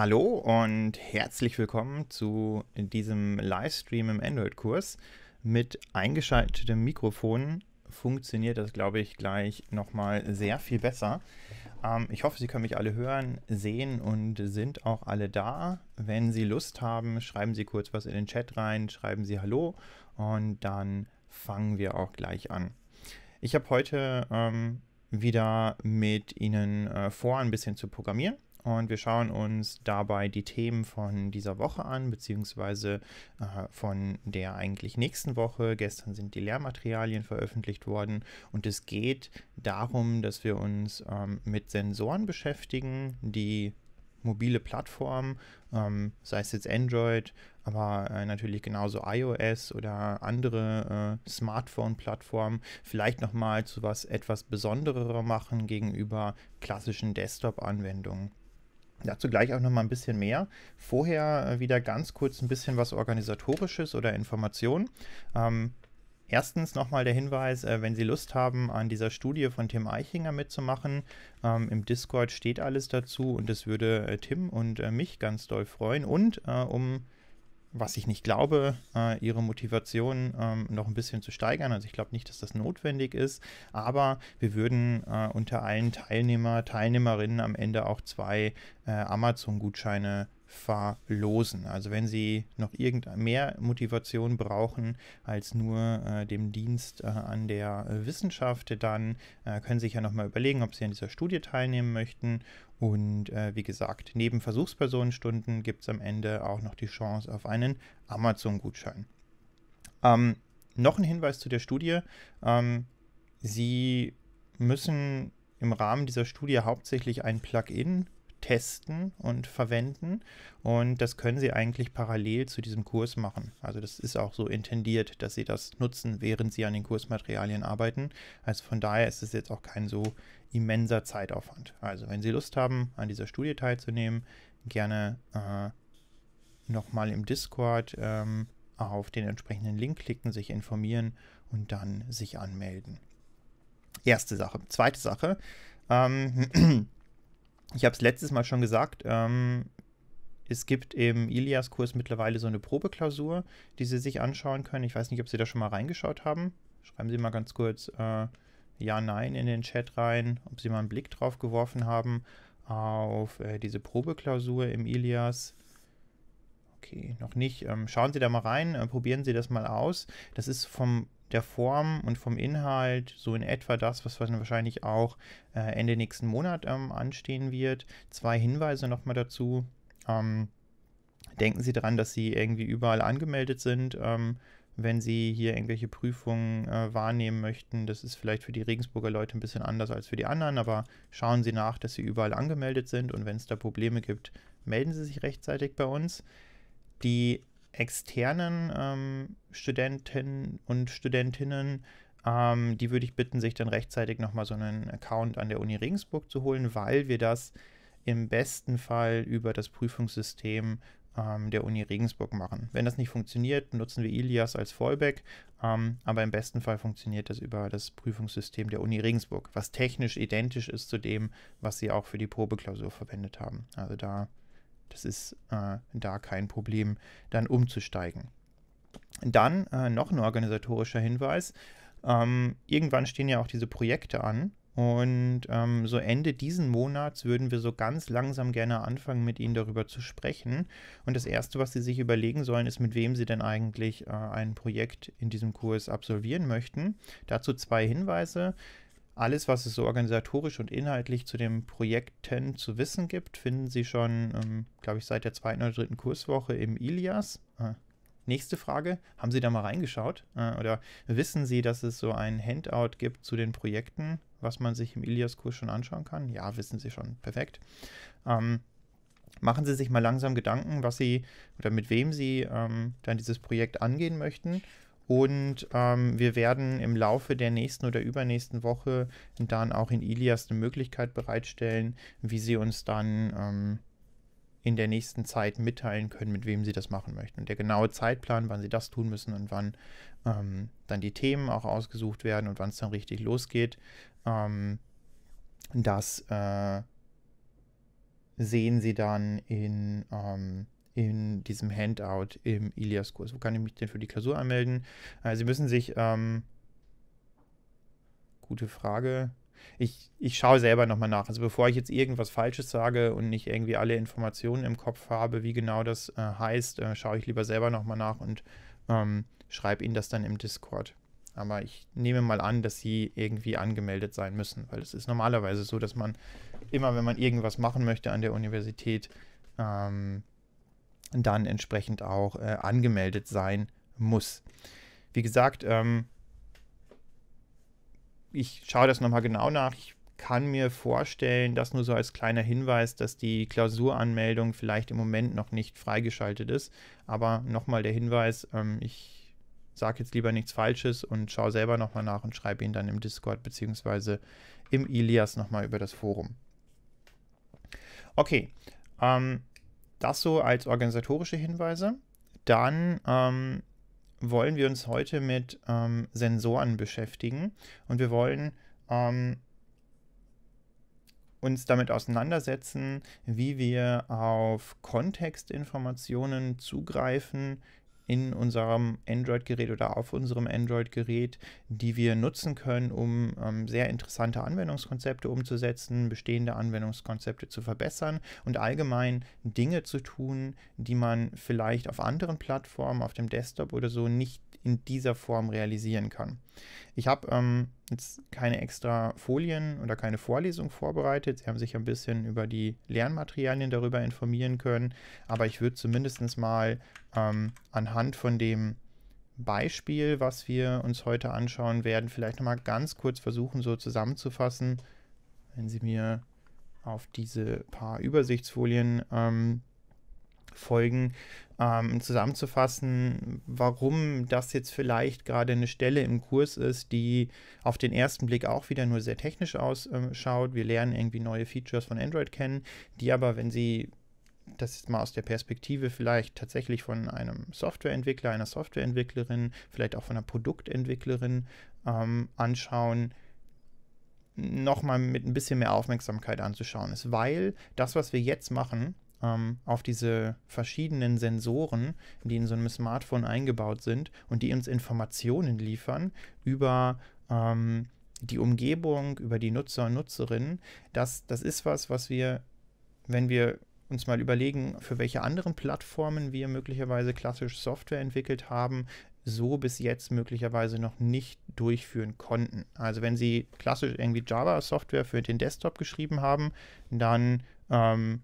Hallo und herzlich willkommen zu diesem Livestream im Android-Kurs. Mit eingeschaltetem Mikrofon funktioniert das, glaube ich, gleich nochmal sehr viel besser. Ähm, ich hoffe, Sie können mich alle hören, sehen und sind auch alle da. Wenn Sie Lust haben, schreiben Sie kurz was in den Chat rein, schreiben Sie Hallo und dann fangen wir auch gleich an. Ich habe heute ähm, wieder mit Ihnen äh, vor, ein bisschen zu programmieren. Und wir schauen uns dabei die Themen von dieser Woche an, beziehungsweise äh, von der eigentlich nächsten Woche. Gestern sind die Lehrmaterialien veröffentlicht worden und es geht darum, dass wir uns ähm, mit Sensoren beschäftigen, die mobile Plattformen, ähm, sei es jetzt Android, aber äh, natürlich genauso iOS oder andere äh, Smartphone-Plattformen, vielleicht nochmal zu was etwas Besonderer machen gegenüber klassischen Desktop-Anwendungen. Dazu gleich auch nochmal ein bisschen mehr. Vorher äh, wieder ganz kurz ein bisschen was organisatorisches oder Informationen. Ähm, Erstens nochmal der Hinweis, äh, wenn Sie Lust haben, an dieser Studie von Tim Eichinger mitzumachen, ähm, im Discord steht alles dazu und es würde äh, Tim und äh, mich ganz doll freuen. Und äh, um was ich nicht glaube, äh, ihre Motivation ähm, noch ein bisschen zu steigern. Also ich glaube nicht, dass das notwendig ist, aber wir würden äh, unter allen Teilnehmer, Teilnehmerinnen am Ende auch zwei äh, Amazon-Gutscheine verlosen. Also wenn Sie noch irgendeine mehr Motivation brauchen als nur äh, dem Dienst äh, an der äh, Wissenschaft, dann äh, können Sie sich ja nochmal überlegen, ob Sie an dieser Studie teilnehmen möchten. Und äh, wie gesagt, neben Versuchspersonenstunden gibt es am Ende auch noch die Chance auf einen Amazon-Gutschein. Ähm, noch ein Hinweis zu der Studie. Ähm, Sie müssen im Rahmen dieser Studie hauptsächlich ein Plugin testen und verwenden. Und das können Sie eigentlich parallel zu diesem Kurs machen. Also das ist auch so intendiert, dass Sie das nutzen, während Sie an den Kursmaterialien arbeiten. Also von daher ist es jetzt auch kein so immenser Zeitaufwand. Also wenn Sie Lust haben, an dieser Studie teilzunehmen, gerne äh, nochmal im Discord ähm, auf den entsprechenden Link klicken, sich informieren und dann sich anmelden. Erste Sache. Zweite Sache. Ähm, ich habe es letztes Mal schon gesagt, ähm, es gibt im Ilias-Kurs mittlerweile so eine Probeklausur, die Sie sich anschauen können. Ich weiß nicht, ob Sie da schon mal reingeschaut haben. Schreiben Sie mal ganz kurz äh, Ja, Nein in den Chat rein, ob Sie mal einen Blick drauf geworfen haben auf äh, diese Probeklausur im Ilias. Okay, noch nicht. Ähm, schauen Sie da mal rein, äh, probieren Sie das mal aus. Das ist vom der Form und vom Inhalt so in etwa das, was dann wahrscheinlich auch äh, Ende nächsten Monat ähm, anstehen wird. Zwei Hinweise nochmal dazu. Ähm, denken Sie daran, dass Sie irgendwie überall angemeldet sind. Ähm, wenn Sie hier irgendwelche Prüfungen äh, wahrnehmen möchten, das ist vielleicht für die Regensburger Leute ein bisschen anders als für die anderen, aber schauen Sie nach, dass Sie überall angemeldet sind und wenn es da Probleme gibt, melden Sie sich rechtzeitig bei uns. Die externen ähm, Studenten und Studentinnen, ähm, die würde ich bitten, sich dann rechtzeitig nochmal so einen Account an der Uni Regensburg zu holen, weil wir das im besten Fall über das Prüfungssystem ähm, der Uni Regensburg machen. Wenn das nicht funktioniert, nutzen wir Ilias als Fallback, ähm, aber im besten Fall funktioniert das über das Prüfungssystem der Uni Regensburg, was technisch identisch ist zu dem, was sie auch für die Probeklausur verwendet haben. Also da das ist äh, da kein Problem, dann umzusteigen. Dann äh, noch ein organisatorischer Hinweis. Ähm, irgendwann stehen ja auch diese Projekte an. Und ähm, so Ende diesen Monats würden wir so ganz langsam gerne anfangen, mit Ihnen darüber zu sprechen. Und das Erste, was Sie sich überlegen sollen, ist, mit wem Sie denn eigentlich äh, ein Projekt in diesem Kurs absolvieren möchten. Dazu zwei Hinweise. Alles, was es so organisatorisch und inhaltlich zu den Projekten zu wissen gibt, finden Sie schon, ähm, glaube ich, seit der zweiten oder dritten Kurswoche im Ilias. Äh, nächste Frage, haben Sie da mal reingeschaut? Äh, oder wissen Sie, dass es so ein Handout gibt zu den Projekten, was man sich im Ilias-Kurs schon anschauen kann? Ja, wissen Sie schon, perfekt. Ähm, machen Sie sich mal langsam Gedanken, was Sie oder mit wem Sie ähm, dann dieses Projekt angehen möchten und ähm, wir werden im Laufe der nächsten oder übernächsten Woche dann auch in Ilias eine Möglichkeit bereitstellen, wie sie uns dann ähm, in der nächsten Zeit mitteilen können, mit wem sie das machen möchten. Und der genaue Zeitplan, wann sie das tun müssen und wann ähm, dann die Themen auch ausgesucht werden und wann es dann richtig losgeht, ähm, das äh, sehen sie dann in ähm, in diesem Handout im Ilias-Kurs. Wo kann ich mich denn für die Klausur anmelden? Äh, Sie müssen sich, ähm, gute Frage. Ich, ich schaue selber nochmal nach. Also bevor ich jetzt irgendwas Falsches sage und nicht irgendwie alle Informationen im Kopf habe, wie genau das äh, heißt, äh, schaue ich lieber selber nochmal nach und ähm, schreibe Ihnen das dann im Discord. Aber ich nehme mal an, dass Sie irgendwie angemeldet sein müssen, weil es ist normalerweise so, dass man immer, wenn man irgendwas machen möchte an der Universität, ähm, dann entsprechend auch äh, angemeldet sein muss. Wie gesagt, ähm, ich schaue das nochmal genau nach. Ich kann mir vorstellen, dass nur so als kleiner Hinweis, dass die Klausuranmeldung vielleicht im Moment noch nicht freigeschaltet ist. Aber nochmal der Hinweis, ähm, ich sage jetzt lieber nichts Falsches und schaue selber nochmal nach und schreibe ihn dann im Discord bzw. im Ilias nochmal über das Forum. Okay, ähm, das so als organisatorische Hinweise. Dann ähm, wollen wir uns heute mit ähm, Sensoren beschäftigen und wir wollen ähm, uns damit auseinandersetzen, wie wir auf Kontextinformationen zugreifen in unserem Android-Gerät oder auf unserem Android-Gerät, die wir nutzen können, um ähm, sehr interessante Anwendungskonzepte umzusetzen, bestehende Anwendungskonzepte zu verbessern und allgemein Dinge zu tun, die man vielleicht auf anderen Plattformen, auf dem Desktop oder so nicht in dieser Form realisieren kann. Ich habe ähm, jetzt keine extra Folien oder keine Vorlesung vorbereitet. Sie haben sich ein bisschen über die Lernmaterialien darüber informieren können, aber ich würde zumindest mal ähm, anhand von dem Beispiel, was wir uns heute anschauen werden, vielleicht nochmal ganz kurz versuchen, so zusammenzufassen, wenn Sie mir auf diese paar Übersichtsfolien ähm, Folgen ähm, zusammenzufassen, warum das jetzt vielleicht gerade eine Stelle im Kurs ist, die auf den ersten Blick auch wieder nur sehr technisch ausschaut. Wir lernen irgendwie neue Features von Android kennen, die aber, wenn sie das jetzt mal aus der Perspektive vielleicht tatsächlich von einem Softwareentwickler, einer Softwareentwicklerin, vielleicht auch von einer Produktentwicklerin ähm, anschauen, nochmal mit ein bisschen mehr Aufmerksamkeit anzuschauen ist, weil das, was wir jetzt machen, ähm, auf diese verschiedenen Sensoren, die in so einem Smartphone eingebaut sind und die uns Informationen liefern über ähm, die Umgebung, über die Nutzer und Nutzerinnen. Das, das ist was, was wir, wenn wir uns mal überlegen, für welche anderen Plattformen wir möglicherweise klassisch Software entwickelt haben, so bis jetzt möglicherweise noch nicht durchführen konnten. Also wenn Sie klassisch irgendwie Java-Software für den Desktop geschrieben haben, dann ähm,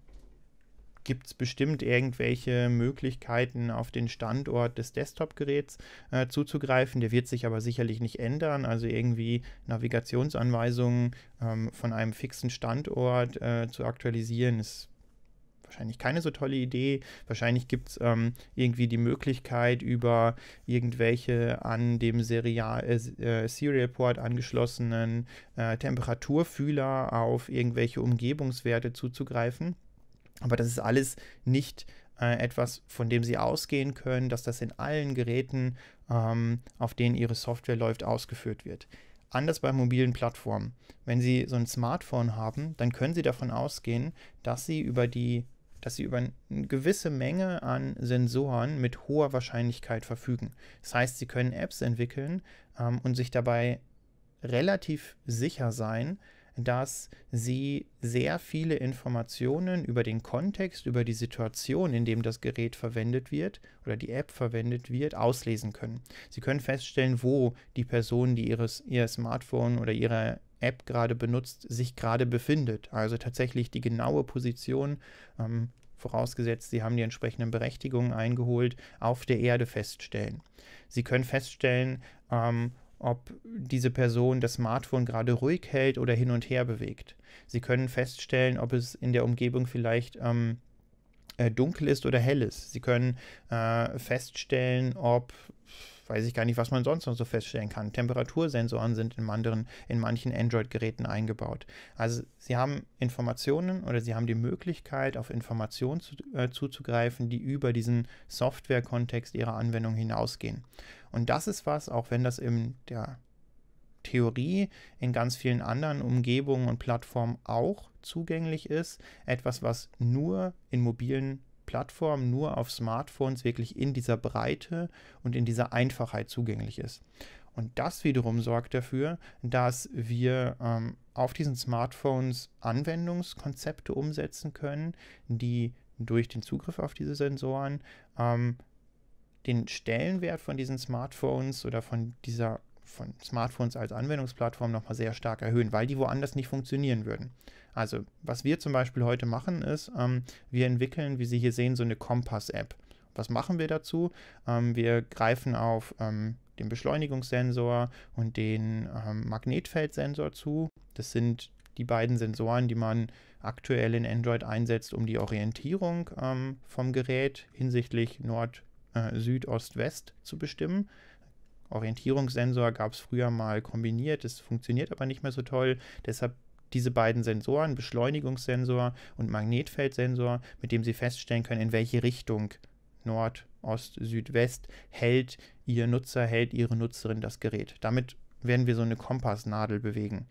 gibt es bestimmt irgendwelche Möglichkeiten, auf den Standort des Desktop-Geräts äh, zuzugreifen. Der wird sich aber sicherlich nicht ändern. Also irgendwie Navigationsanweisungen ähm, von einem fixen Standort äh, zu aktualisieren, ist wahrscheinlich keine so tolle Idee. Wahrscheinlich gibt es ähm, irgendwie die Möglichkeit, über irgendwelche an dem Serial, äh, äh Serial Port angeschlossenen äh, Temperaturfühler auf irgendwelche Umgebungswerte zuzugreifen. Aber das ist alles nicht äh, etwas, von dem Sie ausgehen können, dass das in allen Geräten, ähm, auf denen Ihre Software läuft, ausgeführt wird. Anders bei mobilen Plattformen. Wenn Sie so ein Smartphone haben, dann können Sie davon ausgehen, dass Sie über die dass sie über eine gewisse Menge an Sensoren mit hoher Wahrscheinlichkeit verfügen. Das heißt, sie können Apps entwickeln ähm, und sich dabei relativ sicher sein, dass sie sehr viele Informationen über den Kontext, über die Situation, in dem das Gerät verwendet wird oder die App verwendet wird, auslesen können. Sie können feststellen, wo die Person, die ihres, ihr Smartphone oder ihre App gerade benutzt, sich gerade befindet. Also tatsächlich die genaue Position, ähm, vorausgesetzt, sie haben die entsprechenden Berechtigungen eingeholt, auf der Erde feststellen. Sie können feststellen, ähm, ob diese Person das Smartphone gerade ruhig hält oder hin und her bewegt. Sie können feststellen, ob es in der Umgebung vielleicht ähm, äh, dunkel ist oder hell ist. Sie können äh, feststellen, ob weiß ich gar nicht, was man sonst noch so feststellen kann. Temperatursensoren sind in, anderen, in manchen Android-Geräten eingebaut. Also sie haben Informationen oder sie haben die Möglichkeit, auf Informationen zu, äh, zuzugreifen, die über diesen Software-Kontext ihrer Anwendung hinausgehen. Und das ist was, auch wenn das in der Theorie in ganz vielen anderen Umgebungen und Plattformen auch zugänglich ist, etwas, was nur in mobilen Plattform nur auf Smartphones wirklich in dieser Breite und in dieser Einfachheit zugänglich ist. Und das wiederum sorgt dafür, dass wir ähm, auf diesen Smartphones Anwendungskonzepte umsetzen können, die durch den Zugriff auf diese Sensoren ähm, den Stellenwert von diesen Smartphones oder von dieser von Smartphones als Anwendungsplattform nochmal sehr stark erhöhen, weil die woanders nicht funktionieren würden. Also was wir zum Beispiel heute machen ist, ähm, wir entwickeln, wie Sie hier sehen, so eine Kompass-App. Was machen wir dazu? Ähm, wir greifen auf ähm, den Beschleunigungssensor und den ähm, Magnetfeldsensor zu. Das sind die beiden Sensoren, die man aktuell in Android einsetzt, um die Orientierung ähm, vom Gerät hinsichtlich Nord, äh, Süd, Ost, West zu bestimmen. Orientierungssensor gab es früher mal kombiniert, es funktioniert aber nicht mehr so toll. Deshalb diese beiden Sensoren, Beschleunigungssensor und Magnetfeldsensor, mit dem Sie feststellen können, in welche Richtung Nord, Ost, Südwest hält Ihr Nutzer, hält Ihre Nutzerin das Gerät. Damit werden wir so eine Kompassnadel bewegen.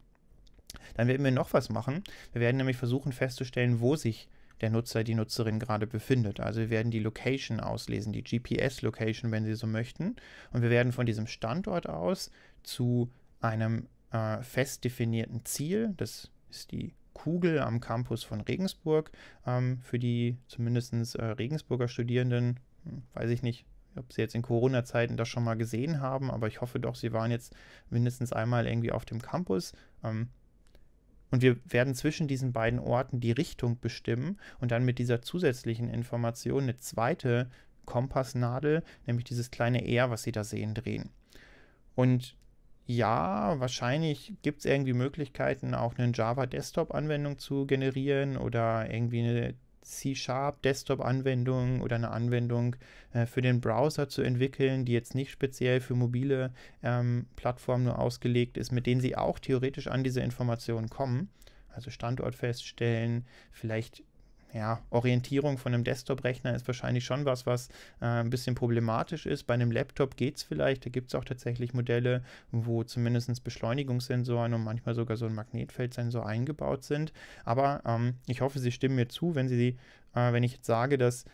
Dann werden wir noch was machen. Wir werden nämlich versuchen festzustellen, wo sich der Nutzer, die Nutzerin gerade befindet. Also wir werden die Location auslesen, die GPS-Location, wenn Sie so möchten. Und wir werden von diesem Standort aus zu einem äh, fest definierten Ziel, das ist die Kugel am Campus von Regensburg, ähm, für die zumindest äh, Regensburger Studierenden, hm, weiß ich nicht, ob Sie jetzt in Corona-Zeiten das schon mal gesehen haben, aber ich hoffe doch, Sie waren jetzt mindestens einmal irgendwie auf dem Campus. Ähm, und wir werden zwischen diesen beiden Orten die Richtung bestimmen und dann mit dieser zusätzlichen Information eine zweite Kompassnadel, nämlich dieses kleine R, was Sie da sehen, drehen. Und ja, wahrscheinlich gibt es irgendwie Möglichkeiten, auch eine Java-Desktop-Anwendung zu generieren oder irgendwie eine C-Sharp Desktop-Anwendung oder eine Anwendung äh, für den Browser zu entwickeln, die jetzt nicht speziell für mobile ähm, Plattformen nur ausgelegt ist, mit denen sie auch theoretisch an diese Informationen kommen. Also Standort feststellen, vielleicht ja, Orientierung von einem Desktop-Rechner ist wahrscheinlich schon was, was äh, ein bisschen problematisch ist. Bei einem Laptop geht es vielleicht. Da gibt es auch tatsächlich Modelle, wo zumindest Beschleunigungssensoren und manchmal sogar so ein Magnetfeldsensor eingebaut sind. Aber ähm, ich hoffe, Sie stimmen mir zu, wenn, Sie, äh, wenn ich jetzt sage, dass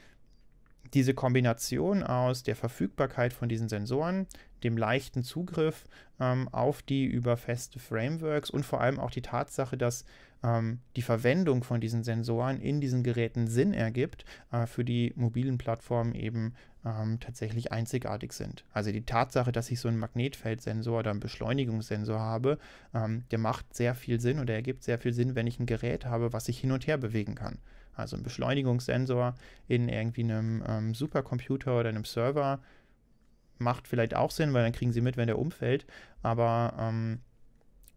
diese Kombination aus der Verfügbarkeit von diesen Sensoren, dem leichten Zugriff ähm, auf die über feste Frameworks und vor allem auch die Tatsache, dass ähm, die Verwendung von diesen Sensoren in diesen Geräten Sinn ergibt, äh, für die mobilen Plattformen eben ähm, tatsächlich einzigartig sind. Also die Tatsache, dass ich so einen Magnetfeldsensor oder einen Beschleunigungssensor habe, ähm, der macht sehr viel Sinn oder ergibt sehr viel Sinn, wenn ich ein Gerät habe, was ich hin und her bewegen kann. Also ein Beschleunigungssensor in irgendwie einem ähm, Supercomputer oder einem Server macht vielleicht auch Sinn, weil dann kriegen sie mit, wenn der umfällt, aber ähm,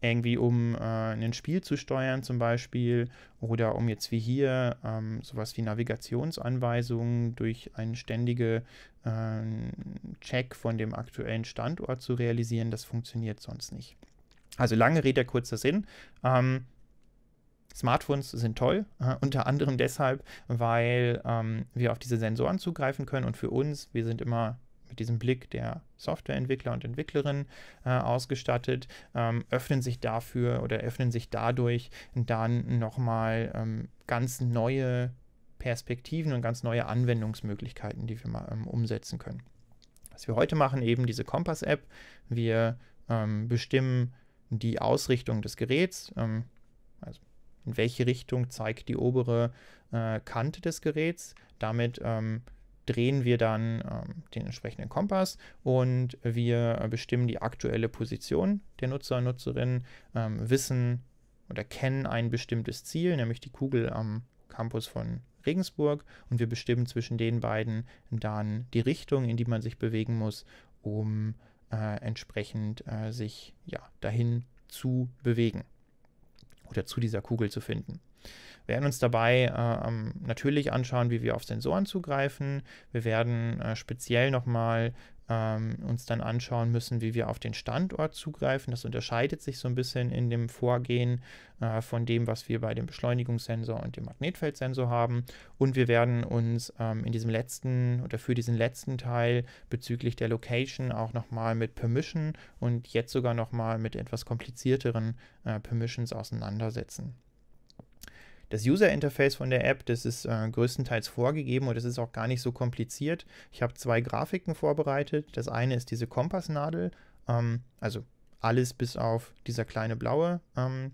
irgendwie um äh, ein Spiel zu steuern zum Beispiel oder um jetzt wie hier ähm, sowas wie Navigationsanweisungen durch einen ständigen äh, Check von dem aktuellen Standort zu realisieren, das funktioniert sonst nicht. Also lange Rede, kurzer Sinn. Ähm, Smartphones sind toll, äh, unter anderem deshalb, weil ähm, wir auf diese Sensoren zugreifen können und für uns, wir sind immer mit diesem Blick der Softwareentwickler und Entwicklerinnen äh, ausgestattet, ähm, öffnen sich dafür oder öffnen sich dadurch dann nochmal ähm, ganz neue Perspektiven und ganz neue Anwendungsmöglichkeiten, die wir mal ähm, umsetzen können. Was wir heute machen, eben diese Kompass-App. Wir ähm, bestimmen die Ausrichtung des Geräts, ähm, also in welche Richtung zeigt die obere äh, Kante des Geräts. Damit ähm, drehen wir dann ähm, den entsprechenden Kompass und wir bestimmen die aktuelle Position der Nutzer und Nutzerinnen, ähm, wissen oder kennen ein bestimmtes Ziel, nämlich die Kugel am Campus von Regensburg und wir bestimmen zwischen den beiden dann die Richtung, in die man sich bewegen muss, um äh, entsprechend äh, sich ja, dahin zu bewegen oder zu dieser Kugel zu finden werden uns dabei äh, ähm, natürlich anschauen, wie wir auf Sensoren zugreifen. Wir werden äh, speziell nochmal ähm, uns dann anschauen müssen, wie wir auf den Standort zugreifen. Das unterscheidet sich so ein bisschen in dem Vorgehen äh, von dem, was wir bei dem Beschleunigungssensor und dem Magnetfeldsensor haben. Und wir werden uns ähm, in diesem letzten oder für diesen letzten Teil bezüglich der Location auch nochmal mit Permission und jetzt sogar nochmal mit etwas komplizierteren äh, Permissions auseinandersetzen das User-Interface von der App, das ist äh, größtenteils vorgegeben und das ist auch gar nicht so kompliziert. Ich habe zwei Grafiken vorbereitet. Das eine ist diese Kompassnadel, ähm, also alles bis auf dieser kleine blaue ähm,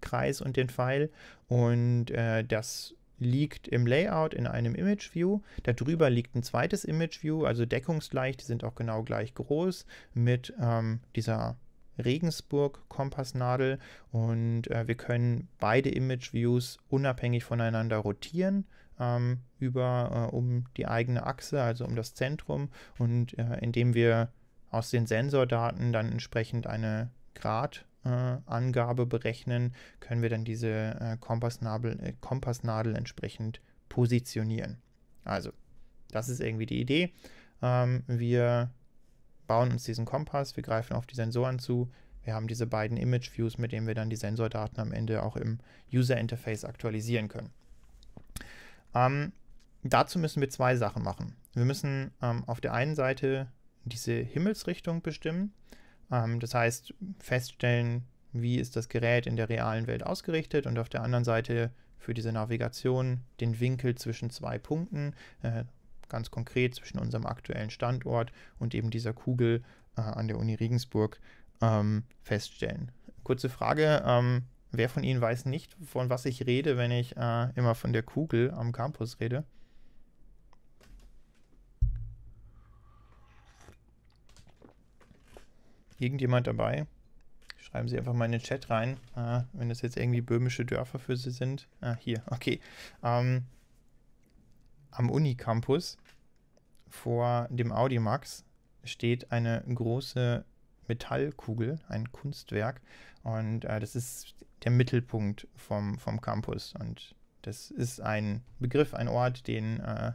Kreis und den Pfeil. Und äh, das liegt im Layout in einem Image View. Darüber liegt ein zweites Image View, also deckungsgleich, die sind auch genau gleich groß mit ähm, dieser Regensburg Kompassnadel und äh, wir können beide Image Views unabhängig voneinander rotieren ähm, über äh, um die eigene Achse, also um das Zentrum und äh, indem wir aus den Sensordaten dann entsprechend eine Gradangabe äh, berechnen, können wir dann diese äh, Kompassnadel, äh, Kompassnadel entsprechend positionieren. Also, das ist irgendwie die Idee. Ähm, wir bauen uns diesen Kompass, wir greifen auf die Sensoren zu, wir haben diese beiden Image Views, mit denen wir dann die Sensordaten am Ende auch im User Interface aktualisieren können. Ähm, dazu müssen wir zwei Sachen machen. Wir müssen ähm, auf der einen Seite diese Himmelsrichtung bestimmen, ähm, das heißt feststellen, wie ist das Gerät in der realen Welt ausgerichtet und auf der anderen Seite für diese Navigation den Winkel zwischen zwei Punkten, äh, ganz konkret zwischen unserem aktuellen Standort und eben dieser Kugel äh, an der Uni Regensburg ähm, feststellen. Kurze Frage, ähm, wer von Ihnen weiß nicht, von was ich rede, wenn ich äh, immer von der Kugel am Campus rede? Irgendjemand dabei? schreiben Sie einfach mal in den Chat rein, äh, wenn das jetzt irgendwie böhmische Dörfer für Sie sind. Ah, hier, okay. Ähm, am Unicampus vor dem Audimax steht eine große Metallkugel, ein Kunstwerk. Und äh, das ist der Mittelpunkt vom, vom Campus. Und das ist ein Begriff, ein Ort, den äh,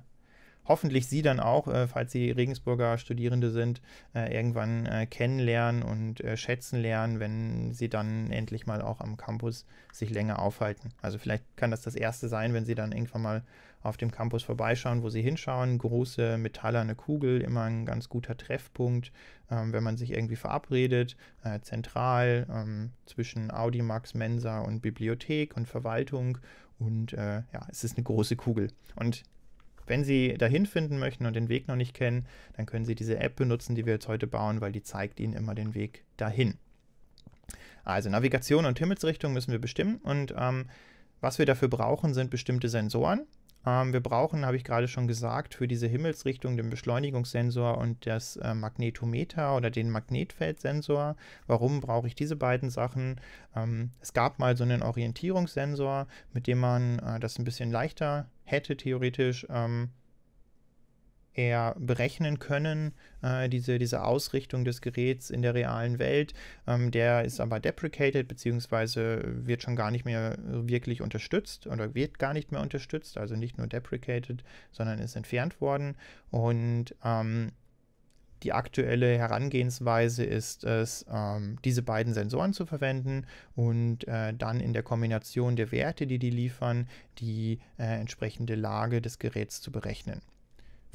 hoffentlich Sie dann auch, äh, falls Sie Regensburger Studierende sind, äh, irgendwann äh, kennenlernen und äh, schätzen lernen, wenn Sie dann endlich mal auch am Campus sich länger aufhalten. Also vielleicht kann das das Erste sein, wenn Sie dann irgendwann mal auf dem Campus vorbeischauen, wo sie hinschauen. Große metallerne Kugel, immer ein ganz guter Treffpunkt, ähm, wenn man sich irgendwie verabredet, äh, zentral ähm, zwischen Audimax, Mensa und Bibliothek und Verwaltung. Und äh, ja, es ist eine große Kugel. Und wenn Sie dahin finden möchten und den Weg noch nicht kennen, dann können Sie diese App benutzen, die wir jetzt heute bauen, weil die zeigt Ihnen immer den Weg dahin. Also Navigation und Himmelsrichtung müssen wir bestimmen und ähm, was wir dafür brauchen, sind bestimmte Sensoren. Ähm, wir brauchen, habe ich gerade schon gesagt, für diese Himmelsrichtung den Beschleunigungssensor und das äh, Magnetometer oder den Magnetfeldsensor. Warum brauche ich diese beiden Sachen? Ähm, es gab mal so einen Orientierungssensor, mit dem man äh, das ein bisschen leichter hätte theoretisch. Ähm, eher berechnen können, äh, diese, diese Ausrichtung des Geräts in der realen Welt. Ähm, der ist aber deprecated, beziehungsweise wird schon gar nicht mehr wirklich unterstützt oder wird gar nicht mehr unterstützt, also nicht nur deprecated, sondern ist entfernt worden. Und ähm, die aktuelle Herangehensweise ist es, ähm, diese beiden Sensoren zu verwenden und äh, dann in der Kombination der Werte, die die liefern, die äh, entsprechende Lage des Geräts zu berechnen.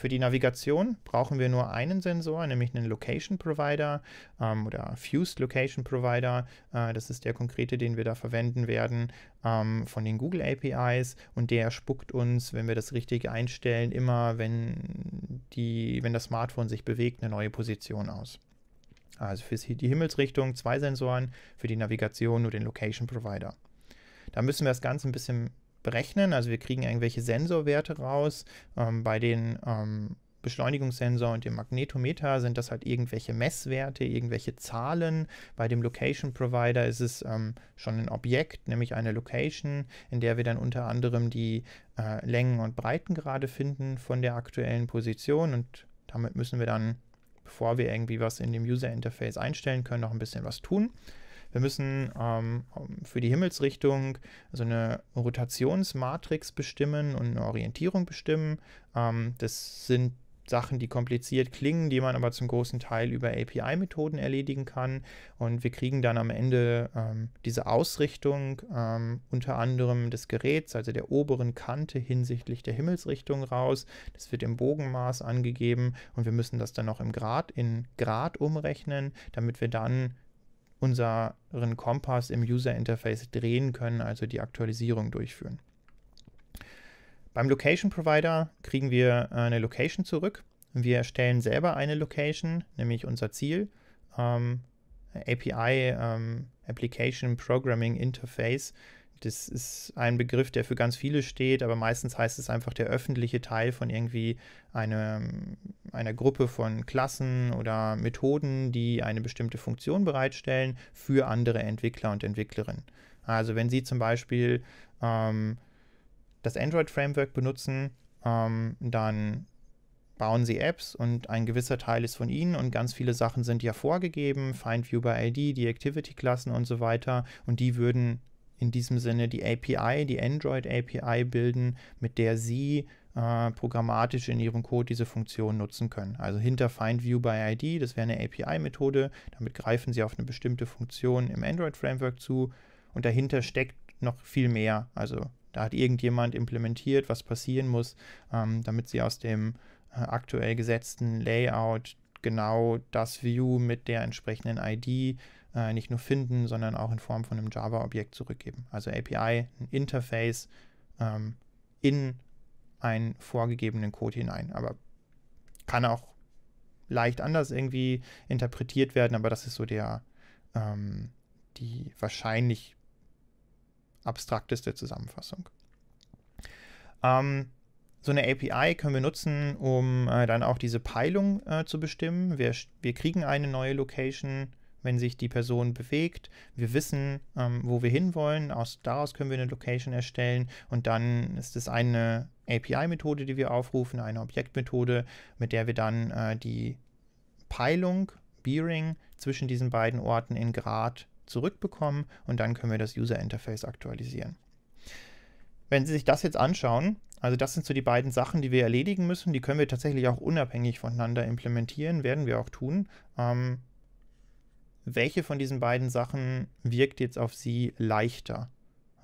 Für die Navigation brauchen wir nur einen Sensor, nämlich einen Location Provider ähm, oder Fused Location Provider. Äh, das ist der konkrete, den wir da verwenden werden ähm, von den Google APIs und der spuckt uns, wenn wir das richtig einstellen, immer, wenn, die, wenn das Smartphone sich bewegt, eine neue Position aus. Also für die Himmelsrichtung zwei Sensoren, für die Navigation nur den Location Provider. Da müssen wir das Ganze ein bisschen berechnen. Also wir kriegen irgendwelche Sensorwerte raus. Ähm, bei den ähm, Beschleunigungssensor und dem Magnetometer sind das halt irgendwelche Messwerte, irgendwelche Zahlen. Bei dem Location Provider ist es ähm, schon ein Objekt, nämlich eine Location, in der wir dann unter anderem die äh, Längen- und Breiten gerade finden von der aktuellen Position und damit müssen wir dann, bevor wir irgendwie was in dem User Interface einstellen können, noch ein bisschen was tun. Wir müssen ähm, für die Himmelsrichtung so eine Rotationsmatrix bestimmen und eine Orientierung bestimmen. Ähm, das sind Sachen, die kompliziert klingen, die man aber zum großen Teil über API-Methoden erledigen kann. Und wir kriegen dann am Ende ähm, diese Ausrichtung ähm, unter anderem des Geräts, also der oberen Kante hinsichtlich der Himmelsrichtung raus. Das wird im Bogenmaß angegeben und wir müssen das dann noch im Grad in Grad umrechnen, damit wir dann unseren Kompass im User Interface drehen können, also die Aktualisierung durchführen. Beim Location Provider kriegen wir äh, eine Location zurück. Wir erstellen selber eine Location, nämlich unser Ziel. Ähm, API ähm, Application Programming Interface das ist ein Begriff, der für ganz viele steht, aber meistens heißt es einfach der öffentliche Teil von irgendwie eine, einer Gruppe von Klassen oder Methoden, die eine bestimmte Funktion bereitstellen für andere Entwickler und Entwicklerinnen. Also wenn Sie zum Beispiel ähm, das Android-Framework benutzen, ähm, dann bauen sie Apps und ein gewisser Teil ist von ihnen und ganz viele Sachen sind ja vorgegeben, Find View ID, die Activity-Klassen und so weiter und die würden in diesem Sinne die API, die Android API bilden, mit der Sie äh, programmatisch in Ihrem Code diese Funktion nutzen können. Also hinter Find View by ID, das wäre eine API-Methode, damit greifen Sie auf eine bestimmte Funktion im Android-Framework zu und dahinter steckt noch viel mehr. Also da hat irgendjemand implementiert, was passieren muss, ähm, damit Sie aus dem äh, aktuell gesetzten Layout genau das View mit der entsprechenden ID äh, nicht nur finden, sondern auch in Form von einem Java-Objekt zurückgeben. Also API, ein Interface ähm, in einen vorgegebenen Code hinein. Aber kann auch leicht anders irgendwie interpretiert werden, aber das ist so der, ähm, die wahrscheinlich abstrakteste Zusammenfassung. Ähm, so eine API können wir nutzen, um äh, dann auch diese Peilung äh, zu bestimmen. Wir, wir kriegen eine neue Location wenn sich die Person bewegt. Wir wissen, ähm, wo wir hinwollen. Aus, daraus können wir eine Location erstellen und dann ist es eine API-Methode, die wir aufrufen, eine Objektmethode, mit der wir dann äh, die Peilung, Bearing zwischen diesen beiden Orten in Grad zurückbekommen und dann können wir das User Interface aktualisieren. Wenn Sie sich das jetzt anschauen, also das sind so die beiden Sachen, die wir erledigen müssen. Die können wir tatsächlich auch unabhängig voneinander implementieren, werden wir auch tun. Ähm, welche von diesen beiden Sachen wirkt jetzt auf Sie leichter?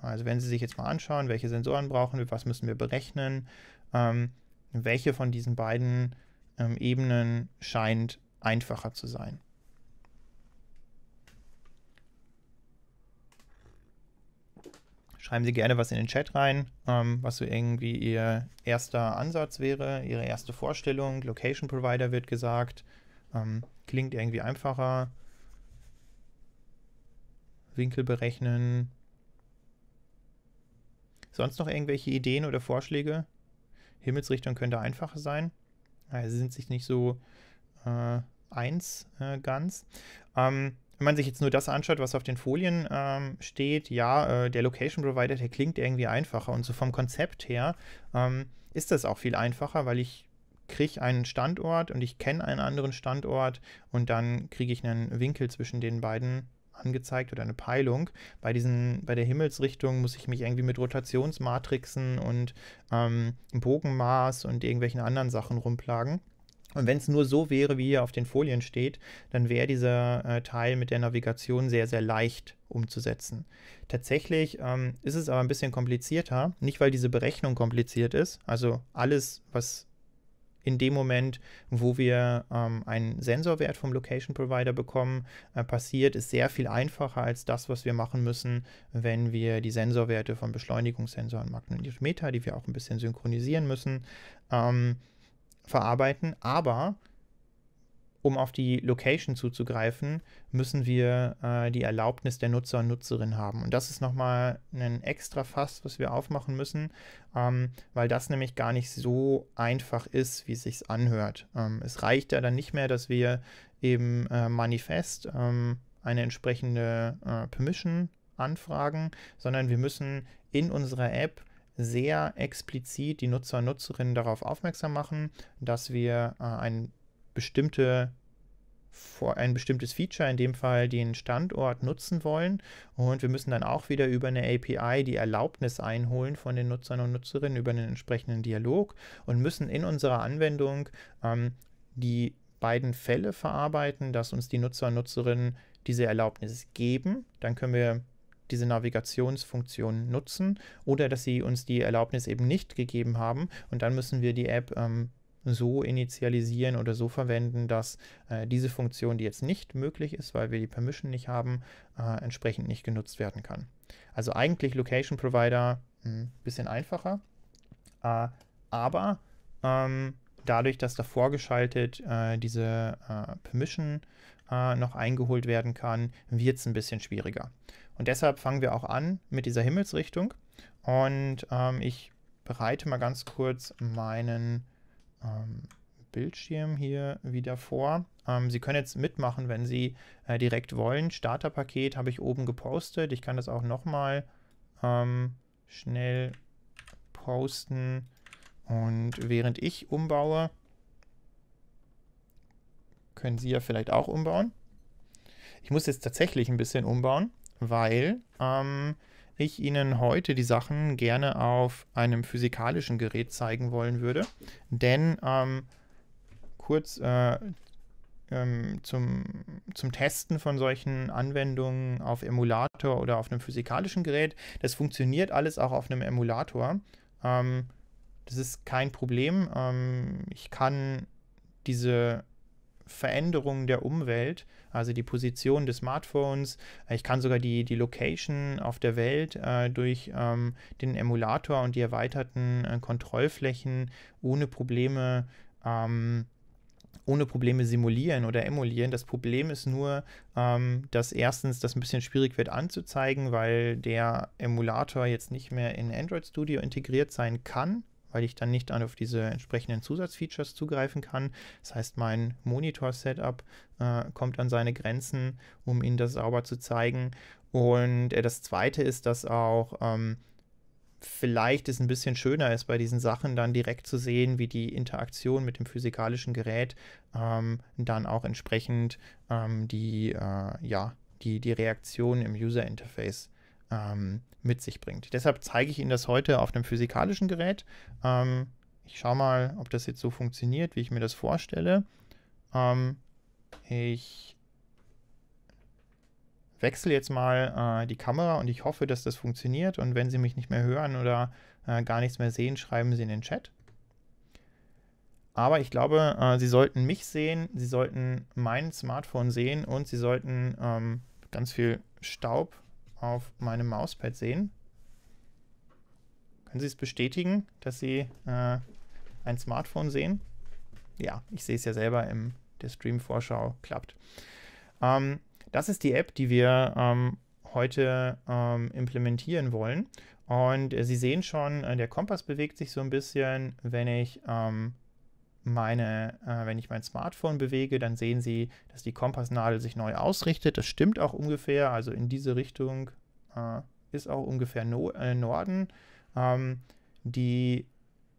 Also wenn Sie sich jetzt mal anschauen, welche Sensoren brauchen wir, was müssen wir berechnen, ähm, welche von diesen beiden ähm, Ebenen scheint einfacher zu sein. Schreiben Sie gerne was in den Chat rein, ähm, was so irgendwie Ihr erster Ansatz wäre, Ihre erste Vorstellung. Location Provider wird gesagt, ähm, klingt irgendwie einfacher. Winkel berechnen. Sonst noch irgendwelche Ideen oder Vorschläge? Himmelsrichtung könnte einfacher sein. Äh, sie sind sich nicht so äh, eins äh, ganz. Ähm, wenn man sich jetzt nur das anschaut, was auf den Folien ähm, steht, ja, äh, der Location Provider, der klingt irgendwie einfacher. Und so vom Konzept her ähm, ist das auch viel einfacher, weil ich kriege einen Standort und ich kenne einen anderen Standort und dann kriege ich einen Winkel zwischen den beiden angezeigt oder eine Peilung. Bei, diesen, bei der Himmelsrichtung muss ich mich irgendwie mit Rotationsmatrixen und ähm, Bogenmaß und irgendwelchen anderen Sachen rumplagen. Und wenn es nur so wäre, wie hier auf den Folien steht, dann wäre dieser äh, Teil mit der Navigation sehr, sehr leicht umzusetzen. Tatsächlich ähm, ist es aber ein bisschen komplizierter, nicht weil diese Berechnung kompliziert ist, also alles, was in dem Moment, wo wir ähm, einen Sensorwert vom Location Provider bekommen, äh, passiert, ist sehr viel einfacher als das, was wir machen müssen, wenn wir die Sensorwerte von Beschleunigungssensoren Magnetometer, die wir auch ein bisschen synchronisieren müssen, ähm, verarbeiten. Aber um auf die Location zuzugreifen, müssen wir äh, die Erlaubnis der Nutzer und Nutzerin haben. Und das ist nochmal ein extra Fass, was wir aufmachen müssen, ähm, weil das nämlich gar nicht so einfach ist, wie es sich anhört. Ähm, es reicht ja dann nicht mehr, dass wir im äh, manifest ähm, eine entsprechende äh, Permission anfragen, sondern wir müssen in unserer App sehr explizit die Nutzer und Nutzerinnen darauf aufmerksam machen, dass wir äh, ein bestimmte ein bestimmtes Feature, in dem Fall den Standort nutzen wollen. Und wir müssen dann auch wieder über eine API die Erlaubnis einholen von den Nutzern und Nutzerinnen über einen entsprechenden Dialog und müssen in unserer Anwendung ähm, die beiden Fälle verarbeiten, dass uns die Nutzer und Nutzerinnen diese Erlaubnis geben. Dann können wir diese Navigationsfunktion nutzen oder dass sie uns die Erlaubnis eben nicht gegeben haben und dann müssen wir die App ähm, so initialisieren oder so verwenden, dass äh, diese Funktion, die jetzt nicht möglich ist, weil wir die Permission nicht haben, äh, entsprechend nicht genutzt werden kann. Also eigentlich Location Provider ein hm, bisschen einfacher, äh, aber ähm, dadurch, dass davor geschaltet äh, diese äh, Permission äh, noch eingeholt werden kann, wird es ein bisschen schwieriger. Und deshalb fangen wir auch an mit dieser Himmelsrichtung und ähm, ich bereite mal ganz kurz meinen ähm, Bildschirm hier wieder vor. Ähm, Sie können jetzt mitmachen, wenn Sie äh, direkt wollen. Starterpaket habe ich oben gepostet. Ich kann das auch nochmal ähm, schnell posten. Und während ich umbaue, können Sie ja vielleicht auch umbauen. Ich muss jetzt tatsächlich ein bisschen umbauen, weil ähm, ich Ihnen heute die Sachen gerne auf einem physikalischen Gerät zeigen wollen würde. Denn ähm, kurz äh, ähm, zum, zum Testen von solchen Anwendungen auf Emulator oder auf einem physikalischen Gerät, das funktioniert alles auch auf einem Emulator. Ähm, das ist kein Problem. Ähm, ich kann diese Veränderungen der Umwelt, also die Position des Smartphones. Ich kann sogar die, die Location auf der Welt äh, durch ähm, den Emulator und die erweiterten äh, Kontrollflächen ohne Probleme ähm, ohne Probleme simulieren oder emulieren. Das Problem ist nur, ähm, dass erstens das ein bisschen schwierig wird anzuzeigen, weil der Emulator jetzt nicht mehr in Android Studio integriert sein kann weil ich dann nicht auf diese entsprechenden Zusatzfeatures zugreifen kann. Das heißt, mein Monitor-Setup äh, kommt an seine Grenzen, um Ihnen das sauber zu zeigen. Und äh, das Zweite ist, dass auch ähm, vielleicht es ein bisschen schöner ist, bei diesen Sachen dann direkt zu sehen, wie die Interaktion mit dem physikalischen Gerät ähm, dann auch entsprechend ähm, die, äh, ja, die, die Reaktion im User-Interface ähm, mit sich bringt. Deshalb zeige ich Ihnen das heute auf einem physikalischen Gerät. Ähm, ich schaue mal, ob das jetzt so funktioniert, wie ich mir das vorstelle. Ähm, ich wechsle jetzt mal äh, die Kamera und ich hoffe, dass das funktioniert. Und wenn Sie mich nicht mehr hören oder äh, gar nichts mehr sehen, schreiben Sie in den Chat. Aber ich glaube, äh, Sie sollten mich sehen, Sie sollten mein Smartphone sehen und Sie sollten ähm, ganz viel Staub auf meinem Mauspad sehen. Können Sie es bestätigen, dass Sie äh, ein Smartphone sehen? Ja, ich sehe es ja selber in der Stream-Vorschau klappt. Ähm, das ist die App, die wir ähm, heute ähm, implementieren wollen. Und äh, Sie sehen schon, äh, der Kompass bewegt sich so ein bisschen, wenn ich ähm, meine, äh, wenn ich mein Smartphone bewege, dann sehen Sie, dass die Kompassnadel sich neu ausrichtet. Das stimmt auch ungefähr. Also in diese Richtung äh, ist auch ungefähr no äh, Norden. Ähm, die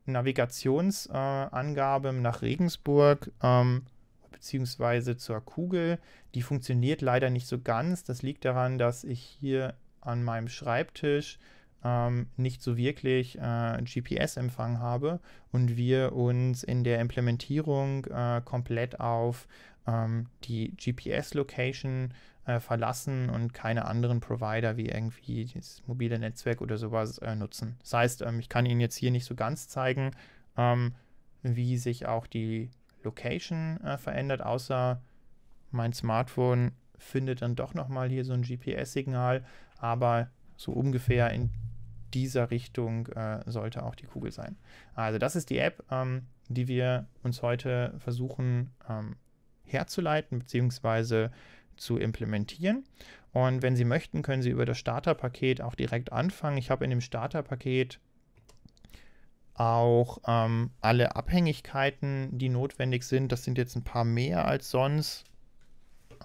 Navigationsangabe nach Regensburg ähm, bzw. zur Kugel, die funktioniert leider nicht so ganz. Das liegt daran, dass ich hier an meinem Schreibtisch ähm, nicht so wirklich äh, GPS-Empfang habe und wir uns in der Implementierung äh, komplett auf ähm, die GPS-Location äh, verlassen und keine anderen Provider wie irgendwie das mobile Netzwerk oder sowas äh, nutzen. Das heißt, ähm, ich kann Ihnen jetzt hier nicht so ganz zeigen, ähm, wie sich auch die Location äh, verändert, außer mein Smartphone findet dann doch nochmal hier so ein GPS-Signal, aber so ungefähr in dieser Richtung äh, sollte auch die Kugel sein. Also das ist die App, ähm, die wir uns heute versuchen ähm, herzuleiten bzw. zu implementieren. Und wenn Sie möchten, können Sie über das Starterpaket auch direkt anfangen. Ich habe in dem Starterpaket auch ähm, alle Abhängigkeiten, die notwendig sind. Das sind jetzt ein paar mehr als sonst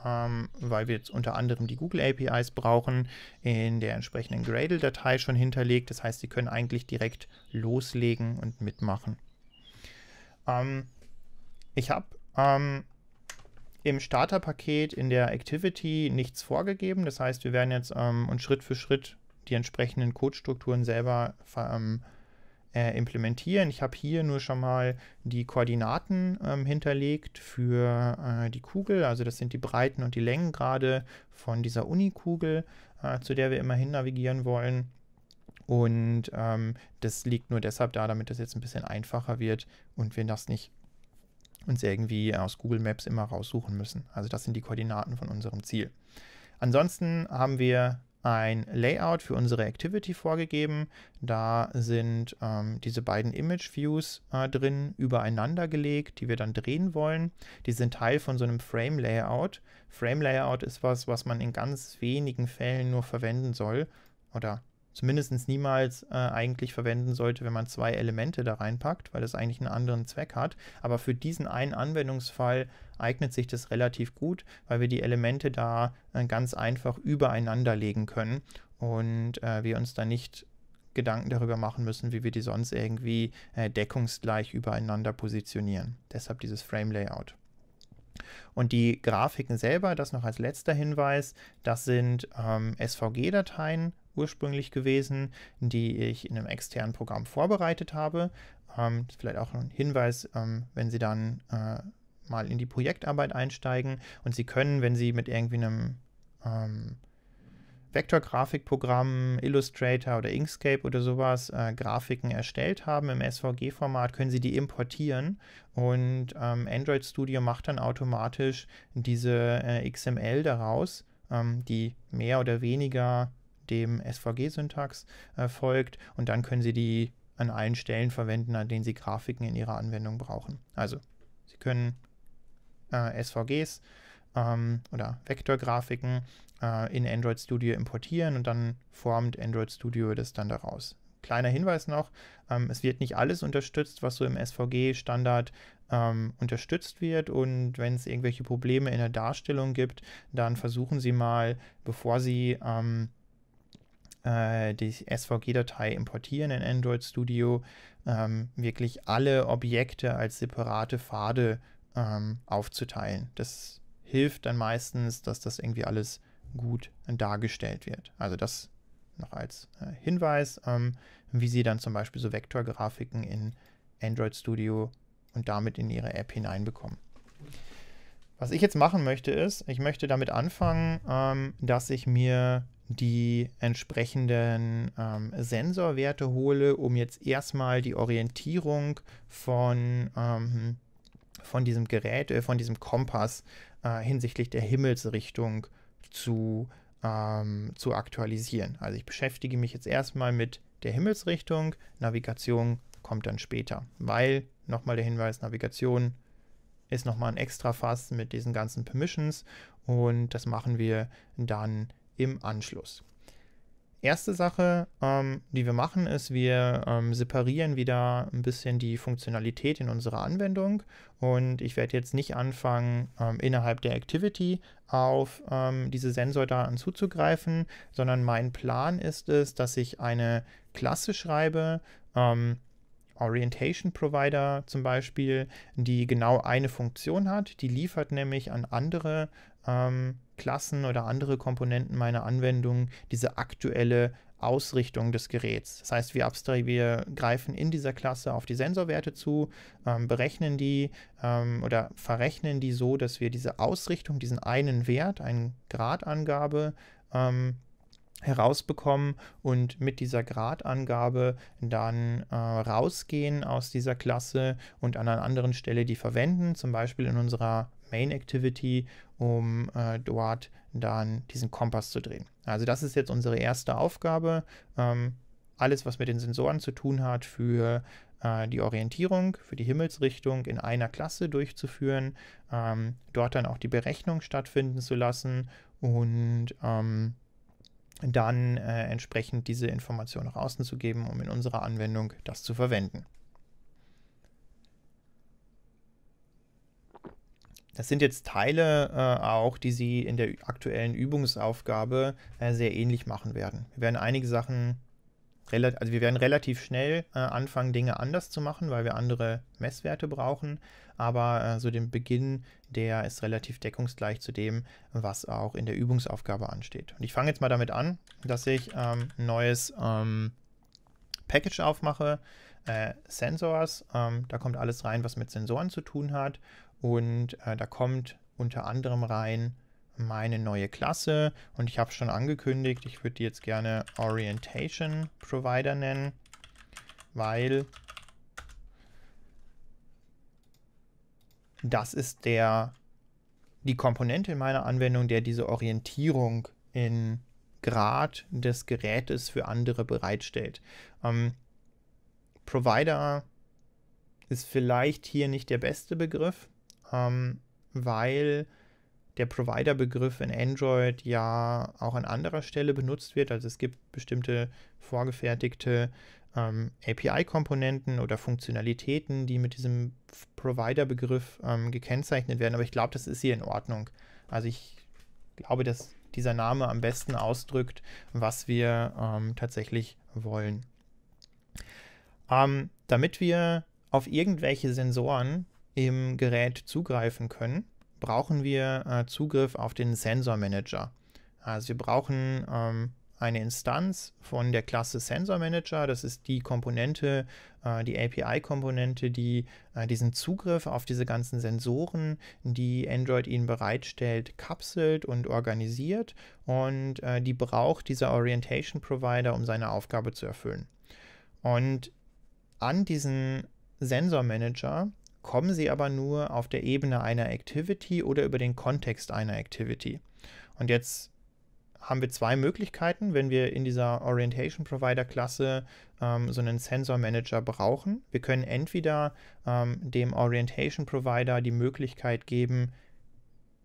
ähm, weil wir jetzt unter anderem die Google APIs brauchen, in der entsprechenden Gradle-Datei schon hinterlegt. Das heißt, Sie können eigentlich direkt loslegen und mitmachen. Ähm, ich habe ähm, im Starter-Paket in der Activity nichts vorgegeben. Das heißt, wir werden jetzt ähm, uns Schritt für Schritt die entsprechenden Codestrukturen selber ver, ähm, äh, implementieren. Ich habe hier nur schon mal die Koordinaten ähm, hinterlegt für äh, die Kugel. Also das sind die Breiten und die Längengrade von dieser Unikugel, äh, zu der wir immerhin navigieren wollen. Und ähm, das liegt nur deshalb da, damit das jetzt ein bisschen einfacher wird und wir das nicht uns irgendwie aus Google Maps immer raussuchen müssen. Also das sind die Koordinaten von unserem Ziel. Ansonsten haben wir ein Layout für unsere Activity vorgegeben. Da sind ähm, diese beiden Image Views äh, drin übereinander gelegt, die wir dann drehen wollen. Die sind Teil von so einem Frame Layout. Frame Layout ist was, was man in ganz wenigen Fällen nur verwenden soll oder zumindest niemals äh, eigentlich verwenden sollte, wenn man zwei Elemente da reinpackt, weil das eigentlich einen anderen Zweck hat. Aber für diesen einen Anwendungsfall eignet sich das relativ gut, weil wir die Elemente da äh, ganz einfach übereinander legen können und äh, wir uns da nicht Gedanken darüber machen müssen, wie wir die sonst irgendwie äh, deckungsgleich übereinander positionieren. Deshalb dieses Frame-Layout. Und die Grafiken selber, das noch als letzter Hinweis, das sind ähm, SVG-Dateien, ursprünglich gewesen, die ich in einem externen Programm vorbereitet habe. Ähm, vielleicht auch ein Hinweis, ähm, wenn Sie dann äh, mal in die Projektarbeit einsteigen und Sie können, wenn Sie mit irgendwie einem ähm, Vektorgrafikprogramm, Illustrator oder Inkscape oder sowas äh, Grafiken erstellt haben im SVG-Format, können Sie die importieren und ähm, Android Studio macht dann automatisch diese äh, XML daraus, ähm, die mehr oder weniger dem SVG-Syntax äh, folgt und dann können Sie die an allen Stellen verwenden, an denen Sie Grafiken in Ihrer Anwendung brauchen. Also Sie können äh, SVGs ähm, oder Vektorgrafiken äh, in Android Studio importieren und dann formt Android Studio das dann daraus. Kleiner Hinweis noch, ähm, es wird nicht alles unterstützt, was so im SVG-Standard ähm, unterstützt wird. Und wenn es irgendwelche Probleme in der Darstellung gibt, dann versuchen Sie mal, bevor Sie ähm, äh, die SVG-Datei importieren in Android Studio, ähm, wirklich alle Objekte als separate Pfade ähm, aufzuteilen. Das hilft dann meistens, dass das irgendwie alles gut dargestellt wird. Also das noch als äh, Hinweis, ähm, wie Sie dann zum Beispiel so Vektorgrafiken in Android Studio und damit in Ihre App hineinbekommen. Was ich jetzt machen möchte, ist, ich möchte damit anfangen, ähm, dass ich mir die entsprechenden ähm, Sensorwerte hole, um jetzt erstmal die Orientierung von, ähm, von diesem Gerät, äh, von diesem Kompass äh, hinsichtlich der Himmelsrichtung zu, ähm, zu aktualisieren. Also ich beschäftige mich jetzt erstmal mit der Himmelsrichtung, Navigation kommt dann später, weil nochmal der Hinweis, Navigation ist nochmal ein extra Fass mit diesen ganzen Permissions und das machen wir dann im Anschluss. Erste Sache, ähm, die wir machen, ist, wir ähm, separieren wieder ein bisschen die Funktionalität in unserer Anwendung und ich werde jetzt nicht anfangen, ähm, innerhalb der Activity auf ähm, diese Sensordaten zuzugreifen, sondern mein Plan ist es, dass ich eine Klasse schreibe, ähm, Orientation Provider zum Beispiel, die genau eine Funktion hat, die liefert nämlich an andere ähm, Klassen oder andere Komponenten meiner Anwendung diese aktuelle Ausrichtung des Geräts. Das heißt, wir, wir greifen in dieser Klasse auf die Sensorwerte zu, ähm, berechnen die ähm, oder verrechnen die so, dass wir diese Ausrichtung, diesen einen Wert, eine Gradangabe ähm, herausbekommen und mit dieser Gradangabe dann äh, rausgehen aus dieser Klasse und an einer anderen Stelle die verwenden, zum Beispiel in unserer Main Activity, um äh, dort dann diesen Kompass zu drehen. Also das ist jetzt unsere erste Aufgabe. Ähm, alles, was mit den Sensoren zu tun hat, für äh, die Orientierung, für die Himmelsrichtung in einer Klasse durchzuführen, ähm, dort dann auch die Berechnung stattfinden zu lassen und ähm, dann äh, entsprechend diese Information nach außen zu geben, um in unserer Anwendung das zu verwenden. Das sind jetzt Teile äh, auch, die Sie in der aktuellen Übungsaufgabe äh, sehr ähnlich machen werden. Wir werden einige Sachen, also wir werden relativ schnell äh, anfangen, Dinge anders zu machen, weil wir andere Messwerte brauchen. Aber äh, so den Beginn, der ist relativ deckungsgleich zu dem, was auch in der Übungsaufgabe ansteht. Und ich fange jetzt mal damit an, dass ich ähm, ein neues ähm, Package aufmache. Äh, Sensors, ähm, da kommt alles rein, was mit Sensoren zu tun hat und äh, da kommt unter anderem rein meine neue Klasse. Und ich habe schon angekündigt, ich würde die jetzt gerne Orientation Provider nennen, weil das ist der, die Komponente in meiner Anwendung, der diese Orientierung in Grad des Gerätes für andere bereitstellt. Ähm, Provider ist vielleicht hier nicht der beste Begriff, ähm, weil der Provider-Begriff in Android ja auch an anderer Stelle benutzt wird. Also es gibt bestimmte vorgefertigte ähm, API-Komponenten oder Funktionalitäten, die mit diesem Provider-Begriff ähm, gekennzeichnet werden. Aber ich glaube, das ist hier in Ordnung. Also ich glaube, dass dieser Name am besten ausdrückt, was wir ähm, tatsächlich wollen. Ähm, damit wir auf irgendwelche Sensoren im Gerät zugreifen können, brauchen wir äh, Zugriff auf den Sensor Manager. Also wir brauchen ähm, eine Instanz von der Klasse Sensor Manager. Das ist die Komponente, äh, die API-Komponente, die äh, diesen Zugriff auf diese ganzen Sensoren, die Android Ihnen bereitstellt, kapselt und organisiert. Und äh, die braucht dieser Orientation Provider, um seine Aufgabe zu erfüllen. Und an diesen Sensor Manager kommen sie aber nur auf der Ebene einer Activity oder über den Kontext einer Activity. Und jetzt haben wir zwei Möglichkeiten, wenn wir in dieser Orientation Provider Klasse ähm, so einen Sensor Manager brauchen. Wir können entweder ähm, dem Orientation Provider die Möglichkeit geben,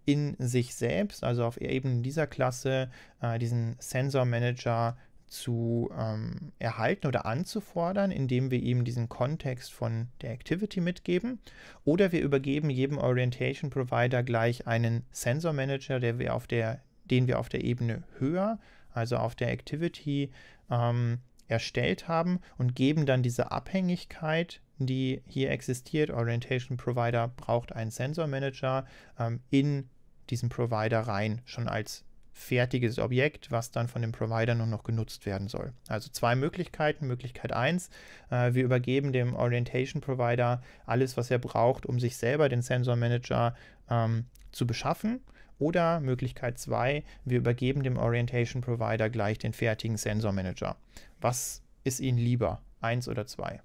in sich selbst, also auf Ebene dieser Klasse, äh, diesen Sensor Manager zu ähm, erhalten oder anzufordern, indem wir ihm diesen Kontext von der Activity mitgeben. Oder wir übergeben jedem Orientation Provider gleich einen Sensor Manager, der wir auf der, den wir auf der Ebene höher, also auf der Activity, ähm, erstellt haben und geben dann diese Abhängigkeit, die hier existiert, Orientation Provider braucht einen Sensor Manager, ähm, in diesen Provider rein, schon als fertiges Objekt, was dann von dem Provider nur noch genutzt werden soll. Also zwei Möglichkeiten. Möglichkeit 1, äh, wir übergeben dem Orientation Provider alles, was er braucht, um sich selber den Sensor Manager ähm, zu beschaffen. Oder Möglichkeit 2, wir übergeben dem Orientation Provider gleich den fertigen Sensor Manager. Was ist Ihnen lieber? Eins oder zwei?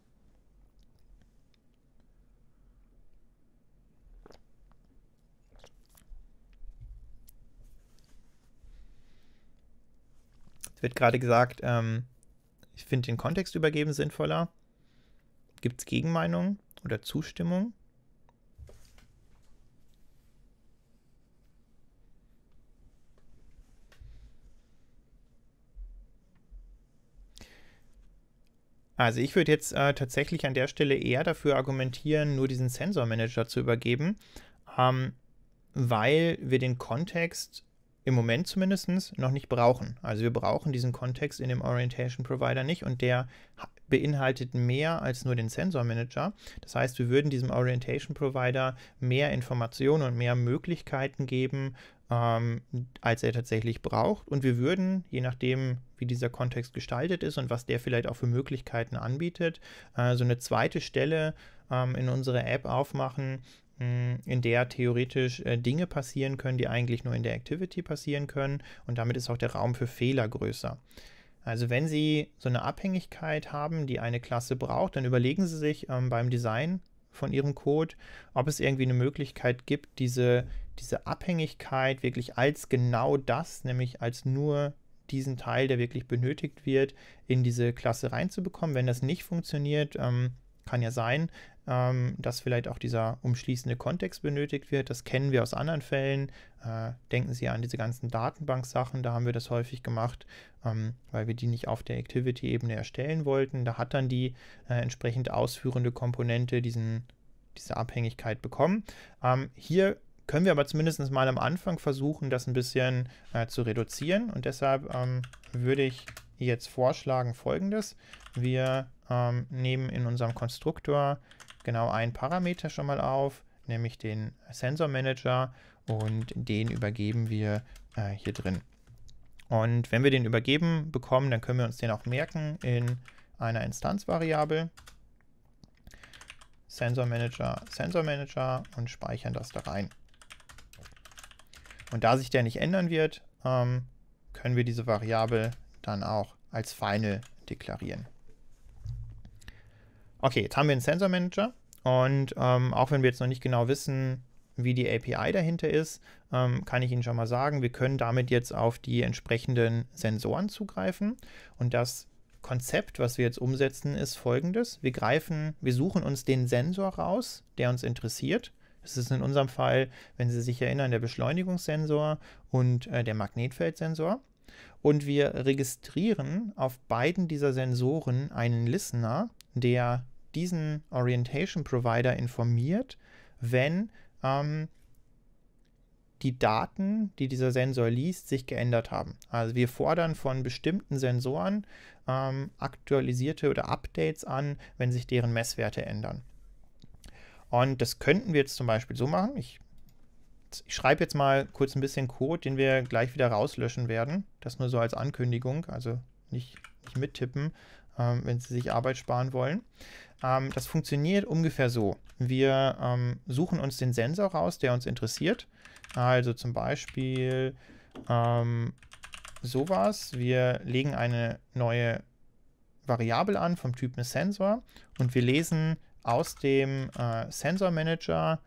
wird gerade gesagt, ähm, ich finde den Kontext übergeben sinnvoller. Gibt es Gegenmeinung oder Zustimmung? Also ich würde jetzt äh, tatsächlich an der Stelle eher dafür argumentieren, nur diesen Sensor Manager zu übergeben, ähm, weil wir den Kontext im Moment zumindest noch nicht brauchen. Also wir brauchen diesen Kontext in dem Orientation Provider nicht und der beinhaltet mehr als nur den Sensor Manager. Das heißt, wir würden diesem Orientation Provider mehr Informationen und mehr Möglichkeiten geben, ähm, als er tatsächlich braucht. Und wir würden, je nachdem, wie dieser Kontext gestaltet ist und was der vielleicht auch für Möglichkeiten anbietet, äh, so eine zweite Stelle ähm, in unserer App aufmachen, in der theoretisch äh, Dinge passieren können, die eigentlich nur in der Activity passieren können. Und damit ist auch der Raum für Fehler größer. Also wenn Sie so eine Abhängigkeit haben, die eine Klasse braucht, dann überlegen Sie sich ähm, beim Design von Ihrem Code, ob es irgendwie eine Möglichkeit gibt, diese, diese Abhängigkeit wirklich als genau das, nämlich als nur diesen Teil, der wirklich benötigt wird, in diese Klasse reinzubekommen. Wenn das nicht funktioniert, ähm, kann ja sein, ähm, dass vielleicht auch dieser umschließende Kontext benötigt wird. Das kennen wir aus anderen Fällen. Äh, denken Sie an diese ganzen Datenbank-Sachen, da haben wir das häufig gemacht, ähm, weil wir die nicht auf der Activity-Ebene erstellen wollten. Da hat dann die äh, entsprechend ausführende Komponente diesen, diese Abhängigkeit bekommen. Ähm, hier können wir aber zumindest mal am Anfang versuchen, das ein bisschen äh, zu reduzieren und deshalb ähm, würde ich jetzt vorschlagen folgendes. Wir ähm, nehmen in unserem Konstruktor genau einen Parameter schon mal auf, nämlich den Sensor Manager und den übergeben wir äh, hier drin. Und wenn wir den übergeben bekommen, dann können wir uns den auch merken in einer Instanzvariable. Sensor Manager, Sensor Manager und speichern das da rein. Und da sich der nicht ändern wird, ähm, können wir diese Variable dann auch als Final deklarieren. Okay, jetzt haben wir einen Sensor Manager und ähm, auch wenn wir jetzt noch nicht genau wissen, wie die API dahinter ist, ähm, kann ich Ihnen schon mal sagen, wir können damit jetzt auf die entsprechenden Sensoren zugreifen. Und das Konzept, was wir jetzt umsetzen, ist folgendes. Wir greifen, wir suchen uns den Sensor raus, der uns interessiert. Das ist in unserem Fall, wenn Sie sich erinnern, der Beschleunigungssensor und äh, der Magnetfeldsensor. Und wir registrieren auf beiden dieser Sensoren einen Listener, der diesen Orientation Provider informiert, wenn ähm, die Daten, die dieser Sensor liest, sich geändert haben. Also wir fordern von bestimmten Sensoren ähm, aktualisierte oder Updates an, wenn sich deren Messwerte ändern. Und das könnten wir jetzt zum Beispiel so machen. Ich ich schreibe jetzt mal kurz ein bisschen Code, den wir gleich wieder rauslöschen werden. Das nur so als Ankündigung, also nicht, nicht mittippen, ähm, wenn Sie sich Arbeit sparen wollen. Ähm, das funktioniert ungefähr so. Wir ähm, suchen uns den Sensor raus, der uns interessiert. Also zum Beispiel ähm, sowas. Wir legen eine neue Variable an vom Typen Sensor und wir lesen aus dem äh, Sensor Manager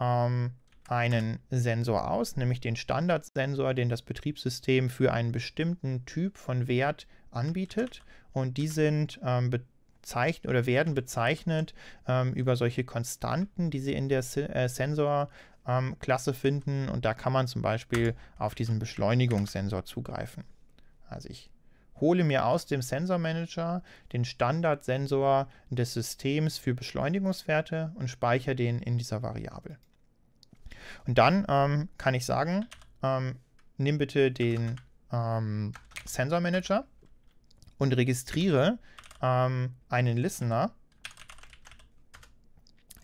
ähm, einen Sensor aus, nämlich den Standardsensor, den das Betriebssystem für einen bestimmten Typ von Wert anbietet. Und die sind ähm, bezeichnet oder werden bezeichnet ähm, über solche Konstanten, die sie in der S äh, Sensorklasse ähm, finden. Und da kann man zum Beispiel auf diesen Beschleunigungssensor zugreifen. Also ich hole mir aus dem Sensor Manager den Standardsensor des Systems für Beschleunigungswerte und speichere den in dieser Variable. Und dann ähm, kann ich sagen, ähm, nimm bitte den ähm, Sensor Manager und registriere ähm, einen Listener,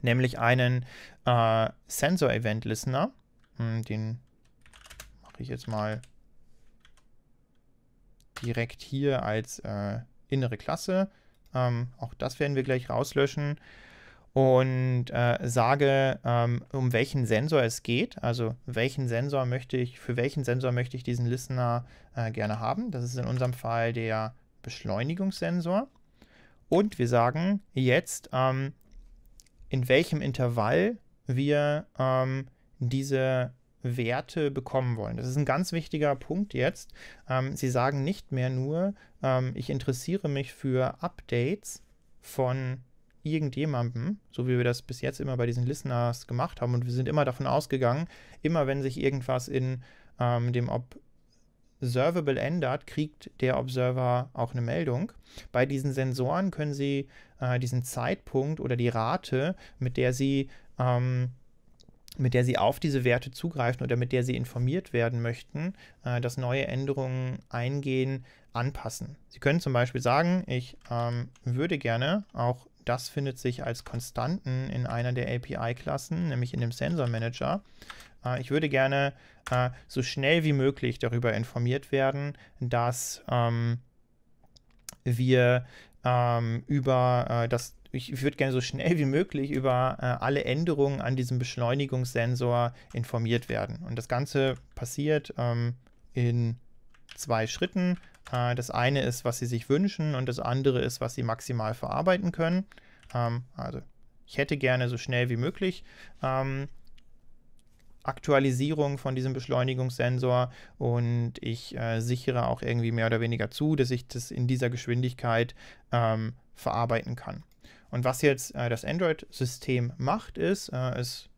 nämlich einen äh, Sensor Event Listener. Hm, den mache ich jetzt mal direkt hier als äh, innere Klasse. Ähm, auch das werden wir gleich rauslöschen und äh, sage, ähm, um welchen Sensor es geht. Also welchen Sensor möchte ich, für welchen Sensor möchte ich diesen Listener äh, gerne haben. Das ist in unserem Fall der Beschleunigungssensor. Und wir sagen jetzt, ähm, in welchem Intervall wir ähm, diese Werte bekommen wollen. Das ist ein ganz wichtiger Punkt jetzt. Ähm, Sie sagen nicht mehr nur, ähm, ich interessiere mich für Updates von irgendjemandem, so wie wir das bis jetzt immer bei diesen Listeners gemacht haben. Und wir sind immer davon ausgegangen, immer wenn sich irgendwas in ähm, dem Observable ändert, kriegt der Observer auch eine Meldung. Bei diesen Sensoren können Sie äh, diesen Zeitpunkt oder die Rate, mit der Sie ähm, mit der sie auf diese Werte zugreifen oder mit der sie informiert werden möchten, äh, dass neue Änderungen eingehen, anpassen. Sie können zum Beispiel sagen, ich ähm, würde gerne auch das findet sich als Konstanten in einer der API-Klassen, nämlich in dem Sensor Manager. Äh, ich würde gerne äh, so schnell wie möglich darüber informiert werden, dass ähm, wir ähm, über äh, das ich würde gerne so schnell wie möglich über äh, alle Änderungen an diesem Beschleunigungssensor informiert werden. Und das Ganze passiert ähm, in zwei Schritten. Äh, das eine ist, was sie sich wünschen und das andere ist, was sie maximal verarbeiten können. Ähm, also ich hätte gerne so schnell wie möglich ähm, Aktualisierung von diesem Beschleunigungssensor und ich äh, sichere auch irgendwie mehr oder weniger zu, dass ich das in dieser Geschwindigkeit ähm, verarbeiten kann. Und was jetzt äh, das Android-System macht, ist, es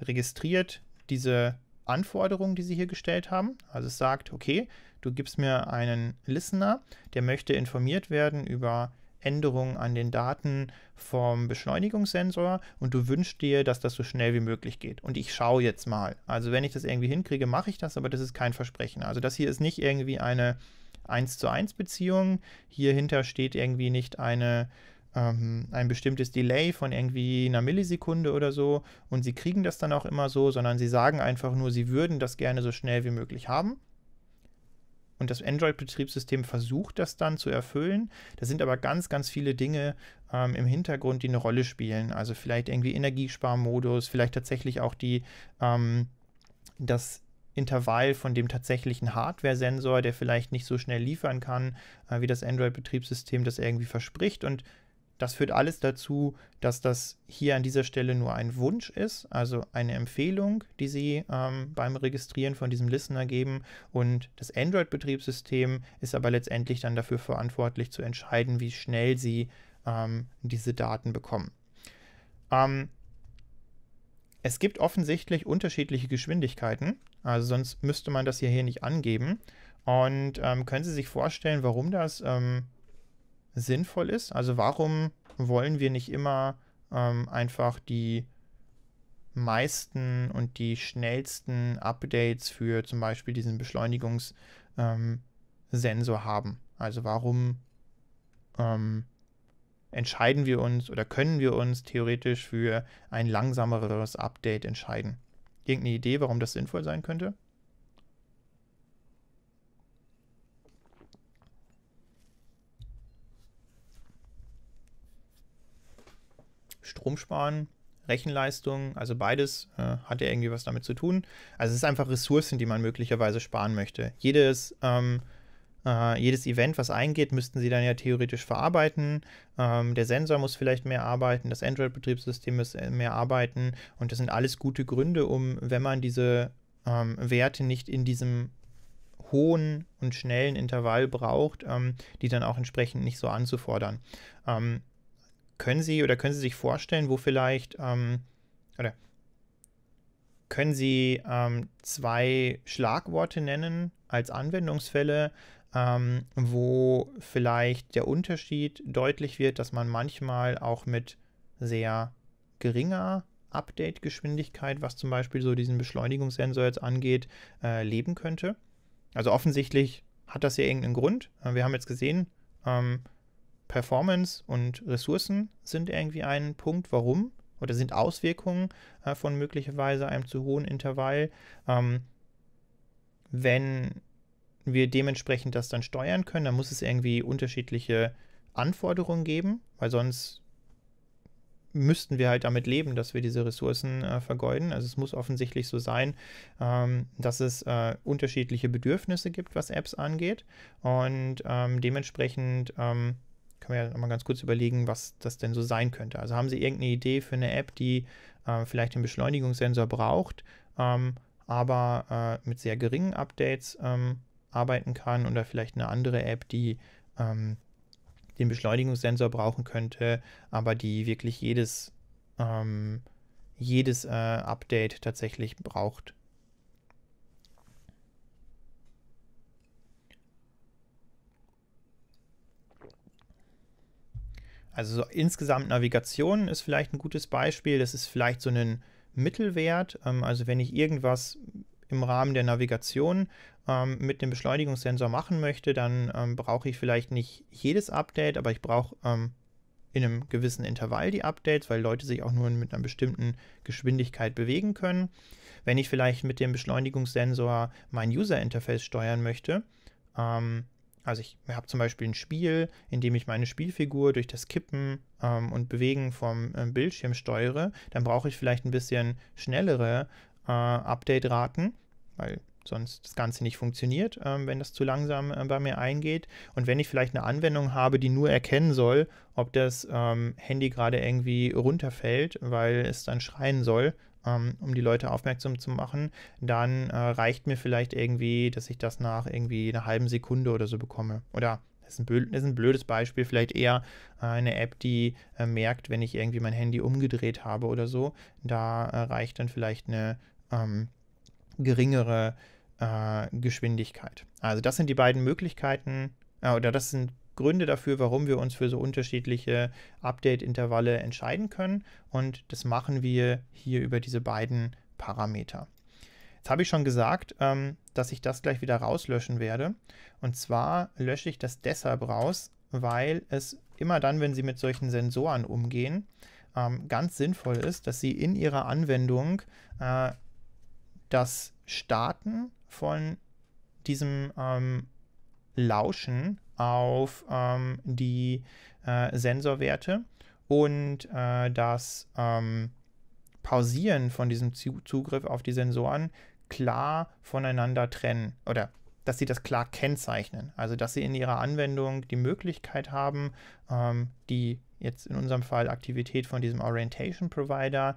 registriert diese Anforderungen, die Sie hier gestellt haben. Also es sagt, okay, du gibst mir einen Listener, der möchte informiert werden über Änderungen an den Daten vom Beschleunigungssensor und du wünschst dir, dass das so schnell wie möglich geht. Und ich schaue jetzt mal. Also wenn ich das irgendwie hinkriege, mache ich das, aber das ist kein Versprechen. Also das hier ist nicht irgendwie eine 1 zu 1 Beziehung. Hier hinter steht irgendwie nicht eine ähm, ein bestimmtes Delay von irgendwie einer Millisekunde oder so und sie kriegen das dann auch immer so, sondern sie sagen einfach nur, sie würden das gerne so schnell wie möglich haben und das Android-Betriebssystem versucht das dann zu erfüllen. Da sind aber ganz, ganz viele Dinge ähm, im Hintergrund, die eine Rolle spielen. Also vielleicht irgendwie Energiesparmodus, vielleicht tatsächlich auch die, ähm, das Intervall von dem tatsächlichen Hardware-Sensor, der vielleicht nicht so schnell liefern kann, äh, wie das Android-Betriebssystem das irgendwie verspricht. Und das führt alles dazu, dass das hier an dieser Stelle nur ein Wunsch ist, also eine Empfehlung, die Sie ähm, beim Registrieren von diesem Listener geben. Und das Android-Betriebssystem ist aber letztendlich dann dafür verantwortlich zu entscheiden, wie schnell Sie ähm, diese Daten bekommen. Ähm, es gibt offensichtlich unterschiedliche Geschwindigkeiten, also sonst müsste man das hier, hier nicht angeben. Und ähm, können Sie sich vorstellen, warum das ähm, sinnvoll ist. Also warum wollen wir nicht immer ähm, einfach die meisten und die schnellsten Updates für zum Beispiel diesen Beschleunigungssensor ähm, haben? Also warum ähm, entscheiden wir uns oder können wir uns theoretisch für ein langsameres Update entscheiden? Irgendeine Idee, warum das sinnvoll sein könnte? Strom sparen, Rechenleistung, also beides äh, hat ja irgendwie was damit zu tun. Also es ist einfach Ressourcen, die man möglicherweise sparen möchte. Jedes, ähm, äh, jedes Event, was eingeht, müssten sie dann ja theoretisch verarbeiten. Ähm, der Sensor muss vielleicht mehr arbeiten, das Android-Betriebssystem muss äh, mehr arbeiten und das sind alles gute Gründe, um, wenn man diese ähm, Werte nicht in diesem hohen und schnellen Intervall braucht, ähm, die dann auch entsprechend nicht so anzufordern. Ähm, können Sie oder können Sie sich vorstellen, wo vielleicht ähm, oder können Sie ähm, zwei Schlagworte nennen als Anwendungsfälle, ähm, wo vielleicht der Unterschied deutlich wird, dass man manchmal auch mit sehr geringer Update-Geschwindigkeit, was zum Beispiel so diesen Beschleunigungssensor jetzt angeht, äh, leben könnte? Also offensichtlich hat das ja irgendeinen Grund. Äh, wir haben jetzt gesehen, ähm, Performance und Ressourcen sind irgendwie ein Punkt, warum oder sind Auswirkungen äh, von möglicherweise einem zu hohen Intervall. Ähm, wenn wir dementsprechend das dann steuern können, dann muss es irgendwie unterschiedliche Anforderungen geben, weil sonst müssten wir halt damit leben, dass wir diese Ressourcen äh, vergeuden. Also es muss offensichtlich so sein, ähm, dass es äh, unterschiedliche Bedürfnisse gibt, was Apps angeht. Und ähm, dementsprechend ähm, können wir ja mal ganz kurz überlegen, was das denn so sein könnte. Also haben Sie irgendeine Idee für eine App, die äh, vielleicht den Beschleunigungssensor braucht, ähm, aber äh, mit sehr geringen Updates ähm, arbeiten kann oder vielleicht eine andere App, die ähm, den Beschleunigungssensor brauchen könnte, aber die wirklich jedes, ähm, jedes äh, Update tatsächlich braucht. also so insgesamt Navigation ist vielleicht ein gutes Beispiel. Das ist vielleicht so ein Mittelwert. Ähm, also wenn ich irgendwas im Rahmen der Navigation ähm, mit dem Beschleunigungssensor machen möchte, dann ähm, brauche ich vielleicht nicht jedes Update, aber ich brauche ähm, in einem gewissen Intervall die Updates, weil Leute sich auch nur mit einer bestimmten Geschwindigkeit bewegen können. Wenn ich vielleicht mit dem Beschleunigungssensor mein User-Interface steuern möchte, ähm, also ich habe zum Beispiel ein Spiel, in dem ich meine Spielfigur durch das Kippen ähm, und Bewegen vom ähm, Bildschirm steuere. Dann brauche ich vielleicht ein bisschen schnellere äh, Update-Raten, weil sonst das Ganze nicht funktioniert, ähm, wenn das zu langsam äh, bei mir eingeht. Und wenn ich vielleicht eine Anwendung habe, die nur erkennen soll, ob das ähm, Handy gerade irgendwie runterfällt, weil es dann schreien soll, ähm, um die Leute aufmerksam zu machen, dann äh, reicht mir vielleicht irgendwie, dass ich das nach irgendwie einer halben Sekunde oder so bekomme. Oder das ist ein, blöd, das ist ein blödes Beispiel, vielleicht eher äh, eine App, die äh, merkt, wenn ich irgendwie mein Handy umgedreht habe oder so, da äh, reicht dann vielleicht eine ähm, geringere äh, Geschwindigkeit. Also das sind die beiden Möglichkeiten, äh, oder das sind Gründe dafür, warum wir uns für so unterschiedliche Update-Intervalle entscheiden können. Und das machen wir hier über diese beiden Parameter. Jetzt habe ich schon gesagt, ähm, dass ich das gleich wieder rauslöschen werde. Und zwar lösche ich das deshalb raus, weil es immer dann, wenn Sie mit solchen Sensoren umgehen, ähm, ganz sinnvoll ist, dass Sie in Ihrer Anwendung äh, das Starten von diesem ähm, Lauschen auf ähm, die äh, Sensorwerte und äh, das ähm, Pausieren von diesem Zugriff auf die Sensoren klar voneinander trennen oder dass sie das klar kennzeichnen. Also dass sie in ihrer Anwendung die Möglichkeit haben, ähm, die jetzt in unserem Fall Aktivität von diesem Orientation Provider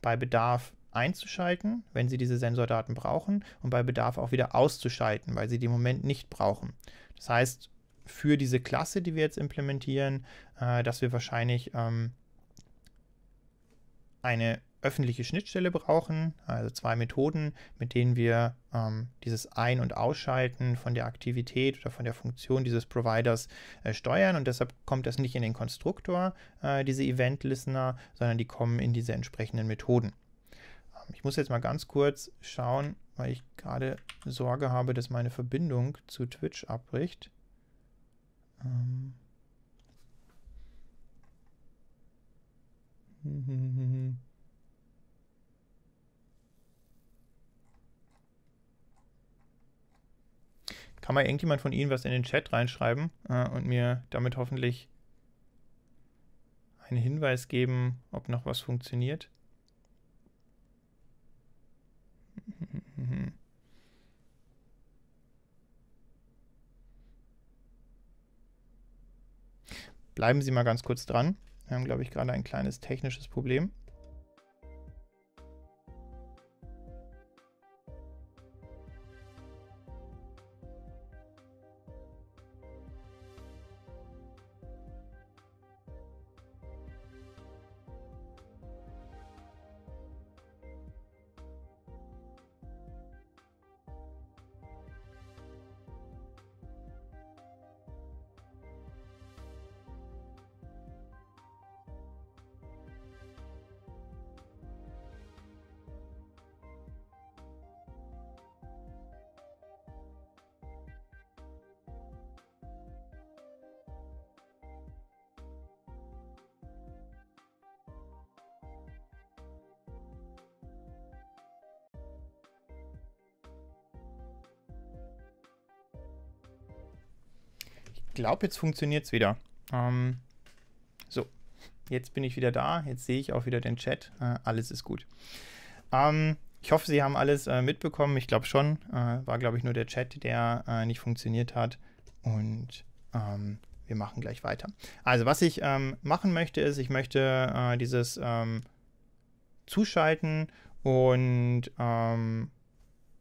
bei Bedarf einzuschalten, wenn sie diese Sensordaten brauchen und bei Bedarf auch wieder auszuschalten, weil sie die im Moment nicht brauchen. Das heißt, für diese Klasse, die wir jetzt implementieren, äh, dass wir wahrscheinlich ähm, eine öffentliche Schnittstelle brauchen, also zwei Methoden, mit denen wir ähm, dieses Ein- und Ausschalten von der Aktivität oder von der Funktion dieses Providers äh, steuern. Und deshalb kommt das nicht in den Konstruktor, äh, diese Event-Listener, sondern die kommen in diese entsprechenden Methoden. Ähm, ich muss jetzt mal ganz kurz schauen, weil ich gerade Sorge habe, dass meine Verbindung zu Twitch abbricht. Ähm. Kann mal irgendjemand von Ihnen was in den Chat reinschreiben äh, und mir damit hoffentlich einen Hinweis geben, ob noch was funktioniert? Bleiben Sie mal ganz kurz dran. Wir haben, glaube ich, gerade ein kleines technisches Problem. glaube, jetzt funktioniert es wieder. Ähm, so, jetzt bin ich wieder da. Jetzt sehe ich auch wieder den Chat. Äh, alles ist gut. Ähm, ich hoffe, Sie haben alles äh, mitbekommen. Ich glaube schon. Äh, war, glaube ich, nur der Chat, der äh, nicht funktioniert hat. Und ähm, wir machen gleich weiter. Also, was ich ähm, machen möchte, ist, ich möchte äh, dieses ähm, Zuschalten und ähm,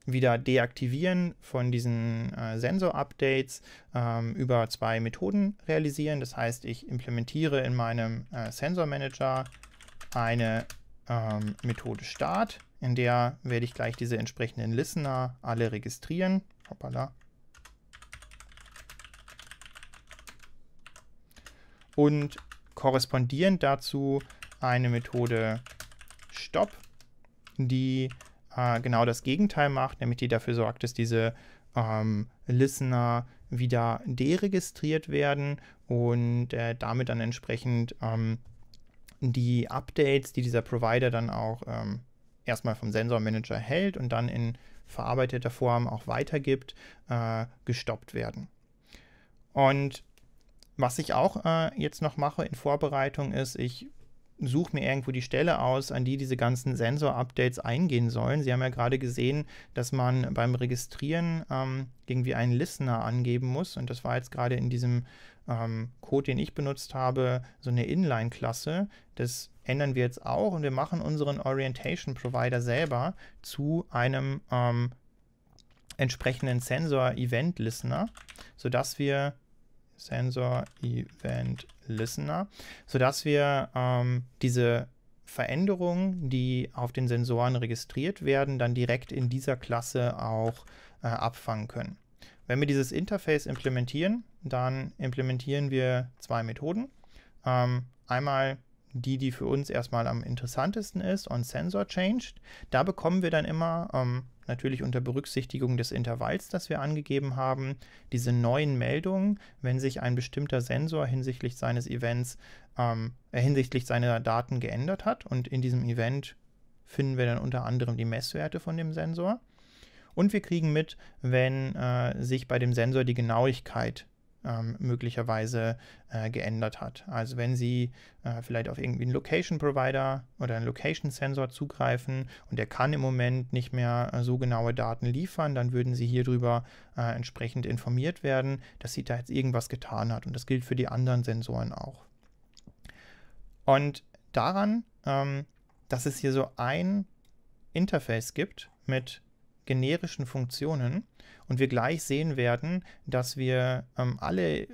wieder deaktivieren von diesen äh, Sensor-Updates ähm, über zwei Methoden realisieren. Das heißt, ich implementiere in meinem äh, Sensor Manager eine ähm, Methode Start, in der werde ich gleich diese entsprechenden Listener alle registrieren. Hoppala. Und korrespondierend dazu eine Methode Stop, die äh, genau das Gegenteil macht, nämlich die dafür sorgt, dass diese ähm, Listener wieder deregistriert werden und äh, damit dann entsprechend ähm, die Updates, die dieser Provider dann auch ähm, erstmal vom Sensormanager hält und dann in verarbeiteter Form auch weitergibt, äh, gestoppt werden. Und was ich auch äh, jetzt noch mache in Vorbereitung ist, ich suche mir irgendwo die Stelle aus, an die diese ganzen Sensor-Updates eingehen sollen. Sie haben ja gerade gesehen, dass man beim Registrieren ähm, irgendwie einen Listener angeben muss. Und das war jetzt gerade in diesem ähm, Code, den ich benutzt habe, so eine Inline-Klasse. Das ändern wir jetzt auch und wir machen unseren Orientation Provider selber zu einem ähm, entsprechenden Sensor-Event-Listener, sodass wir Sensor-Event listener Listener, sodass wir ähm, diese Veränderungen, die auf den Sensoren registriert werden, dann direkt in dieser Klasse auch äh, abfangen können. Wenn wir dieses Interface implementieren, dann implementieren wir zwei Methoden. Ähm, einmal die, die für uns erstmal am interessantesten ist, on Sensor Changed. Da bekommen wir dann immer ähm, natürlich unter Berücksichtigung des Intervalls, das wir angegeben haben, diese neuen Meldungen, wenn sich ein bestimmter Sensor hinsichtlich seines Events, ähm, äh, hinsichtlich seiner Daten geändert hat. Und in diesem Event finden wir dann unter anderem die Messwerte von dem Sensor. Und wir kriegen mit, wenn äh, sich bei dem Sensor die Genauigkeit ähm, möglicherweise äh, geändert hat. Also wenn Sie äh, vielleicht auf irgendwie einen Location Provider oder einen Location Sensor zugreifen und der kann im Moment nicht mehr äh, so genaue Daten liefern, dann würden Sie hierüber äh, entsprechend informiert werden, dass Sie da jetzt irgendwas getan hat. Und das gilt für die anderen Sensoren auch. Und daran, ähm, dass es hier so ein Interface gibt mit generischen Funktionen, und wir gleich sehen werden, dass wir ähm, alle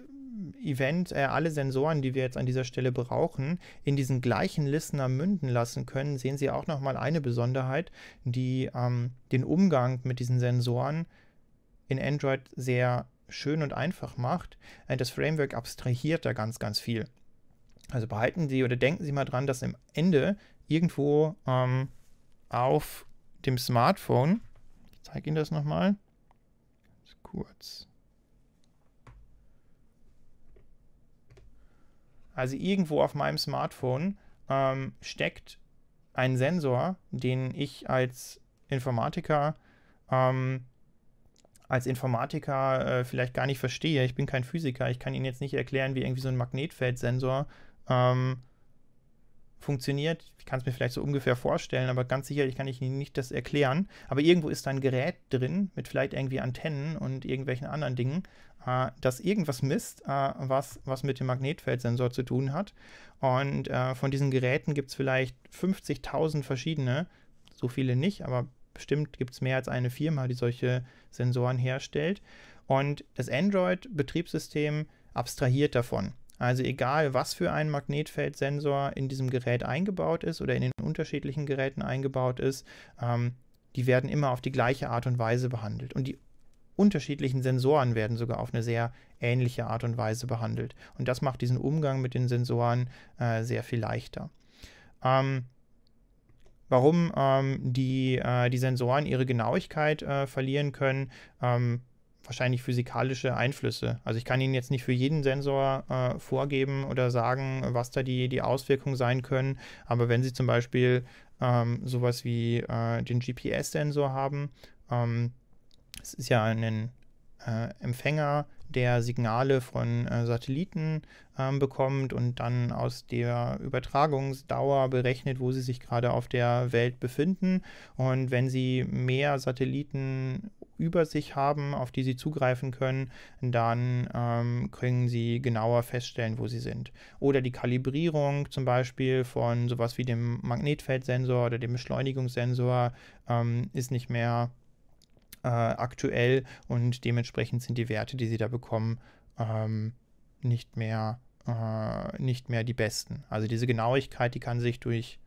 Event, äh, alle Sensoren, die wir jetzt an dieser Stelle brauchen, in diesen gleichen Listener münden lassen können, sehen Sie auch nochmal eine Besonderheit, die ähm, den Umgang mit diesen Sensoren in Android sehr schön und einfach macht. Äh, das Framework abstrahiert da ganz, ganz viel. Also behalten Sie oder denken Sie mal dran, dass im Ende irgendwo ähm, auf dem Smartphone, ich zeige Ihnen das nochmal, kurz. Also irgendwo auf meinem Smartphone ähm, steckt ein Sensor, den ich als Informatiker ähm, als Informatiker äh, vielleicht gar nicht verstehe. Ich bin kein Physiker, ich kann Ihnen jetzt nicht erklären, wie irgendwie so ein Magnetfeldsensor ähm, funktioniert. Ich kann es mir vielleicht so ungefähr vorstellen, aber ganz sicherlich kann ich Ihnen nicht das erklären. Aber irgendwo ist da ein Gerät drin mit vielleicht irgendwie Antennen und irgendwelchen anderen Dingen, äh, das irgendwas misst, äh, was, was mit dem Magnetfeldsensor zu tun hat. Und äh, von diesen Geräten gibt es vielleicht 50.000 verschiedene, so viele nicht, aber bestimmt gibt es mehr als eine Firma, die solche Sensoren herstellt. Und das Android-Betriebssystem abstrahiert davon. Also egal, was für ein Magnetfeldsensor in diesem Gerät eingebaut ist oder in den unterschiedlichen Geräten eingebaut ist, ähm, die werden immer auf die gleiche Art und Weise behandelt. Und die unterschiedlichen Sensoren werden sogar auf eine sehr ähnliche Art und Weise behandelt. Und das macht diesen Umgang mit den Sensoren äh, sehr viel leichter. Ähm, warum ähm, die, äh, die Sensoren ihre Genauigkeit äh, verlieren können, ähm, wahrscheinlich physikalische Einflüsse. Also ich kann Ihnen jetzt nicht für jeden Sensor äh, vorgeben oder sagen, was da die, die Auswirkungen sein können. Aber wenn Sie zum Beispiel ähm, sowas wie äh, den GPS-Sensor haben, ähm, es ist ja ein, äh, Empfänger der Signale von äh, Satelliten ähm, bekommt und dann aus der Übertragungsdauer berechnet, wo sie sich gerade auf der Welt befinden. Und wenn sie mehr Satelliten über sich haben, auf die sie zugreifen können, dann ähm, können sie genauer feststellen, wo sie sind. Oder die Kalibrierung zum Beispiel von sowas wie dem Magnetfeldsensor oder dem Beschleunigungssensor ähm, ist nicht mehr äh, aktuell und dementsprechend sind die Werte, die sie da bekommen, ähm, nicht mehr äh, nicht mehr die besten. Also diese Genauigkeit, die kann sich durch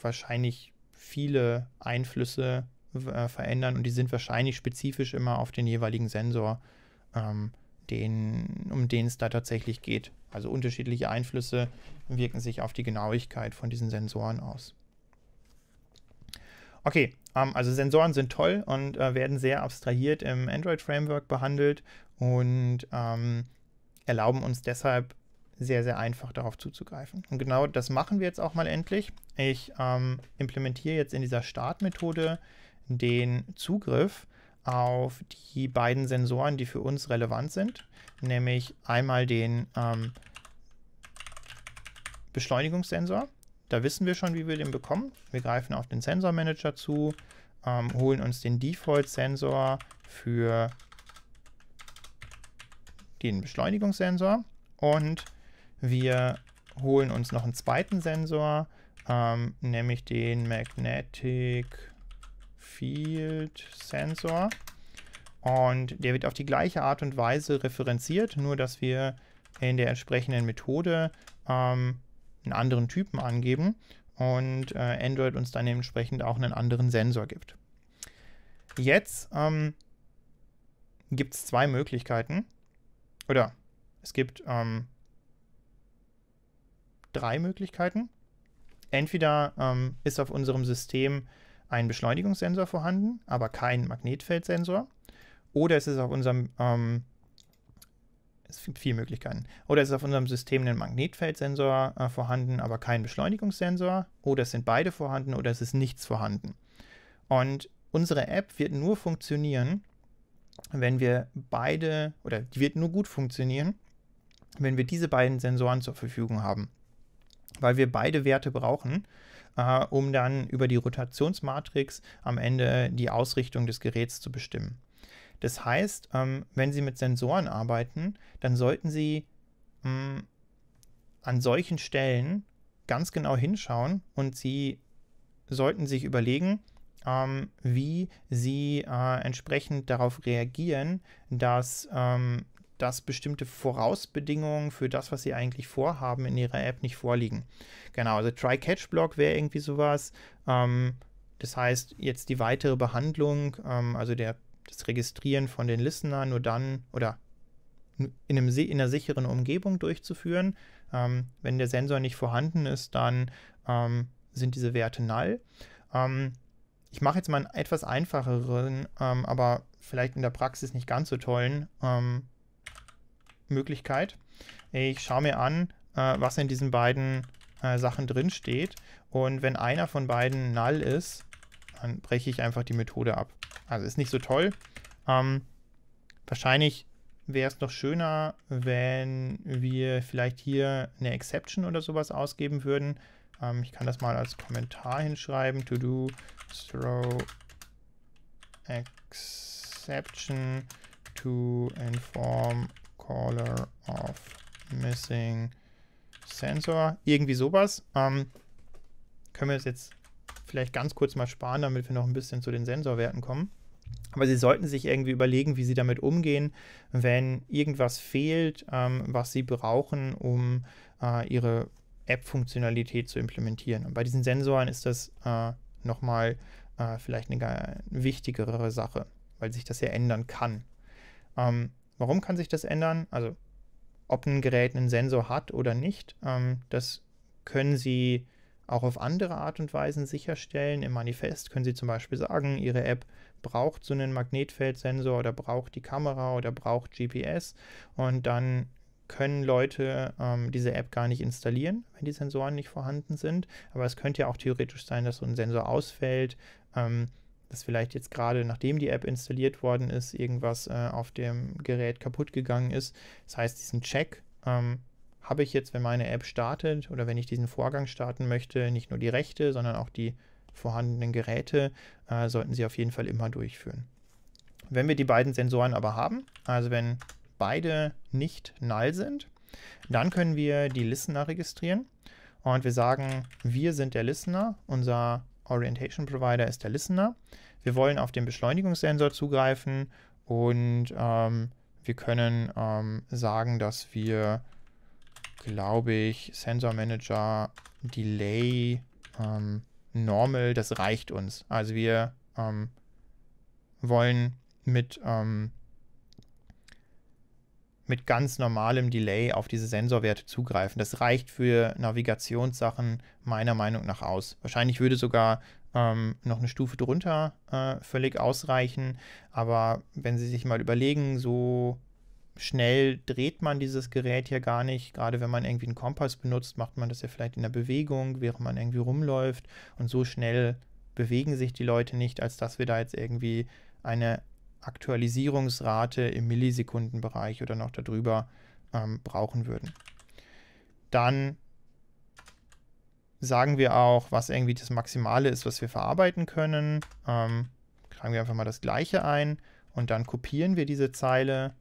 wahrscheinlich viele Einflüsse äh, verändern und die sind wahrscheinlich spezifisch immer auf den jeweiligen Sensor, ähm, den, um den es da tatsächlich geht. Also unterschiedliche Einflüsse wirken sich auf die Genauigkeit von diesen Sensoren aus. Okay, ähm, also Sensoren sind toll und äh, werden sehr abstrahiert im Android-Framework behandelt und ähm, erlauben uns deshalb sehr, sehr einfach darauf zuzugreifen. Und genau das machen wir jetzt auch mal endlich. Ich ähm, implementiere jetzt in dieser Startmethode den Zugriff auf die beiden Sensoren, die für uns relevant sind, nämlich einmal den ähm, Beschleunigungssensor da wissen wir schon, wie wir den bekommen. Wir greifen auf den Sensor Manager zu, ähm, holen uns den Default-Sensor für den Beschleunigungssensor und wir holen uns noch einen zweiten Sensor, ähm, nämlich den Magnetic Field Sensor. Und der wird auf die gleiche Art und Weise referenziert, nur dass wir in der entsprechenden Methode ähm, einen anderen Typen angeben und äh, Android uns dann entsprechend auch einen anderen Sensor gibt. Jetzt ähm, gibt es zwei Möglichkeiten. Oder es gibt ähm, drei Möglichkeiten. Entweder ähm, ist auf unserem System ein Beschleunigungssensor vorhanden, aber kein Magnetfeldsensor. Oder es ist auf unserem ähm, es gibt viele Möglichkeiten. Oder es ist auf unserem System ein Magnetfeldsensor äh, vorhanden, aber kein Beschleunigungssensor. Oder es sind beide vorhanden oder es ist nichts vorhanden. Und unsere App wird nur funktionieren, wenn wir beide, oder die wird nur gut funktionieren, wenn wir diese beiden Sensoren zur Verfügung haben. Weil wir beide Werte brauchen, äh, um dann über die Rotationsmatrix am Ende die Ausrichtung des Geräts zu bestimmen. Das heißt, ähm, wenn Sie mit Sensoren arbeiten, dann sollten Sie mh, ähm, an solchen Stellen ganz genau hinschauen und Sie sollten sich überlegen, ähm, wie Sie äh, entsprechend darauf reagieren, dass ähm, dass bestimmte Vorausbedingungen für das, was sie eigentlich vorhaben, in ihrer App nicht vorliegen. Genau, also Try-Catch-Block wäre irgendwie sowas. Ähm, das heißt, jetzt die weitere Behandlung, ähm, also der das Registrieren von den Listener nur dann oder in, einem, in einer sicheren Umgebung durchzuführen. Ähm, wenn der Sensor nicht vorhanden ist, dann ähm, sind diese Werte null. Ähm, ich mache jetzt mal einen etwas einfacheren, ähm, aber vielleicht in der Praxis nicht ganz so tollen ähm, Möglichkeit. Ich schaue mir an, äh, was in diesen beiden äh, Sachen drin steht. Und wenn einer von beiden null ist, dann breche ich einfach die Methode ab. Also ist nicht so toll. Ähm, wahrscheinlich wäre es noch schöner, wenn wir vielleicht hier eine Exception oder sowas ausgeben würden. Ähm, ich kann das mal als Kommentar hinschreiben. To do throw exception to inform caller of missing sensor. Irgendwie sowas. Ähm, können wir es jetzt vielleicht ganz kurz mal sparen, damit wir noch ein bisschen zu den Sensorwerten kommen. Aber Sie sollten sich irgendwie überlegen, wie Sie damit umgehen, wenn irgendwas fehlt, ähm, was Sie brauchen, um äh, Ihre App-Funktionalität zu implementieren. Und bei diesen Sensoren ist das äh, nochmal äh, vielleicht eine wichtigere Sache, weil sich das ja ändern kann. Ähm, warum kann sich das ändern? Also ob ein Gerät einen Sensor hat oder nicht, ähm, das können Sie auch auf andere Art und Weisen sicherstellen. Im Manifest können Sie zum Beispiel sagen, Ihre App braucht so einen Magnetfeldsensor oder braucht die Kamera oder braucht GPS und dann können Leute ähm, diese App gar nicht installieren, wenn die Sensoren nicht vorhanden sind. Aber es könnte ja auch theoretisch sein, dass so ein Sensor ausfällt, ähm, dass vielleicht jetzt gerade nachdem die App installiert worden ist, irgendwas äh, auf dem Gerät kaputt gegangen ist. Das heißt, diesen Check ähm, habe ich jetzt, wenn meine App startet oder wenn ich diesen Vorgang starten möchte, nicht nur die Rechte, sondern auch die vorhandenen Geräte äh, sollten Sie auf jeden Fall immer durchführen. Wenn wir die beiden Sensoren aber haben, also wenn beide nicht null sind, dann können wir die Listener registrieren und wir sagen, wir sind der Listener, unser Orientation Provider ist der Listener. Wir wollen auf den Beschleunigungssensor zugreifen und ähm, wir können ähm, sagen, dass wir glaube ich, Sensor Manager, Delay, ähm, Normal, das reicht uns. Also wir ähm, wollen mit, ähm, mit ganz normalem Delay auf diese Sensorwerte zugreifen. Das reicht für Navigationssachen meiner Meinung nach aus. Wahrscheinlich würde sogar ähm, noch eine Stufe drunter äh, völlig ausreichen. Aber wenn Sie sich mal überlegen, so schnell dreht man dieses Gerät ja gar nicht. Gerade wenn man irgendwie einen Kompass benutzt, macht man das ja vielleicht in der Bewegung, während man irgendwie rumläuft. Und so schnell bewegen sich die Leute nicht, als dass wir da jetzt irgendwie eine Aktualisierungsrate im Millisekundenbereich oder noch darüber ähm, brauchen würden. Dann sagen wir auch, was irgendwie das Maximale ist, was wir verarbeiten können. Ähm, tragen wir einfach mal das gleiche ein und dann kopieren wir diese Zeile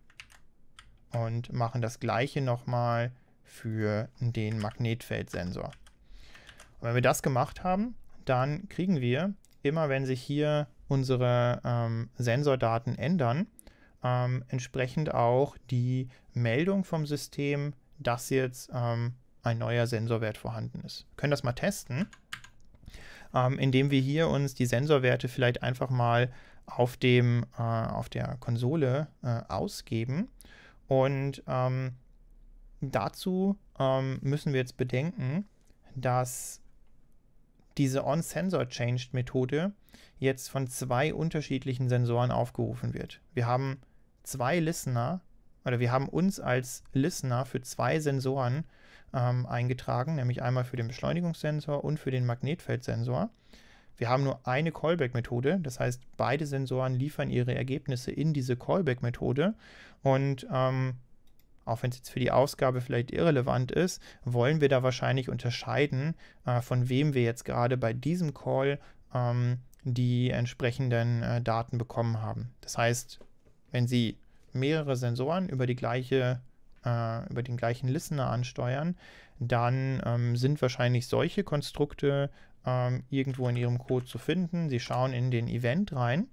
und machen das gleiche nochmal für den Magnetfeldsensor. Und wenn wir das gemacht haben, dann kriegen wir immer, wenn sich hier unsere ähm, Sensordaten ändern, ähm, entsprechend auch die Meldung vom System, dass jetzt ähm, ein neuer Sensorwert vorhanden ist. Wir können das mal testen, ähm, indem wir hier uns die Sensorwerte vielleicht einfach mal auf, dem, äh, auf der Konsole äh, ausgeben und ähm, dazu ähm, müssen wir jetzt bedenken, dass diese On-Sensor-Changed-Methode jetzt von zwei unterschiedlichen Sensoren aufgerufen wird. Wir haben zwei Listener oder wir haben uns als Listener für zwei Sensoren ähm, eingetragen, nämlich einmal für den Beschleunigungssensor und für den Magnetfeldsensor. Wir haben nur eine Callback-Methode, das heißt, beide Sensoren liefern ihre Ergebnisse in diese Callback-Methode und ähm, auch wenn es jetzt für die Ausgabe vielleicht irrelevant ist, wollen wir da wahrscheinlich unterscheiden, äh, von wem wir jetzt gerade bei diesem Call ähm, die entsprechenden äh, Daten bekommen haben. Das heißt, wenn Sie mehrere Sensoren über die gleiche äh, über den gleichen Listener ansteuern, dann ähm, sind wahrscheinlich solche Konstrukte ähm, irgendwo in ihrem Code zu finden. Sie schauen in den Event rein.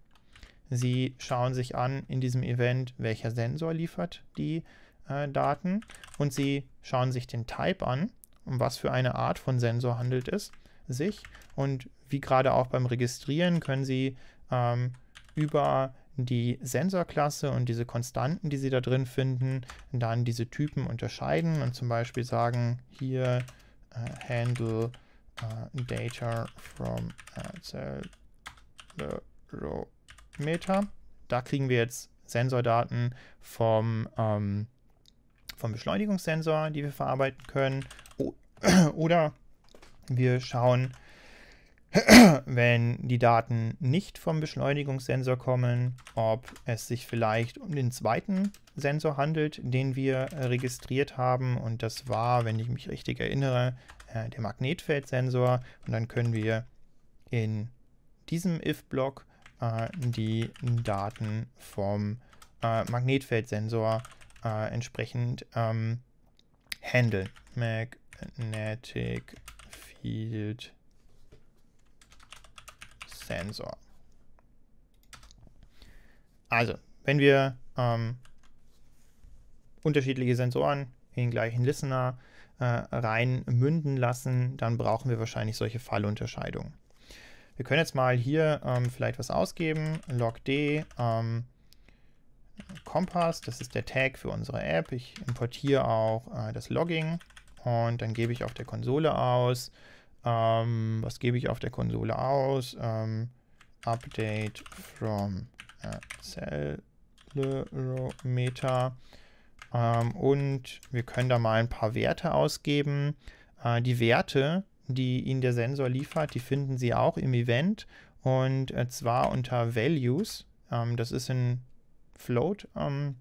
Sie schauen sich an in diesem Event, welcher Sensor liefert die äh, Daten und sie schauen sich den Type an, um was für eine Art von Sensor handelt es sich. Und wie gerade auch beim Registrieren können Sie ähm, über die Sensorklasse und diese Konstanten, die Sie da drin finden, dann diese Typen unterscheiden und zum Beispiel sagen, hier äh, Handle uh, data from uh, accelerometer. Da kriegen wir jetzt Sensordaten vom, ähm, vom Beschleunigungssensor, die wir verarbeiten können. oder wir schauen, wenn die Daten nicht vom Beschleunigungssensor kommen, ob es sich vielleicht um den zweiten Sensor handelt, den wir registriert haben. Und das war, wenn ich mich richtig erinnere, äh, der Magnetfeldsensor und dann können wir in diesem if-Block äh, die Daten vom äh, Magnetfeldsensor äh, entsprechend ähm, handeln. Magnetic Field Sensor. Also, wenn wir ähm, unterschiedliche Sensoren in den gleichen Listener äh, rein münden lassen, dann brauchen wir wahrscheinlich solche Fallunterscheidungen. Wir können jetzt mal hier ähm, vielleicht was ausgeben, logd ähm, Kompass, das ist der Tag für unsere App. Ich importiere auch äh, das Logging und dann gebe ich auf der Konsole aus. Ähm, was gebe ich auf der Konsole aus? Ähm, Update from äh, Celerometer. Ähm, und wir können da mal ein paar Werte ausgeben. Äh, die Werte, die Ihnen der Sensor liefert, die finden Sie auch im Event und äh, zwar unter Values. Ähm, das ist ein Float-Wert, ähm,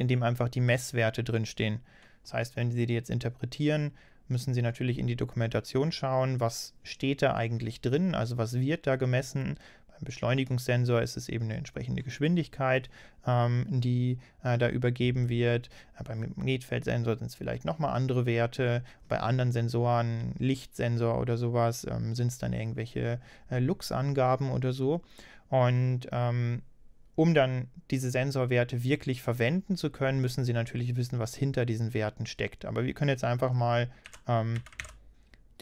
in dem einfach die Messwerte drinstehen. Das heißt, wenn Sie die jetzt interpretieren, müssen Sie natürlich in die Dokumentation schauen, was steht da eigentlich drin, also was wird da gemessen, Beschleunigungssensor ist es eben eine entsprechende Geschwindigkeit, ähm, die äh, da übergeben wird. Äh, beim Magnetfeldsensor sind es vielleicht nochmal andere Werte. Bei anderen Sensoren, Lichtsensor oder sowas, ähm, sind es dann irgendwelche äh, Lux-Angaben oder so. Und ähm, um dann diese Sensorwerte wirklich verwenden zu können, müssen Sie natürlich wissen, was hinter diesen Werten steckt. Aber wir können jetzt einfach mal ähm,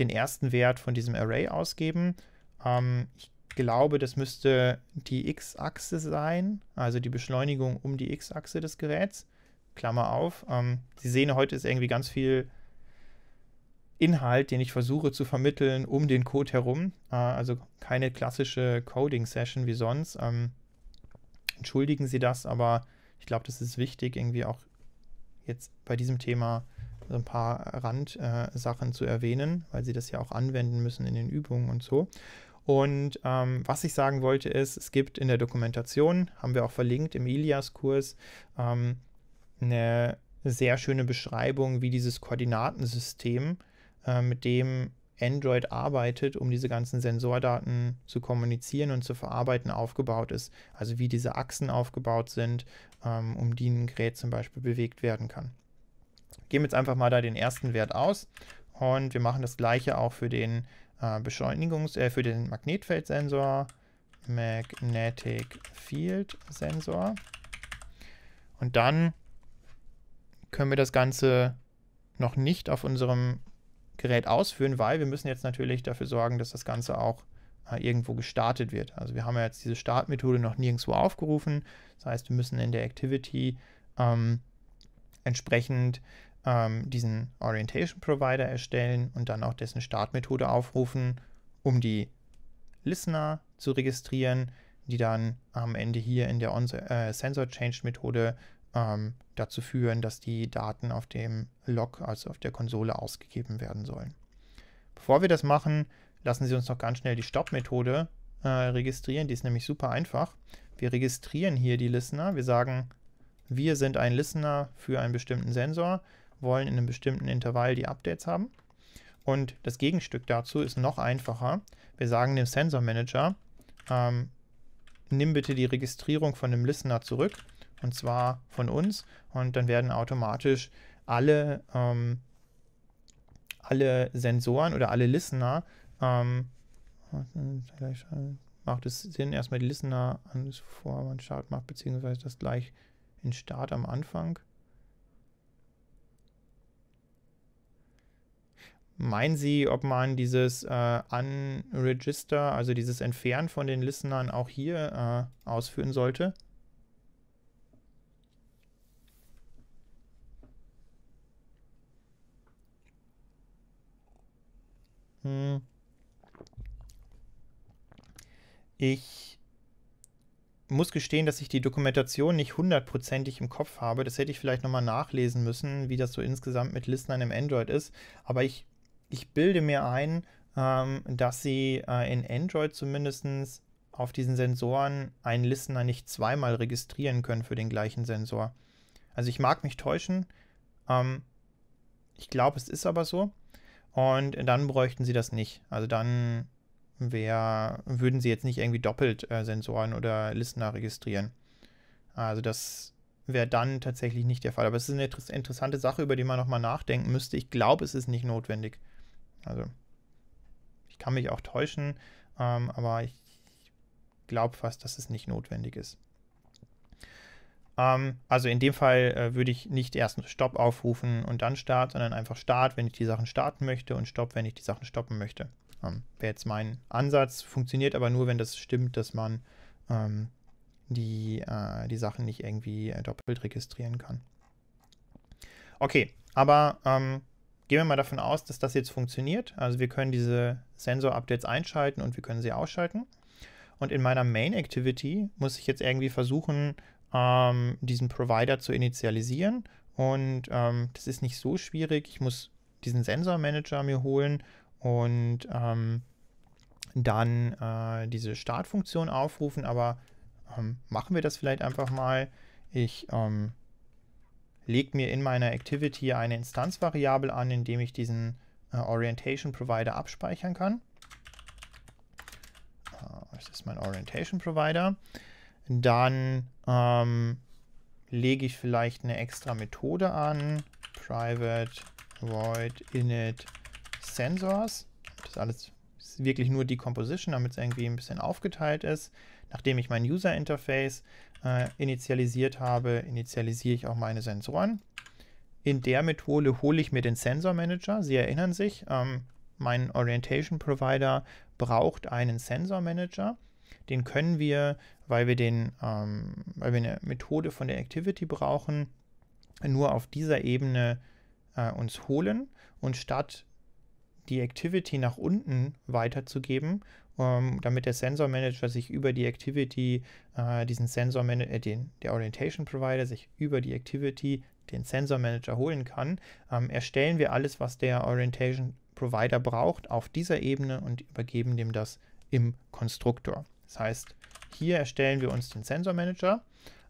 den ersten Wert von diesem Array ausgeben. Ähm, ich glaube, das müsste die X-Achse sein, also die Beschleunigung um die X-Achse des Geräts. Klammer auf. Ähm, Sie sehen, heute ist irgendwie ganz viel Inhalt, den ich versuche zu vermitteln, um den Code herum. Äh, also keine klassische Coding-Session wie sonst. Ähm, entschuldigen Sie das, aber ich glaube, das ist wichtig, irgendwie auch jetzt bei diesem Thema so ein paar Randsachen äh, zu erwähnen, weil Sie das ja auch anwenden müssen in den Übungen und so. Und ähm, was ich sagen wollte ist, es gibt in der Dokumentation, haben wir auch verlinkt im Ilias-Kurs, ähm, eine sehr schöne Beschreibung, wie dieses Koordinatensystem, äh, mit dem Android arbeitet, um diese ganzen Sensordaten zu kommunizieren und zu verarbeiten, aufgebaut ist. Also wie diese Achsen aufgebaut sind, ähm, um die ein Gerät zum Beispiel bewegt werden kann. Gehen jetzt einfach mal da den ersten Wert aus und wir machen das gleiche auch für den äh, Beschleunigungs-, äh, für den Magnetfeldsensor, Magnetic Field Sensor. Und dann können wir das Ganze noch nicht auf unserem Gerät ausführen, weil wir müssen jetzt natürlich dafür sorgen, dass das Ganze auch äh, irgendwo gestartet wird. Also wir haben ja jetzt diese Startmethode noch nirgendwo aufgerufen. Das heißt, wir müssen in der Activity ähm, entsprechend ähm, diesen Orientation Provider erstellen und dann auch dessen Startmethode aufrufen, um die Listener zu registrieren, die dann am Ende hier in der On äh, Sensor Change Methode ähm, dazu führen, dass die Daten auf dem Log, also auf der Konsole, ausgegeben werden sollen. Bevor wir das machen, lassen Sie uns noch ganz schnell die Stop-Methode äh, registrieren. Die ist nämlich super einfach. Wir registrieren hier die Listener. Wir sagen, wir sind ein Listener für einen bestimmten Sensor wollen in einem bestimmten Intervall die Updates haben. Und das Gegenstück dazu ist noch einfacher. Wir sagen dem Sensor Manager, ähm, nimm bitte die Registrierung von dem Listener zurück, und zwar von uns, und dann werden automatisch alle, ähm, alle Sensoren oder alle Listener, ähm, macht es Sinn, erstmal die Listener an das Vorwand Start macht, beziehungsweise das gleich in Start am Anfang. Meinen Sie, ob man dieses äh, Unregister, also dieses Entfernen von den Listenern auch hier äh, ausführen sollte? Hm. Ich muss gestehen, dass ich die Dokumentation nicht hundertprozentig im Kopf habe. Das hätte ich vielleicht nochmal nachlesen müssen, wie das so insgesamt mit Listenern im Android ist. Aber ich ich bilde mir ein, ähm, dass sie äh, in Android zumindest auf diesen Sensoren einen Listener nicht zweimal registrieren können für den gleichen Sensor. Also ich mag mich täuschen. Ähm, ich glaube, es ist aber so. Und dann bräuchten sie das nicht. Also dann wär, würden sie jetzt nicht irgendwie doppelt äh, Sensoren oder Listener registrieren. Also das wäre dann tatsächlich nicht der Fall. Aber es ist eine interessante Sache, über die man nochmal nachdenken müsste. Ich glaube, es ist nicht notwendig. Also ich kann mich auch täuschen, ähm, aber ich glaube fast, dass es nicht notwendig ist. Ähm, also in dem Fall äh, würde ich nicht erst einen Stopp aufrufen und dann Start, sondern einfach Start, wenn ich die Sachen starten möchte und Stopp, wenn ich die Sachen stoppen möchte. Ähm, Wäre jetzt mein Ansatz, funktioniert aber nur, wenn das stimmt, dass man ähm, die, äh, die Sachen nicht irgendwie äh, doppelt registrieren kann. Okay, aber ähm, gehen wir mal davon aus, dass das jetzt funktioniert. Also wir können diese Sensor-Updates einschalten und wir können sie ausschalten. Und in meiner Main-Activity muss ich jetzt irgendwie versuchen, ähm, diesen Provider zu initialisieren. Und ähm, das ist nicht so schwierig. Ich muss diesen Sensor-Manager mir holen und ähm, dann äh, diese Startfunktion aufrufen. Aber ähm, machen wir das vielleicht einfach mal. Ich ähm, legt mir in meiner Activity eine Instanzvariable an, indem ich diesen äh, Orientation Provider abspeichern kann. Ah, das ist mein Orientation Provider. Dann ähm, lege ich vielleicht eine extra Methode an, private void init sensors. Das alles ist wirklich nur Decomposition, damit es irgendwie ein bisschen aufgeteilt ist. Nachdem ich mein User Interface äh, initialisiert habe, initialisiere ich auch meine Sensoren. In der Methode hole ich mir den Sensor Manager. Sie erinnern sich, ähm, mein Orientation Provider braucht einen Sensor Manager. Den können wir, weil wir, den, ähm, weil wir eine Methode von der Activity brauchen, nur auf dieser Ebene äh, uns holen und statt die Activity nach unten weiterzugeben, um, ähm, damit der Sensor Manager sich über die Activity äh, diesen Sensor äh, den der Orientation Provider sich über die Activity den Sensor Manager holen kann, ähm, erstellen wir alles, was der Orientation Provider braucht, auf dieser Ebene und übergeben dem das im Konstruktor. Das heißt, hier erstellen wir uns den Sensor Manager.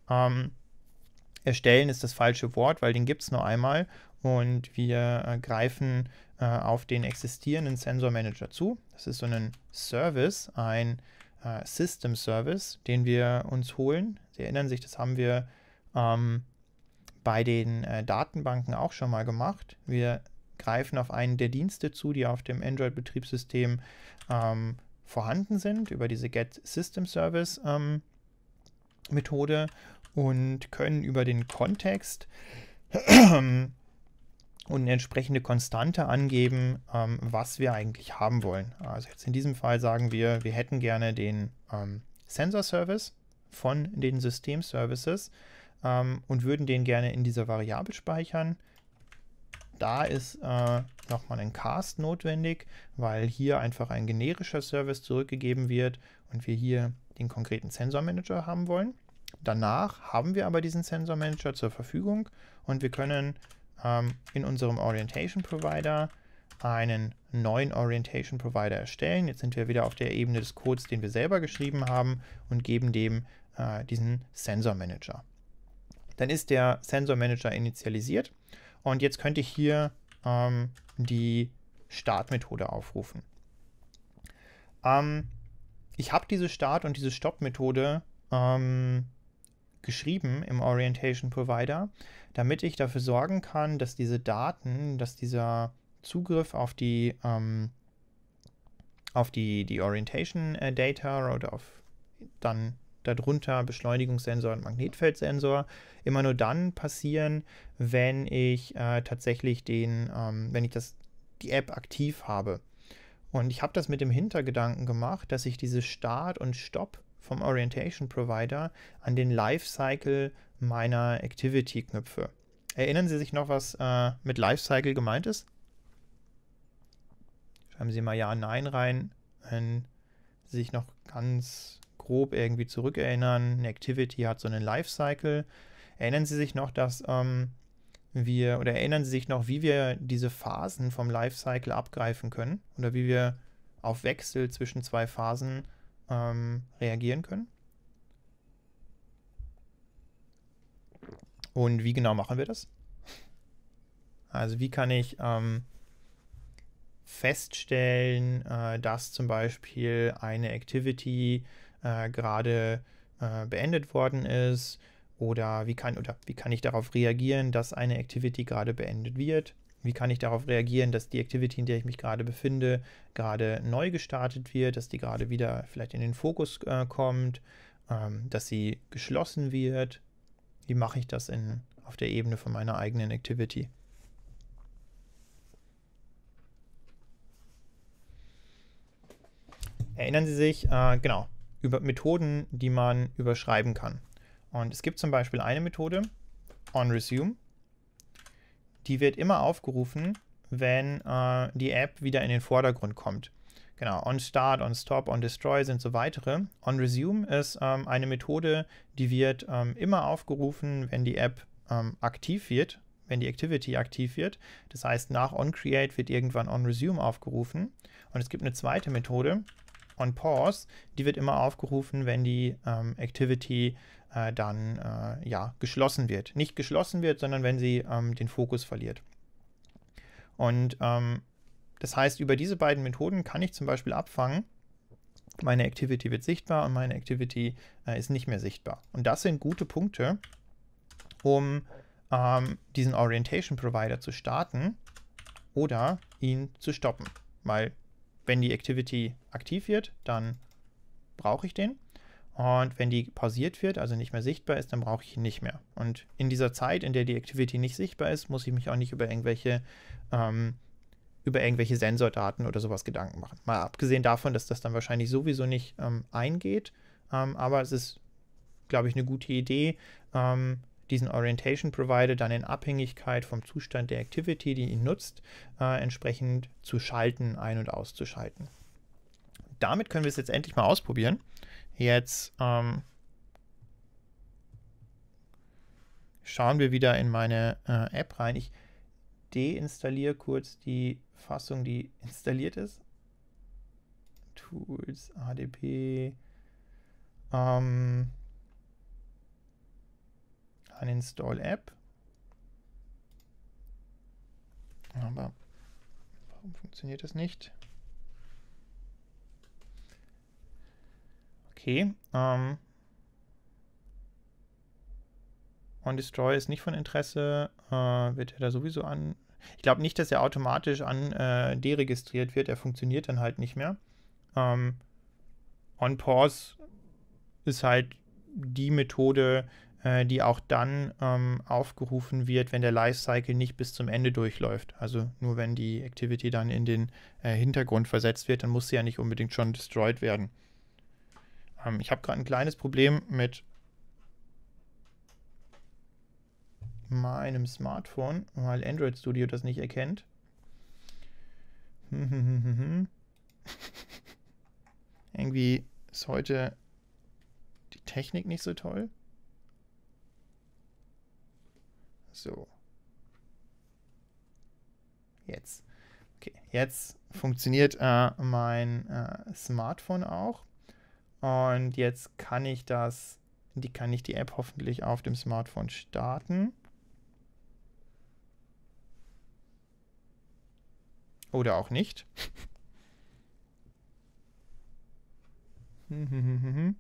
Ähm, erstellen ist das falsche Wort, weil den gibt es nur einmal und wir äh, greifen äh, auf den existierenden Sensor Manager zu. Das ist so ein Service, ein äh, System Service, den wir uns holen. Sie erinnern sich, das haben wir ähm, bei den äh, Datenbanken auch schon mal gemacht. Wir greifen auf einen der Dienste zu, die auf dem Android-Betriebssystem ähm, vorhanden sind, über diese Get System Service ähm, Methode und können über den Kontext ähm, und eine entsprechende Konstante angeben, ähm, was wir eigentlich haben wollen. Also jetzt in diesem Fall sagen wir, wir hätten gerne den ähm, Sensor Service von den System Services ähm, und würden den gerne in dieser Variable speichern. Da ist äh, nochmal ein Cast notwendig, weil hier einfach ein generischer Service zurückgegeben wird und wir hier den konkreten Sensor Manager haben wollen. Danach haben wir aber diesen Sensor Manager zur Verfügung und wir können ähm, in unserem Orientation Provider einen neuen Orientation Provider erstellen. Jetzt sind wir wieder auf der Ebene des Codes, den wir selber geschrieben haben und geben dem äh, diesen Sensor Manager. Dann ist der Sensor Manager initialisiert und jetzt könnte ich hier ähm, die Startmethode aufrufen. Ähm, ich habe diese Start- und diese Stop-Methode ähm, geschrieben im Orientation Provider, damit ich dafür sorgen kann, dass diese Daten, dass dieser Zugriff auf die, ähm, auf die, die Orientation äh, Data oder auf dann darunter Beschleunigungssensor und Magnetfeldsensor immer nur dann passieren, wenn ich äh, tatsächlich den, ähm, wenn ich das, die App aktiv habe. Und ich habe das mit dem Hintergedanken gemacht, dass ich diese Start- und Stopp- vom Orientation Provider an den Lifecycle meiner Activity knüpfe. Erinnern Sie sich noch, was äh, mit Lifecycle gemeint ist? Schreiben Sie mal Ja, Nein rein, wenn Sie sich noch ganz grob irgendwie zurückerinnern. Eine Activity hat so einen Lifecycle. Erinnern Sie sich noch, dass ähm, wir, oder erinnern Sie sich noch, wie wir diese Phasen vom Lifecycle abgreifen können? Oder wie wir auf Wechsel zwischen zwei Phasen ähm, reagieren können. Und wie genau machen wir das? Also wie kann ich ähm, feststellen, äh, dass zum Beispiel eine Activity äh, gerade äh, beendet worden ist? Oder wie, kann, oder wie kann ich darauf reagieren, dass eine Activity gerade beendet wird? Wie kann ich darauf reagieren, dass die Activity, in der ich mich gerade befinde, gerade neu gestartet wird, dass die gerade wieder vielleicht in den Fokus äh, kommt, ähm, dass sie geschlossen wird? Wie mache ich das in, auf der Ebene von meiner eigenen Activity? Erinnern Sie sich, äh, genau, über Methoden, die man überschreiben kann. Und es gibt zum Beispiel eine Methode, onResume, die wird immer aufgerufen, wenn äh, die App wieder in den Vordergrund kommt. Genau, on start, on stop, on destroy sind so weitere. On resume ist ähm, eine Methode, die wird ähm, immer aufgerufen, wenn die App ähm, aktiv wird, wenn die Activity aktiv wird. Das heißt, nach on create wird irgendwann on resume aufgerufen. Und es gibt eine zweite Methode, on pause, die wird immer aufgerufen, wenn die ähm, Activity äh, dann äh, ja, geschlossen wird. Nicht geschlossen wird, sondern wenn sie ähm, den Fokus verliert. Und ähm, das heißt, über diese beiden Methoden kann ich zum Beispiel abfangen, meine Activity wird sichtbar und meine Activity äh, ist nicht mehr sichtbar. Und das sind gute Punkte, um ähm, diesen Orientation Provider zu starten oder ihn zu stoppen, weil wenn die Activity aktiv wird, dann brauche ich den. Und wenn die pausiert wird, also nicht mehr sichtbar ist, dann brauche ich ihn nicht mehr. Und in dieser Zeit, in der die Activity nicht sichtbar ist, muss ich mich auch nicht über irgendwelche, ähm, über irgendwelche Sensordaten oder sowas Gedanken machen. Mal abgesehen davon, dass das dann wahrscheinlich sowieso nicht ähm, eingeht. Ähm, aber es ist, glaube ich, eine gute Idee, ähm, diesen Orientation Provider dann in Abhängigkeit vom Zustand der Activity, die ihn nutzt, äh, entsprechend zu schalten, ein- und auszuschalten. Damit können wir es jetzt endlich mal ausprobieren. Jetzt ähm, schauen wir wieder in meine äh, App rein. Ich deinstalliere kurz die Fassung, die installiert ist. Tools, ADP. Ähm, Uninstall App. Aber warum funktioniert das nicht? Okay. Ähm, OnDestroy ist nicht von Interesse. Äh, wird er da sowieso an. Ich glaube nicht, dass er automatisch an äh, deregistriert wird. Er funktioniert dann halt nicht mehr. Ähm, OnPause ist halt die Methode, äh, die auch dann ähm, aufgerufen wird, wenn der Lifecycle nicht bis zum Ende durchläuft. Also nur wenn die Activity dann in den äh, Hintergrund versetzt wird, dann muss sie ja nicht unbedingt schon destroyed werden. Ähm, ich habe gerade ein kleines Problem mit meinem Smartphone, weil Android Studio das nicht erkennt. Irgendwie ist heute die Technik nicht so toll. So. Jetzt. Okay, jetzt funktioniert äh, mein äh, Smartphone auch. Und jetzt kann ich das, die kann ich die App hoffentlich auf dem Smartphone starten. Oder auch nicht. Hm, hm, hm,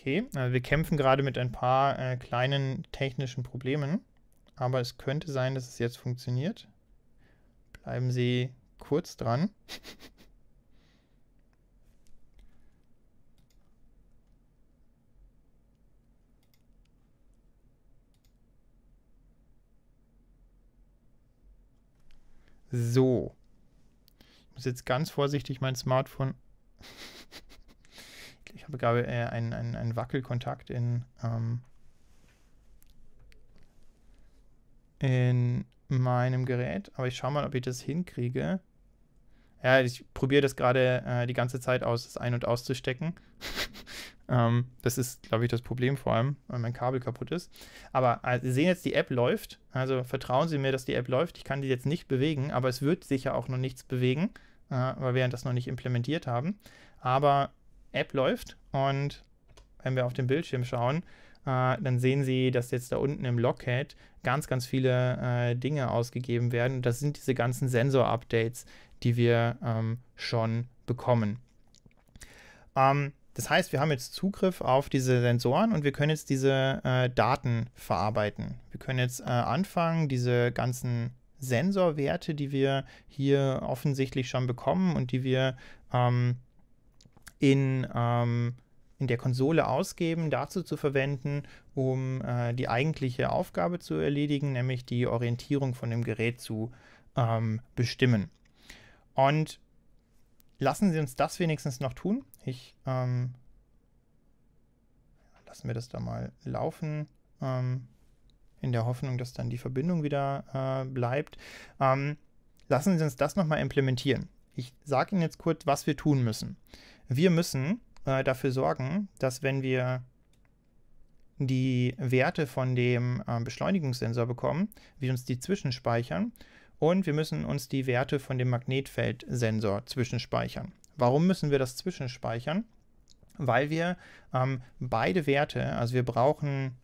Okay, also wir kämpfen gerade mit ein paar äh, kleinen technischen Problemen, aber es könnte sein, dass es jetzt funktioniert. Bleiben Sie kurz dran. so. Ich muss jetzt ganz vorsichtig mein Smartphone ich habe gerade äh, einen, einen, einen Wackelkontakt in, ähm, in meinem Gerät, aber ich schaue mal, ob ich das hinkriege. Ja, ich probiere das gerade äh, die ganze Zeit aus, das ein- und auszustecken. ähm, das ist, glaube ich, das Problem vor allem, weil mein Kabel kaputt ist. Aber also, Sie sehen jetzt, die App läuft. Also vertrauen Sie mir, dass die App läuft. Ich kann die jetzt nicht bewegen, aber es wird sicher auch noch nichts bewegen, äh, weil wir das noch nicht implementiert haben. Aber App läuft. Und wenn wir auf den Bildschirm schauen, äh, dann sehen Sie, dass jetzt da unten im Lockhead ganz, ganz viele äh, Dinge ausgegeben werden. Das sind diese ganzen Sensor-Updates, die wir ähm, schon bekommen. Ähm, das heißt, wir haben jetzt Zugriff auf diese Sensoren und wir können jetzt diese äh, Daten verarbeiten. Wir können jetzt äh, anfangen, diese ganzen Sensorwerte, die wir hier offensichtlich schon bekommen und die wir ähm, in, ähm, in der Konsole ausgeben, dazu zu verwenden, um äh, die eigentliche Aufgabe zu erledigen, nämlich die Orientierung von dem Gerät zu ähm, bestimmen. Und lassen Sie uns das wenigstens noch tun. Ich ähm, lassen wir das da mal laufen. Ähm, in der Hoffnung, dass dann die Verbindung wieder äh, bleibt. Ähm, lassen Sie uns das nochmal implementieren. Ich sage Ihnen jetzt kurz, was wir tun müssen. Wir müssen äh, dafür sorgen, dass wenn wir die Werte von dem äh, Beschleunigungssensor bekommen, wir uns die zwischenspeichern und wir müssen uns die Werte von dem Magnetfeldsensor zwischenspeichern. Warum müssen wir das zwischenspeichern? Weil wir ähm, beide Werte, also wir brauchen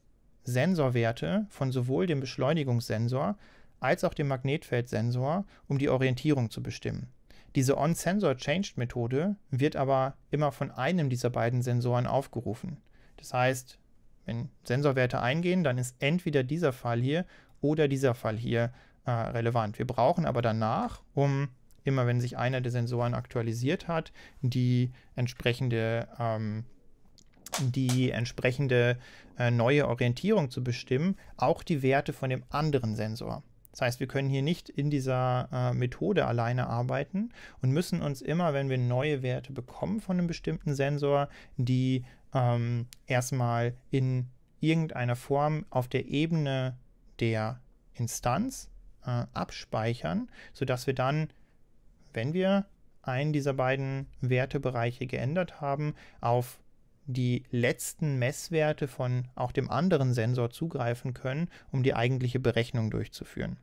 Sensorwerte von sowohl dem Beschleunigungssensor als auch dem Magnetfeldsensor, um die Orientierung zu bestimmen. Diese On-Sensor-Changed-Methode wird aber immer von einem dieser beiden Sensoren aufgerufen. Das heißt, wenn Sensorwerte eingehen, dann ist entweder dieser Fall hier oder dieser Fall hier äh, relevant. Wir brauchen aber danach, um immer wenn sich einer der Sensoren aktualisiert hat, die entsprechende, ähm, die entsprechende äh, neue Orientierung zu bestimmen, auch die Werte von dem anderen Sensor. Das heißt, wir können hier nicht in dieser äh, Methode alleine arbeiten und müssen uns immer, wenn wir neue Werte bekommen von einem bestimmten Sensor, die ähm, erstmal in irgendeiner Form auf der Ebene der Instanz äh, abspeichern, sodass wir dann, wenn wir einen dieser beiden Wertebereiche geändert haben, auf die letzten Messwerte von auch dem anderen Sensor zugreifen können, um die eigentliche Berechnung durchzuführen.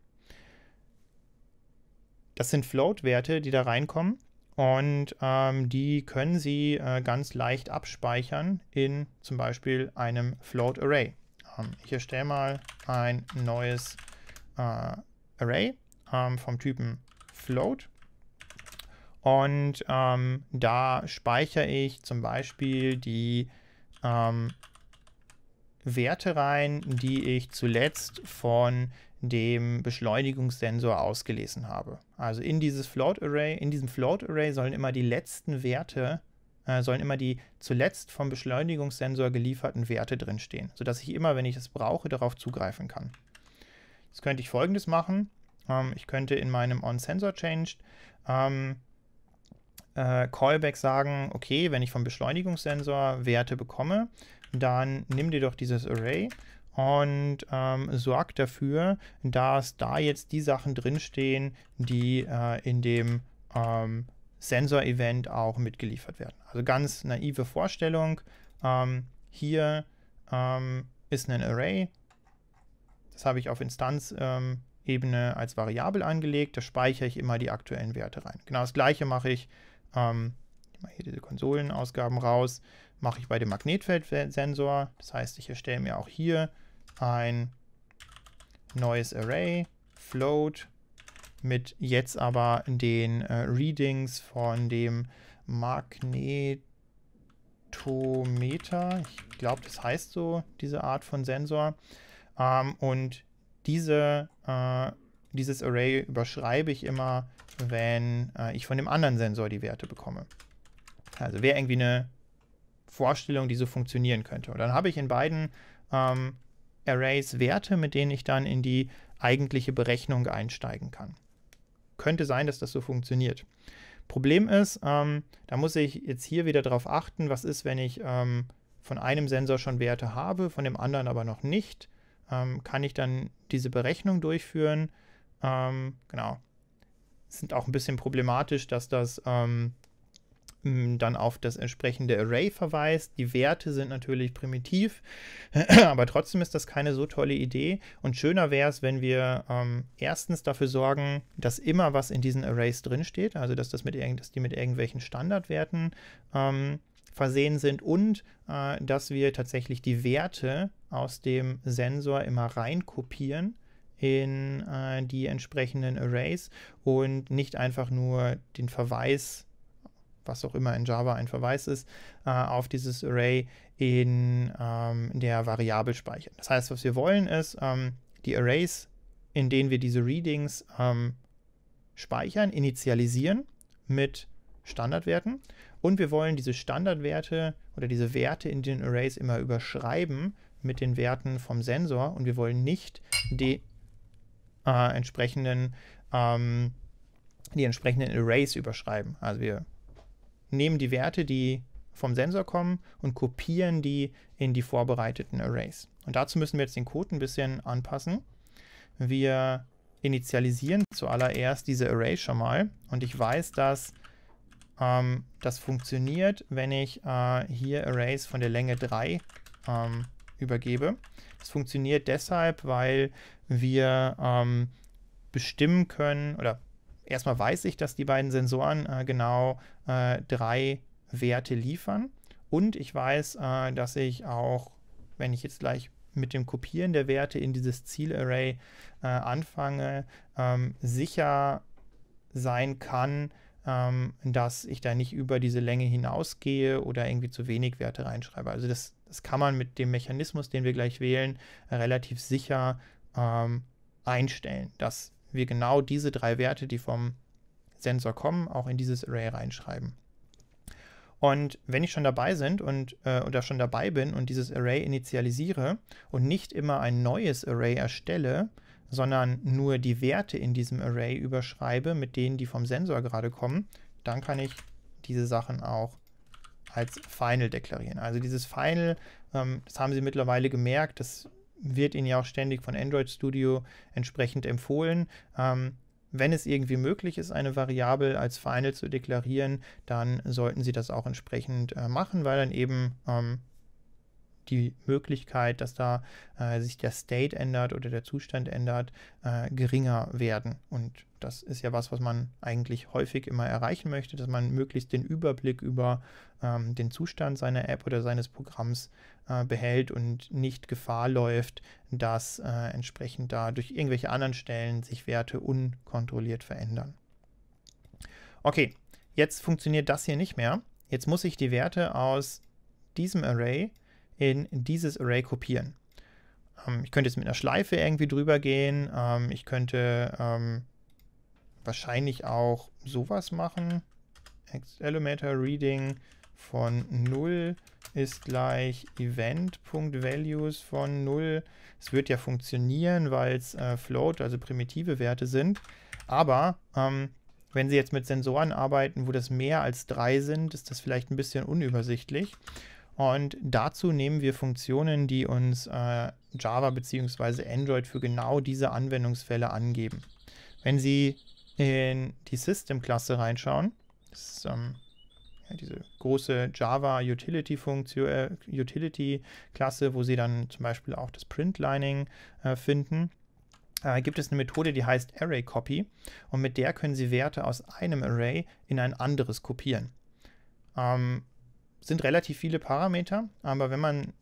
Das sind Float-Werte, die da reinkommen und ähm, die können Sie äh, ganz leicht abspeichern in zum Beispiel einem Float Array. Ähm, ich erstelle mal ein neues äh, Array ähm, vom Typen Float und ähm, da speichere ich zum Beispiel die ähm, Werte rein, die ich zuletzt von dem Beschleunigungssensor ausgelesen habe. Also in dieses Float Array, in diesem Float Array sollen immer die letzten Werte, äh, sollen immer die zuletzt vom Beschleunigungssensor gelieferten Werte drinstehen, sodass ich immer, wenn ich es brauche, darauf zugreifen kann. Jetzt könnte ich folgendes machen. Ähm, ich könnte in meinem OnSensorChanged ähm, äh, Callback sagen, okay, wenn ich vom Beschleunigungssensor Werte bekomme, dann nimm dir doch dieses Array und ähm, sorgt dafür, dass da jetzt die Sachen drinstehen, die äh, in dem ähm, Sensor-Event auch mitgeliefert werden. Also ganz naive Vorstellung. Ähm, hier ähm, ist ein Array. Das habe ich auf Instanzebene ähm, als Variable angelegt. Da speichere ich immer die aktuellen Werte rein. Genau das gleiche mache ich. Ähm, hier diese Konsolenausgaben raus. Mache ich bei dem Magnetfeldsensor. Das heißt, ich erstelle mir auch hier ein neues Array, float, mit jetzt aber den äh, Readings von dem Magnetometer. Ich glaube, das heißt so, diese Art von Sensor. Ähm, und diese, äh, dieses Array überschreibe ich immer, wenn äh, ich von dem anderen Sensor die Werte bekomme. Also wäre irgendwie eine Vorstellung, die so funktionieren könnte. Und dann habe ich in beiden ähm, Arrays Werte, mit denen ich dann in die eigentliche Berechnung einsteigen kann. Könnte sein, dass das so funktioniert. Problem ist, ähm, da muss ich jetzt hier wieder darauf achten, was ist, wenn ich ähm, von einem Sensor schon Werte habe, von dem anderen aber noch nicht. Ähm, kann ich dann diese Berechnung durchführen? Ähm, genau. Es ist auch ein bisschen problematisch, dass das ähm, dann auf das entsprechende Array verweist. Die Werte sind natürlich primitiv, aber trotzdem ist das keine so tolle Idee. Und schöner wäre es, wenn wir ähm, erstens dafür sorgen, dass immer was in diesen Arrays drinsteht, also dass, das mit dass die mit irgendwelchen Standardwerten ähm, versehen sind und äh, dass wir tatsächlich die Werte aus dem Sensor immer reinkopieren in äh, die entsprechenden Arrays und nicht einfach nur den Verweis was auch immer in Java ein Verweis ist, äh, auf dieses Array in ähm, der Variable speichern. Das heißt, was wir wollen ist, ähm, die Arrays, in denen wir diese Readings ähm, speichern, initialisieren mit Standardwerten und wir wollen diese Standardwerte oder diese Werte in den Arrays immer überschreiben mit den Werten vom Sensor und wir wollen nicht die äh, entsprechenden ähm, die entsprechenden Arrays überschreiben. Also wir nehmen die Werte, die vom Sensor kommen und kopieren die in die vorbereiteten Arrays. Und dazu müssen wir jetzt den Code ein bisschen anpassen. Wir initialisieren zuallererst diese Array schon mal und ich weiß, dass ähm, das funktioniert, wenn ich äh, hier Arrays von der Länge 3 ähm, übergebe. Das funktioniert deshalb, weil wir ähm, bestimmen können oder erstmal weiß ich, dass die beiden Sensoren äh, genau äh, drei Werte liefern. Und ich weiß, äh, dass ich auch, wenn ich jetzt gleich mit dem Kopieren der Werte in dieses Zielarray äh, anfange, ähm, sicher sein kann, ähm, dass ich da nicht über diese Länge hinausgehe oder irgendwie zu wenig Werte reinschreibe. Also das, das kann man mit dem Mechanismus, den wir gleich wählen, relativ sicher ähm, einstellen, dass wir genau diese drei Werte, die vom Sensor kommen, auch in dieses Array reinschreiben. Und wenn ich schon dabei sind und äh, oder schon dabei bin und dieses Array initialisiere und nicht immer ein neues Array erstelle, sondern nur die Werte in diesem Array überschreibe mit denen, die vom Sensor gerade kommen, dann kann ich diese Sachen auch als Final deklarieren. Also dieses Final, ähm, das haben Sie mittlerweile gemerkt, das wird Ihnen ja auch ständig von Android Studio entsprechend empfohlen. Ähm, wenn es irgendwie möglich ist, eine Variable als final zu deklarieren, dann sollten Sie das auch entsprechend äh, machen, weil dann eben ähm, die Möglichkeit, dass da äh, sich der State ändert oder der Zustand ändert, äh, geringer werden. Und das ist ja was, was man eigentlich häufig immer erreichen möchte, dass man möglichst den Überblick über ähm, den Zustand seiner App oder seines Programms äh, behält und nicht Gefahr läuft, dass äh, entsprechend da durch irgendwelche anderen Stellen sich Werte unkontrolliert verändern. Okay, jetzt funktioniert das hier nicht mehr. Jetzt muss ich die Werte aus diesem Array in dieses Array kopieren. Ähm, ich könnte jetzt mit einer Schleife irgendwie drüber gehen. Ähm, ich könnte ähm, wahrscheinlich auch sowas machen. Elementor Reading von 0 ist gleich Event.values von 0. Es wird ja funktionieren, weil es äh, Float, also primitive Werte sind. Aber ähm, wenn Sie jetzt mit Sensoren arbeiten, wo das mehr als 3 sind, ist das vielleicht ein bisschen unübersichtlich. Und dazu nehmen wir Funktionen, die uns äh, Java bzw. Android für genau diese Anwendungsfälle angeben. Wenn Sie in die System-Klasse reinschauen, das ist ähm, ja, diese große Java Utility Funktion, äh, Utility Klasse, wo Sie dann zum Beispiel auch das Printlining äh, finden, äh, gibt es eine Methode, die heißt ArrayCopy. und mit der können Sie Werte aus einem Array in ein anderes kopieren. Ähm, sind relativ viele Parameter, aber wenn man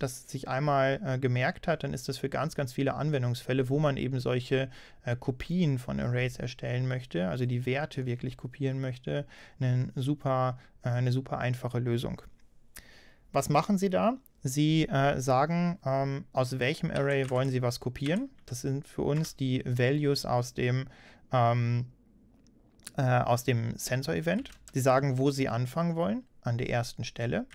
das sich einmal äh, gemerkt hat, dann ist das für ganz, ganz viele Anwendungsfälle, wo man eben solche äh, Kopien von Arrays erstellen möchte, also die Werte wirklich kopieren möchte, eine super, äh, eine super einfache Lösung. Was machen Sie da? Sie äh, sagen, ähm, aus welchem Array wollen Sie was kopieren. Das sind für uns die Values aus dem, ähm, äh, aus dem Sensor-Event. Sie sagen, wo Sie anfangen wollen an der ersten Stelle.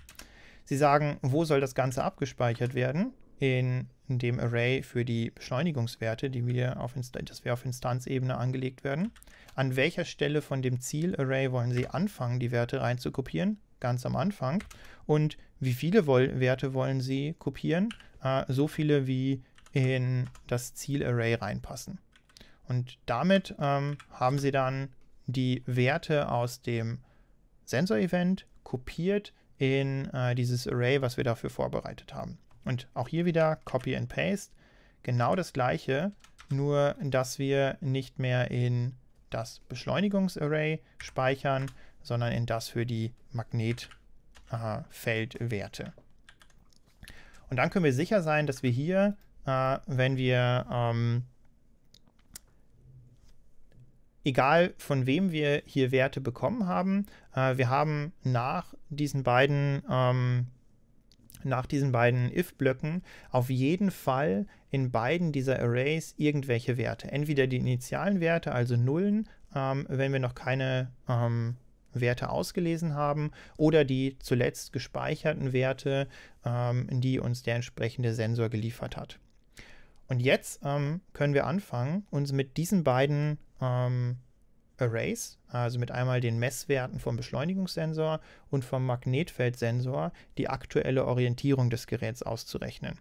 Sie sagen, wo soll das Ganze abgespeichert werden? In dem Array für die Beschleunigungswerte, die wir auf, das wir auf Instanzebene angelegt werden. An welcher Stelle von dem Ziel-Array wollen Sie anfangen, die Werte reinzukopieren? Ganz am Anfang. Und wie viele Werte wollen Sie kopieren? Äh, so viele, wie in das Ziel-Array reinpassen. Und damit ähm, haben Sie dann die Werte aus dem Sensor-Event kopiert in äh, dieses Array, was wir dafür vorbereitet haben. Und auch hier wieder Copy and Paste. Genau das gleiche, nur dass wir nicht mehr in das Beschleunigungsarray speichern, sondern in das für die Magnetfeldwerte. Äh, und dann können wir sicher sein, dass wir hier, äh, wenn wir ähm, egal von wem wir hier Werte bekommen haben, äh, wir haben nach diesen beiden ähm, nach diesen beiden if-Blöcken auf jeden Fall in beiden dieser Arrays irgendwelche Werte. Entweder die initialen Werte, also Nullen, ähm, wenn wir noch keine ähm, Werte ausgelesen haben, oder die zuletzt gespeicherten Werte, ähm, die uns der entsprechende Sensor geliefert hat. Und jetzt ähm, können wir anfangen, uns mit diesen beiden ähm, Arrays, also mit einmal den Messwerten vom Beschleunigungssensor und vom Magnetfeldsensor, die aktuelle Orientierung des Geräts auszurechnen.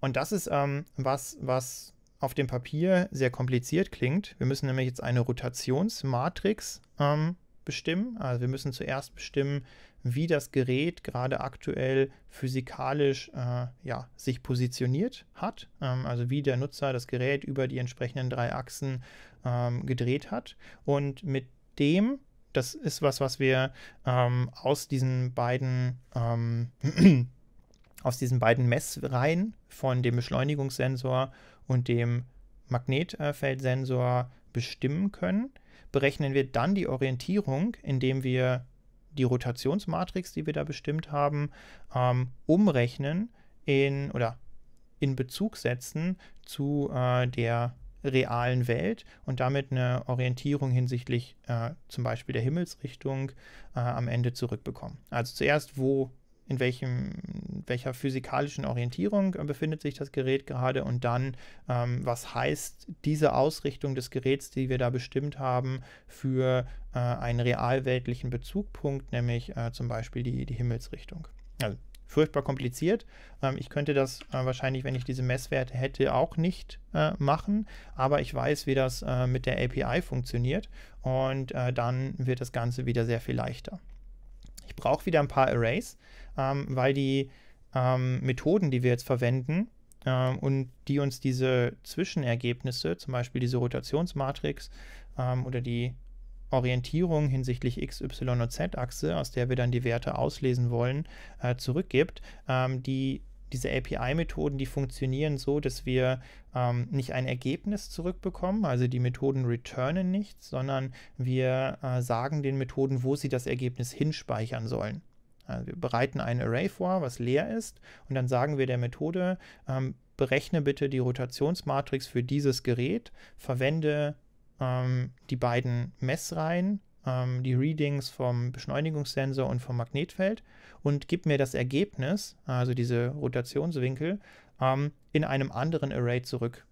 Und das ist ähm, was, was auf dem Papier sehr kompliziert klingt. Wir müssen nämlich jetzt eine Rotationsmatrix ähm, bestimmen. Also wir müssen zuerst bestimmen, wie das Gerät gerade aktuell physikalisch äh, ja, sich positioniert hat, ähm, also wie der Nutzer das Gerät über die entsprechenden drei Achsen ähm, gedreht hat. Und mit dem, das ist was, was wir ähm, aus diesen beiden ähm, aus diesen beiden Messreihen von dem Beschleunigungssensor und dem Magnetfeldsensor bestimmen können berechnen wir dann die Orientierung, indem wir die Rotationsmatrix, die wir da bestimmt haben, ähm, umrechnen in oder in Bezug setzen zu äh, der realen Welt und damit eine Orientierung hinsichtlich äh, zum Beispiel der Himmelsrichtung äh, am Ende zurückbekommen. Also zuerst, wo in welchem, welcher physikalischen Orientierung äh, befindet sich das Gerät gerade und dann, ähm, was heißt diese Ausrichtung des Geräts, die wir da bestimmt haben, für äh, einen realweltlichen Bezugpunkt, nämlich äh, zum Beispiel die, die Himmelsrichtung. Also furchtbar kompliziert. Ähm, ich könnte das äh, wahrscheinlich, wenn ich diese Messwerte hätte, auch nicht äh, machen, aber ich weiß, wie das äh, mit der API funktioniert und äh, dann wird das Ganze wieder sehr viel leichter. Ich brauche wieder ein paar Arrays, ähm, weil die ähm, Methoden, die wir jetzt verwenden ähm, und die uns diese Zwischenergebnisse, zum Beispiel diese Rotationsmatrix ähm, oder die Orientierung hinsichtlich x, y und z-Achse, aus der wir dann die Werte auslesen wollen, äh, zurückgibt, ähm, die diese API-Methoden, die funktionieren so, dass wir ähm, nicht ein Ergebnis zurückbekommen, also die Methoden returnen nichts, sondern wir äh, sagen den Methoden, wo sie das Ergebnis hinspeichern sollen. Also wir bereiten ein Array vor, was leer ist, und dann sagen wir der Methode, ähm, berechne bitte die Rotationsmatrix für dieses Gerät, verwende ähm, die beiden Messreihen, ähm, die Readings vom Beschleunigungssensor und vom Magnetfeld und gib mir das Ergebnis, also diese Rotationswinkel, ähm, in einem anderen Array zurück.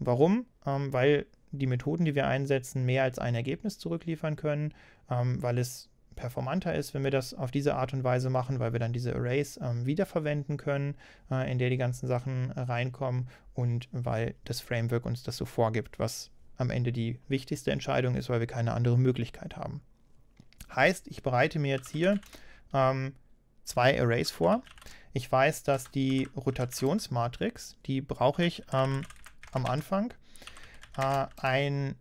Warum? Ähm, weil die Methoden, die wir einsetzen, mehr als ein Ergebnis zurückliefern können, ähm, weil es performanter ist, wenn wir das auf diese Art und Weise machen, weil wir dann diese Arrays ähm, wiederverwenden können, äh, in der die ganzen Sachen reinkommen und weil das Framework uns das so vorgibt, was am Ende die wichtigste Entscheidung ist, weil wir keine andere Möglichkeit haben. Heißt, ich bereite mir jetzt hier ähm, zwei Arrays vor. Ich weiß, dass die Rotationsmatrix, die brauche ich ähm, am Anfang, äh, ein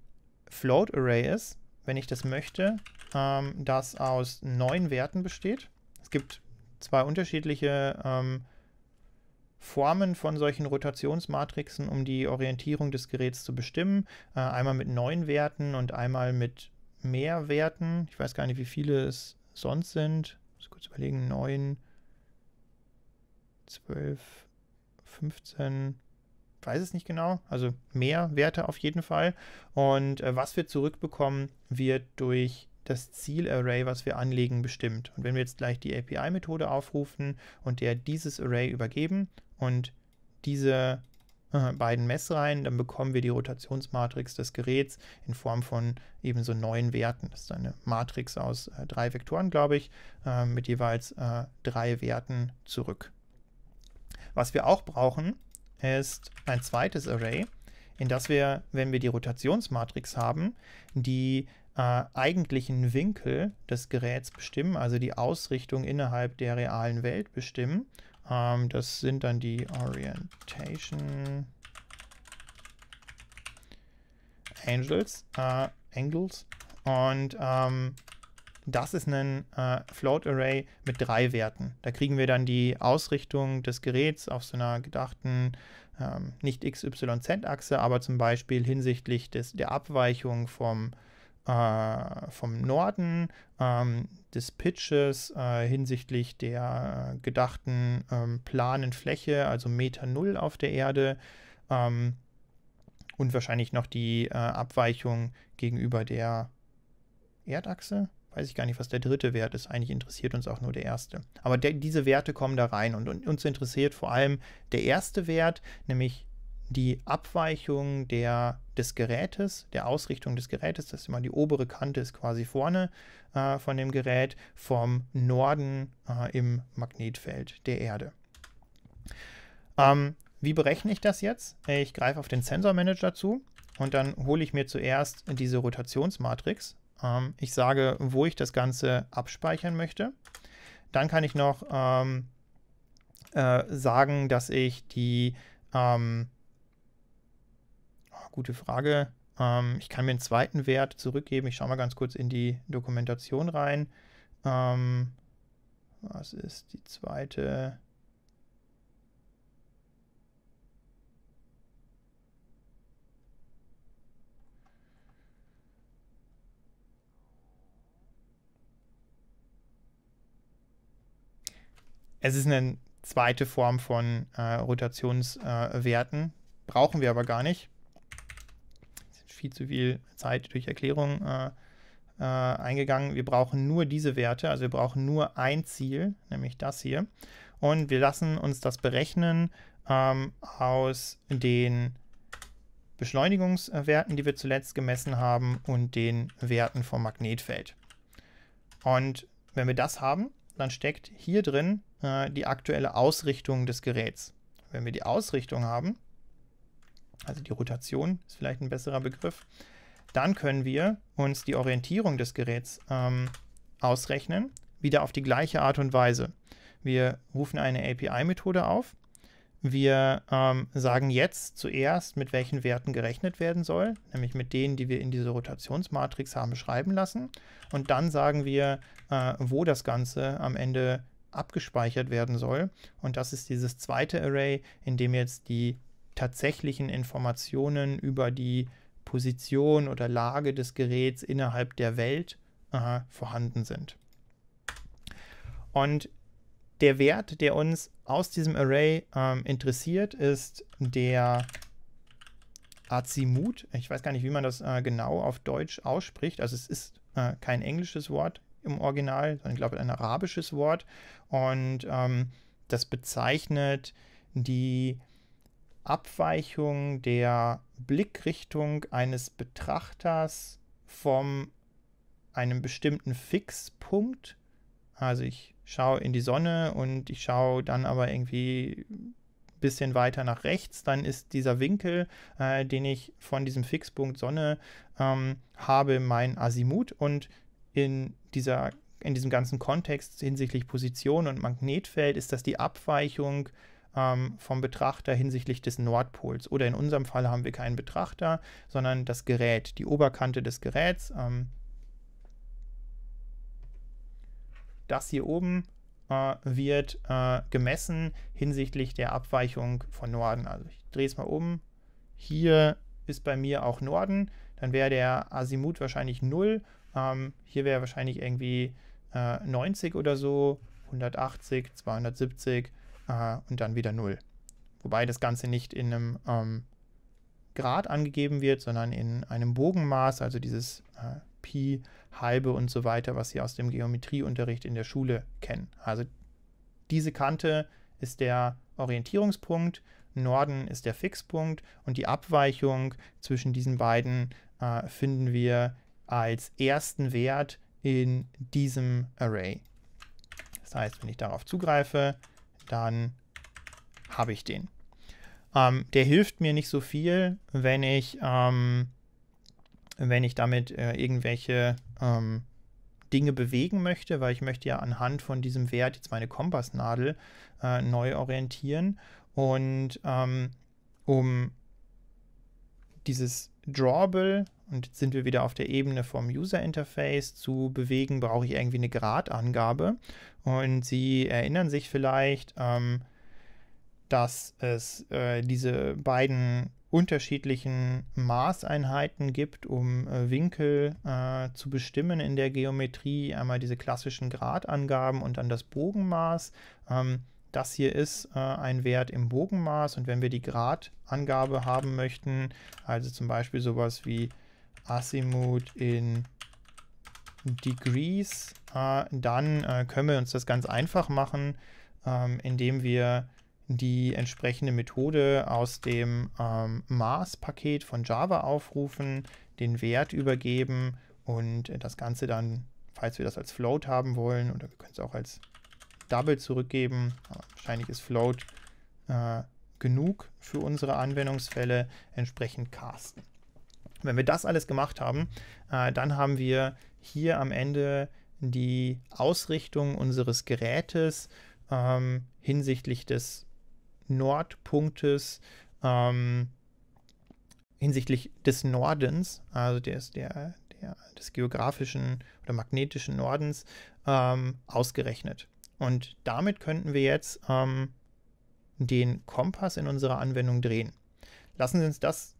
Float Array ist, wenn ich das möchte, ähm, das aus neun Werten besteht. Es gibt zwei unterschiedliche ähm, Formen von solchen Rotationsmatrixen, um die Orientierung des Geräts zu bestimmen. Äh, einmal mit neun Werten und einmal mit mehr Werten. Ich weiß gar nicht, wie viele es sonst sind muss kurz überlegen, 9, 12, 15, weiß es nicht genau, also mehr Werte auf jeden Fall. Und äh, was wir zurückbekommen, wird durch das Zielarray, was wir anlegen, bestimmt. Und wenn wir jetzt gleich die API-Methode aufrufen und der dieses Array übergeben und diese beiden Messreihen, dann bekommen wir die Rotationsmatrix des Geräts in Form von ebenso neun Werten. Das ist eine Matrix aus äh, drei Vektoren, glaube ich, äh, mit jeweils äh, drei Werten zurück. Was wir auch brauchen, ist ein zweites Array, in das wir, wenn wir die Rotationsmatrix haben, die äh, eigentlichen Winkel des Geräts bestimmen, also die Ausrichtung innerhalb der realen Welt bestimmen ähm, das sind dann die Orientation Angels. Äh, Angles. Und ähm, das ist ein äh, Float Array mit drei Werten. Da kriegen wir dann die Ausrichtung des Geräts auf so einer gedachten, ähm, nicht XYZ-Achse, aber zum Beispiel hinsichtlich des, der Abweichung vom äh, vom Norden ähm, des Pitches äh, hinsichtlich der gedachten ähm, planen Fläche, also Meter Null auf der Erde ähm, und wahrscheinlich noch die äh, Abweichung gegenüber der Erdachse. Weiß ich gar nicht, was der dritte Wert ist. Eigentlich interessiert uns auch nur der erste. Aber der, diese Werte kommen da rein und, und uns interessiert vor allem der erste Wert, nämlich die Abweichung der, des Gerätes, der Ausrichtung des Gerätes, das ist immer die obere Kante ist quasi vorne äh, von dem Gerät, vom Norden äh, im Magnetfeld der Erde. Ähm, wie berechne ich das jetzt? Ich greife auf den Sensormanager zu und dann hole ich mir zuerst diese Rotationsmatrix. Ähm, ich sage, wo ich das Ganze abspeichern möchte. Dann kann ich noch ähm, äh, sagen, dass ich die ähm, gute Frage. Ähm, ich kann mir einen zweiten Wert zurückgeben. Ich schaue mal ganz kurz in die Dokumentation rein. Ähm, was ist die zweite? Es ist eine zweite Form von äh, Rotationswerten. Äh, Brauchen wir aber gar nicht viel zu viel Zeit durch Erklärung äh, äh, eingegangen. Wir brauchen nur diese Werte, also wir brauchen nur ein Ziel, nämlich das hier. Und wir lassen uns das berechnen ähm, aus den Beschleunigungswerten, die wir zuletzt gemessen haben und den Werten vom Magnetfeld. Und wenn wir das haben, dann steckt hier drin äh, die aktuelle Ausrichtung des Geräts. Wenn wir die Ausrichtung haben, also die Rotation ist vielleicht ein besserer Begriff, dann können wir uns die Orientierung des Geräts ähm, ausrechnen, wieder auf die gleiche Art und Weise. Wir rufen eine API-Methode auf. Wir ähm, sagen jetzt zuerst, mit welchen Werten gerechnet werden soll, nämlich mit denen, die wir in diese Rotationsmatrix haben schreiben lassen. Und dann sagen wir, äh, wo das Ganze am Ende abgespeichert werden soll. Und das ist dieses zweite Array, in dem jetzt die tatsächlichen Informationen über die Position oder Lage des Geräts innerhalb der Welt äh, vorhanden sind. Und der Wert, der uns aus diesem Array ähm, interessiert, ist der Azimut. Ich weiß gar nicht, wie man das äh, genau auf Deutsch ausspricht. Also es ist äh, kein englisches Wort im Original, sondern ich glaube ein arabisches Wort. Und ähm, das bezeichnet die Abweichung der Blickrichtung eines Betrachters von einem bestimmten Fixpunkt. Also ich schaue in die Sonne und ich schaue dann aber irgendwie ein bisschen weiter nach rechts, dann ist dieser Winkel, äh, den ich von diesem Fixpunkt Sonne ähm, habe, mein Azimuth und in dieser in diesem ganzen Kontext hinsichtlich Position und Magnetfeld ist das die Abweichung ähm, vom Betrachter hinsichtlich des Nordpols. Oder in unserem Fall haben wir keinen Betrachter, sondern das Gerät, die Oberkante des Geräts. Ähm, das hier oben äh, wird äh, gemessen hinsichtlich der Abweichung von Norden. Also ich drehe es mal um. Hier ist bei mir auch Norden. Dann wäre der Azimuth wahrscheinlich 0. Ähm, hier wäre wahrscheinlich irgendwie äh, 90 oder so, 180, 270 äh, und dann wieder 0. Wobei das Ganze nicht in einem ähm, Grad angegeben wird, sondern in einem Bogenmaß, also dieses äh, Pi, halbe und so weiter, was Sie aus dem Geometrieunterricht in der Schule kennen. Also diese Kante ist der Orientierungspunkt, Norden ist der Fixpunkt und die Abweichung zwischen diesen beiden äh, finden wir als ersten Wert in diesem Array. Das heißt, wenn ich darauf zugreife, dann habe ich den. Ähm, der hilft mir nicht so viel, wenn ich, ähm, wenn ich damit äh, irgendwelche ähm, Dinge bewegen möchte, weil ich möchte ja anhand von diesem Wert jetzt meine Kompassnadel äh, neu orientieren. Und ähm, um dieses Drawable, und jetzt sind wir wieder auf der Ebene vom User Interface, zu bewegen, brauche ich irgendwie eine Gradangabe. Und Sie erinnern sich vielleicht, ähm, dass es äh, diese beiden unterschiedlichen Maßeinheiten gibt, um äh, Winkel äh, zu bestimmen in der Geometrie. Einmal diese klassischen Gradangaben und dann das Bogenmaß. Ähm, das hier ist äh, ein Wert im Bogenmaß und wenn wir die Gradangabe haben möchten, also zum Beispiel sowas wie Azimuth in Degrees, äh, dann äh, können wir uns das ganz einfach machen, ähm, indem wir die entsprechende Methode aus dem ähm, Maß-Paket von Java aufrufen, den Wert übergeben und das Ganze dann, falls wir das als Float haben wollen, oder wir können es auch als Double zurückgeben. Wahrscheinlich ist Float äh, genug für unsere Anwendungsfälle entsprechend casten. Wenn wir das alles gemacht haben, äh, dann haben wir hier am Ende die Ausrichtung unseres Gerätes ähm, hinsichtlich des Nordpunktes, ähm, hinsichtlich des Nordens, also des, der, der, des geografischen oder magnetischen Nordens, ähm, ausgerechnet. Und damit könnten wir jetzt ähm, den Kompass in unserer Anwendung drehen. Lassen Sie uns das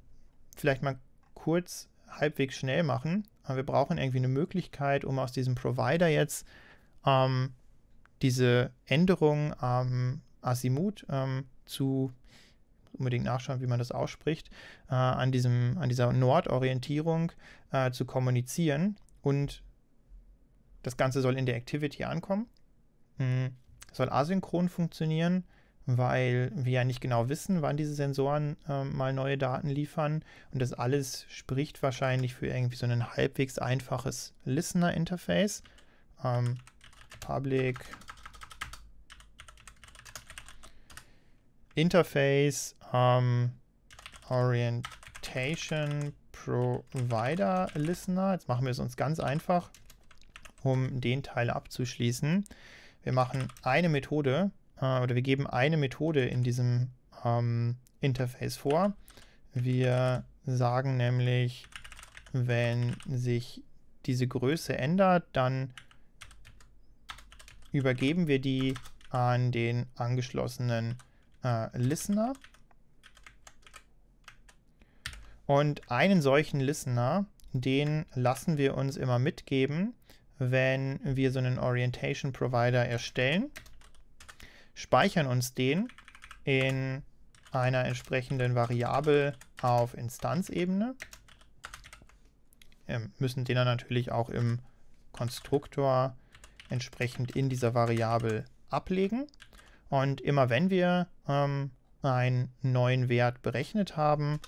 vielleicht mal kurz halbwegs schnell machen. Aber wir brauchen irgendwie eine Möglichkeit, um aus diesem Provider jetzt ähm, diese Änderung am ähm, Azimuth ähm, zu unbedingt nachschauen, wie man das ausspricht, äh, an, diesem, an dieser Nordorientierung äh, zu kommunizieren und das Ganze soll in der Activity ankommen. Hm, soll asynchron funktionieren, weil wir ja nicht genau wissen, wann diese Sensoren äh, mal neue Daten liefern. Und das alles spricht wahrscheinlich für irgendwie so ein halbwegs einfaches Listener-Interface. Ähm, public Interface ähm, Orientation Provider Listener. Jetzt machen wir es uns ganz einfach, um den Teil abzuschließen wir machen eine Methode äh, oder wir geben eine Methode in diesem ähm, Interface vor. Wir sagen nämlich, wenn sich diese Größe ändert, dann übergeben wir die an den angeschlossenen äh, Listener. Und einen solchen Listener, den lassen wir uns immer mitgeben wenn wir so einen Orientation Provider erstellen, speichern uns den in einer entsprechenden Variable auf Instanzebene, wir ähm, müssen den dann natürlich auch im Konstruktor entsprechend in dieser Variable ablegen. Und immer wenn wir ähm, einen neuen Wert berechnet haben,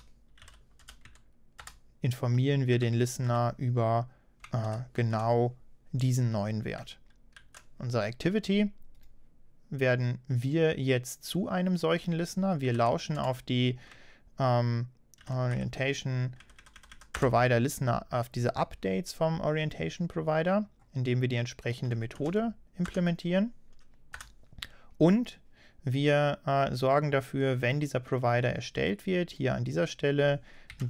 informieren wir den Listener über äh, genau diesen neuen Wert. Unser Activity werden wir jetzt zu einem solchen Listener. Wir lauschen auf die ähm, Orientation Provider Listener, auf diese Updates vom Orientation Provider, indem wir die entsprechende Methode implementieren. Und wir äh, sorgen dafür, wenn dieser Provider erstellt wird, hier an dieser Stelle,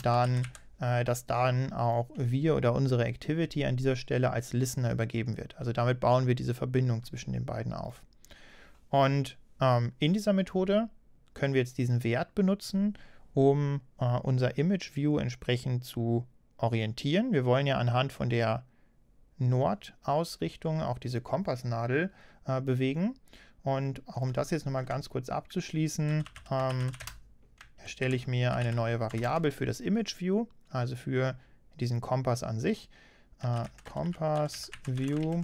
dann äh, dass dann auch wir oder unsere Activity an dieser Stelle als Listener übergeben wird. Also damit bauen wir diese Verbindung zwischen den beiden auf. Und ähm, in dieser Methode können wir jetzt diesen Wert benutzen, um äh, unser Image View entsprechend zu orientieren. Wir wollen ja anhand von der Nordausrichtung auch diese Kompassnadel äh, bewegen. Und auch um das jetzt nochmal ganz kurz abzuschließen, ähm, erstelle ich mir eine neue Variable für das Image View also für diesen Kompass an sich. Äh, Kompass View.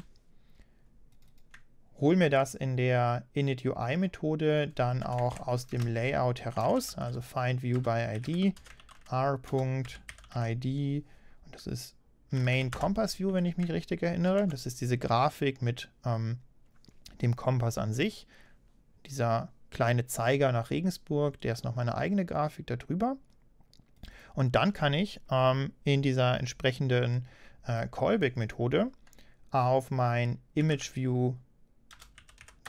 Hol mir das in der initUI-Methode dann auch aus dem Layout heraus, also find view by ID, r.id, und das ist Main Compass View, wenn ich mich richtig erinnere. Das ist diese Grafik mit ähm, dem Kompass an sich. Dieser kleine Zeiger nach Regensburg, der ist noch meine eigene Grafik darüber. Und dann kann ich ähm, in dieser entsprechenden äh, Callback-Methode auf mein ImageView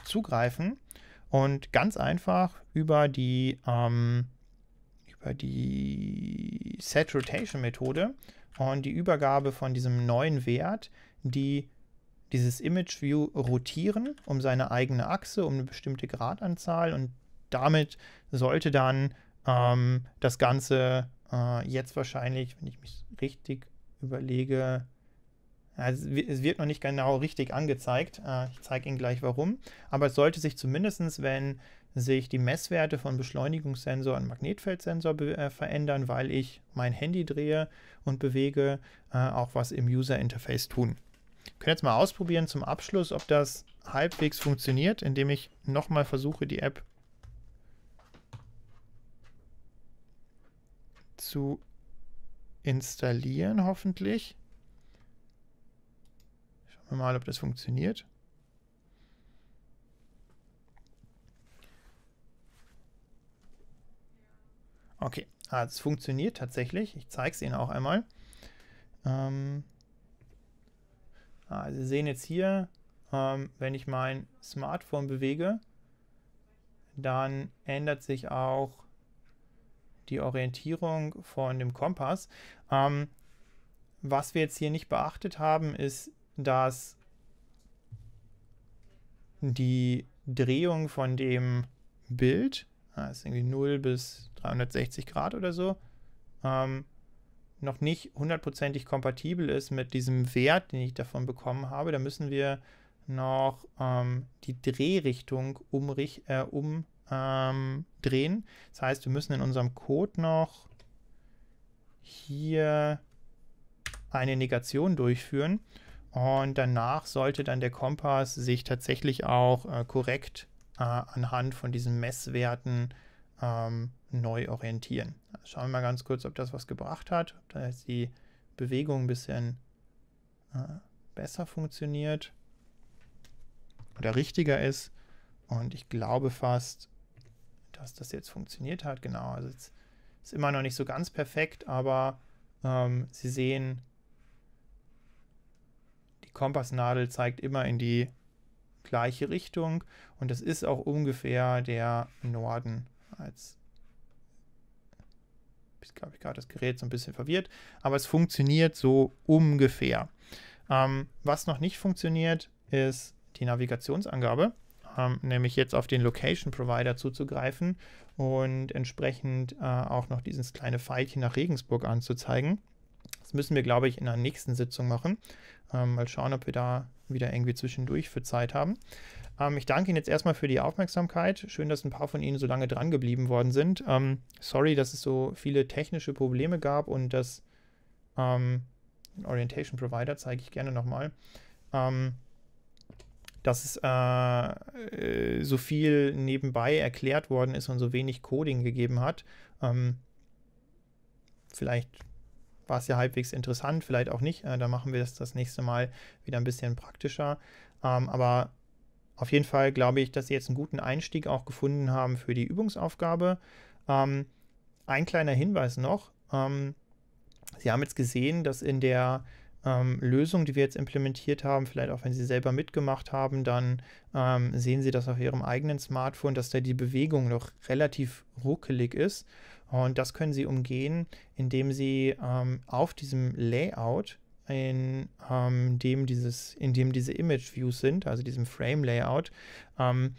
zugreifen und ganz einfach über die, ähm, über die Set-Rotation-Methode und die Übergabe von diesem neuen Wert, die dieses ImageView rotieren um seine eigene Achse, um eine bestimmte Gradanzahl und damit sollte dann ähm, das Ganze äh, jetzt wahrscheinlich, wenn ich mich richtig überlege, also es wird noch nicht genau richtig angezeigt. Äh, ich zeige Ihnen gleich warum. Aber es sollte sich zumindestens, wenn sich die Messwerte von Beschleunigungssensor und Magnetfeldsensor äh, verändern, weil ich mein Handy drehe und bewege, äh, auch was im User Interface tun. Wir können jetzt mal ausprobieren zum Abschluss, ob das halbwegs funktioniert, indem ich nochmal versuche, die App zu installieren, hoffentlich. Schauen wir mal, ob das funktioniert. Okay, ah, es funktioniert tatsächlich. Ich zeige es Ihnen auch einmal. Ähm, ah, Sie sehen jetzt hier, ähm, wenn ich mein Smartphone bewege, dann ändert sich auch die Orientierung von dem Kompass. Ähm, was wir jetzt hier nicht beachtet haben, ist, dass die Drehung von dem Bild, das ah, ist irgendwie 0 bis 360 Grad oder so, ähm, noch nicht hundertprozentig kompatibel ist mit diesem Wert, den ich davon bekommen habe. Da müssen wir noch ähm, die Drehrichtung umricht, äh, um, ähm, drehen. Das heißt, wir müssen in unserem Code noch hier eine Negation durchführen und danach sollte dann der Kompass sich tatsächlich auch äh, korrekt äh, anhand von diesen Messwerten ähm, neu orientieren. Also schauen wir mal ganz kurz, ob das was gebracht hat, ob da jetzt die Bewegung ein bisschen äh, besser funktioniert oder richtiger ist. Und ich glaube fast, dass das jetzt funktioniert hat. Genau, also es ist immer noch nicht so ganz perfekt, aber ähm, Sie sehen, die Kompassnadel zeigt immer in die gleiche Richtung und das ist auch ungefähr der Norden. Als ich glaube, ich gerade das Gerät so ein bisschen verwirrt, aber es funktioniert so ungefähr. Ähm, was noch nicht funktioniert, ist die Navigationsangabe ähm, nämlich jetzt auf den Location Provider zuzugreifen und entsprechend äh, auch noch dieses kleine Pfeilchen nach Regensburg anzuzeigen. Das müssen wir, glaube ich, in der nächsten Sitzung machen. Ähm, mal schauen, ob wir da wieder irgendwie zwischendurch für Zeit haben. Ähm, ich danke Ihnen jetzt erstmal für die Aufmerksamkeit. Schön, dass ein paar von Ihnen so lange dran geblieben worden sind. Ähm, sorry, dass es so viele technische Probleme gab und das den ähm, Orientation Provider zeige ich gerne nochmal. Ähm, dass äh, äh, so viel nebenbei erklärt worden ist und so wenig Coding gegeben hat. Ähm, vielleicht war es ja halbwegs interessant, vielleicht auch nicht. Äh, da machen wir das das nächste Mal wieder ein bisschen praktischer. Ähm, aber auf jeden Fall glaube ich, dass Sie jetzt einen guten Einstieg auch gefunden haben für die Übungsaufgabe. Ähm, ein kleiner Hinweis noch. Ähm, sie haben jetzt gesehen, dass in der ähm, Lösung, die wir jetzt implementiert haben, vielleicht auch wenn Sie selber mitgemacht haben, dann ähm, sehen Sie das auf Ihrem eigenen Smartphone, dass da die Bewegung noch relativ ruckelig ist. Und das können Sie umgehen, indem Sie ähm, auf diesem Layout, in, ähm, dem dieses, in dem diese Image Views sind, also diesem Frame Layout, ähm,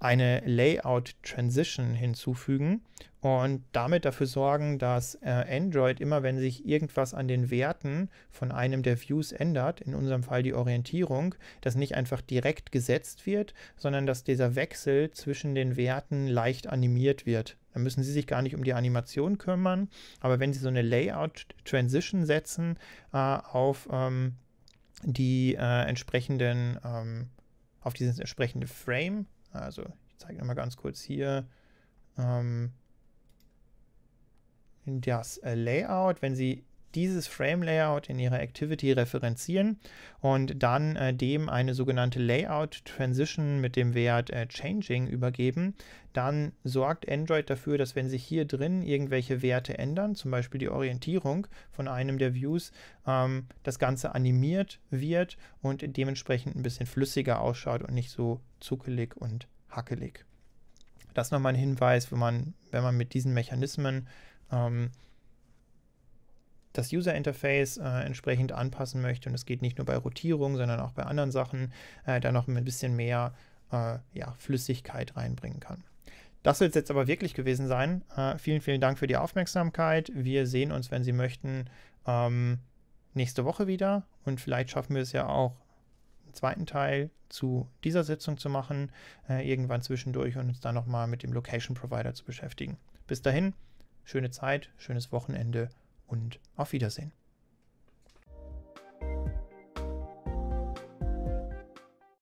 eine Layout Transition hinzufügen und damit dafür sorgen, dass äh, Android immer, wenn sich irgendwas an den Werten von einem der Views ändert, in unserem Fall die Orientierung, dass nicht einfach direkt gesetzt wird, sondern dass dieser Wechsel zwischen den Werten leicht animiert wird. Da müssen Sie sich gar nicht um die Animation kümmern, aber wenn Sie so eine Layout Transition setzen äh, auf ähm, die äh, entsprechenden ähm, auf dieses entsprechende Frame also ich zeige mal ganz kurz hier ähm, das Layout. Wenn Sie dieses Frame Layout in ihrer Activity referenzieren und dann äh, dem eine sogenannte Layout Transition mit dem Wert äh, Changing übergeben, dann sorgt Android dafür, dass wenn sich hier drin irgendwelche Werte ändern, zum Beispiel die Orientierung von einem der Views, ähm, das Ganze animiert wird und dementsprechend ein bisschen flüssiger ausschaut und nicht so zuckelig und hackelig. Das nochmal ein Hinweis, wenn man, wenn man mit diesen Mechanismen ähm, das User Interface äh, entsprechend anpassen möchte. Und es geht nicht nur bei Rotierung, sondern auch bei anderen Sachen, äh, da noch ein bisschen mehr äh, ja, Flüssigkeit reinbringen kann. Das soll es jetzt aber wirklich gewesen sein. Äh, vielen, vielen Dank für die Aufmerksamkeit. Wir sehen uns, wenn Sie möchten, ähm, nächste Woche wieder. Und vielleicht schaffen wir es ja auch, einen zweiten Teil zu dieser Sitzung zu machen, äh, irgendwann zwischendurch und uns dann nochmal mit dem Location Provider zu beschäftigen. Bis dahin, schöne Zeit, schönes Wochenende und auf Wiedersehen.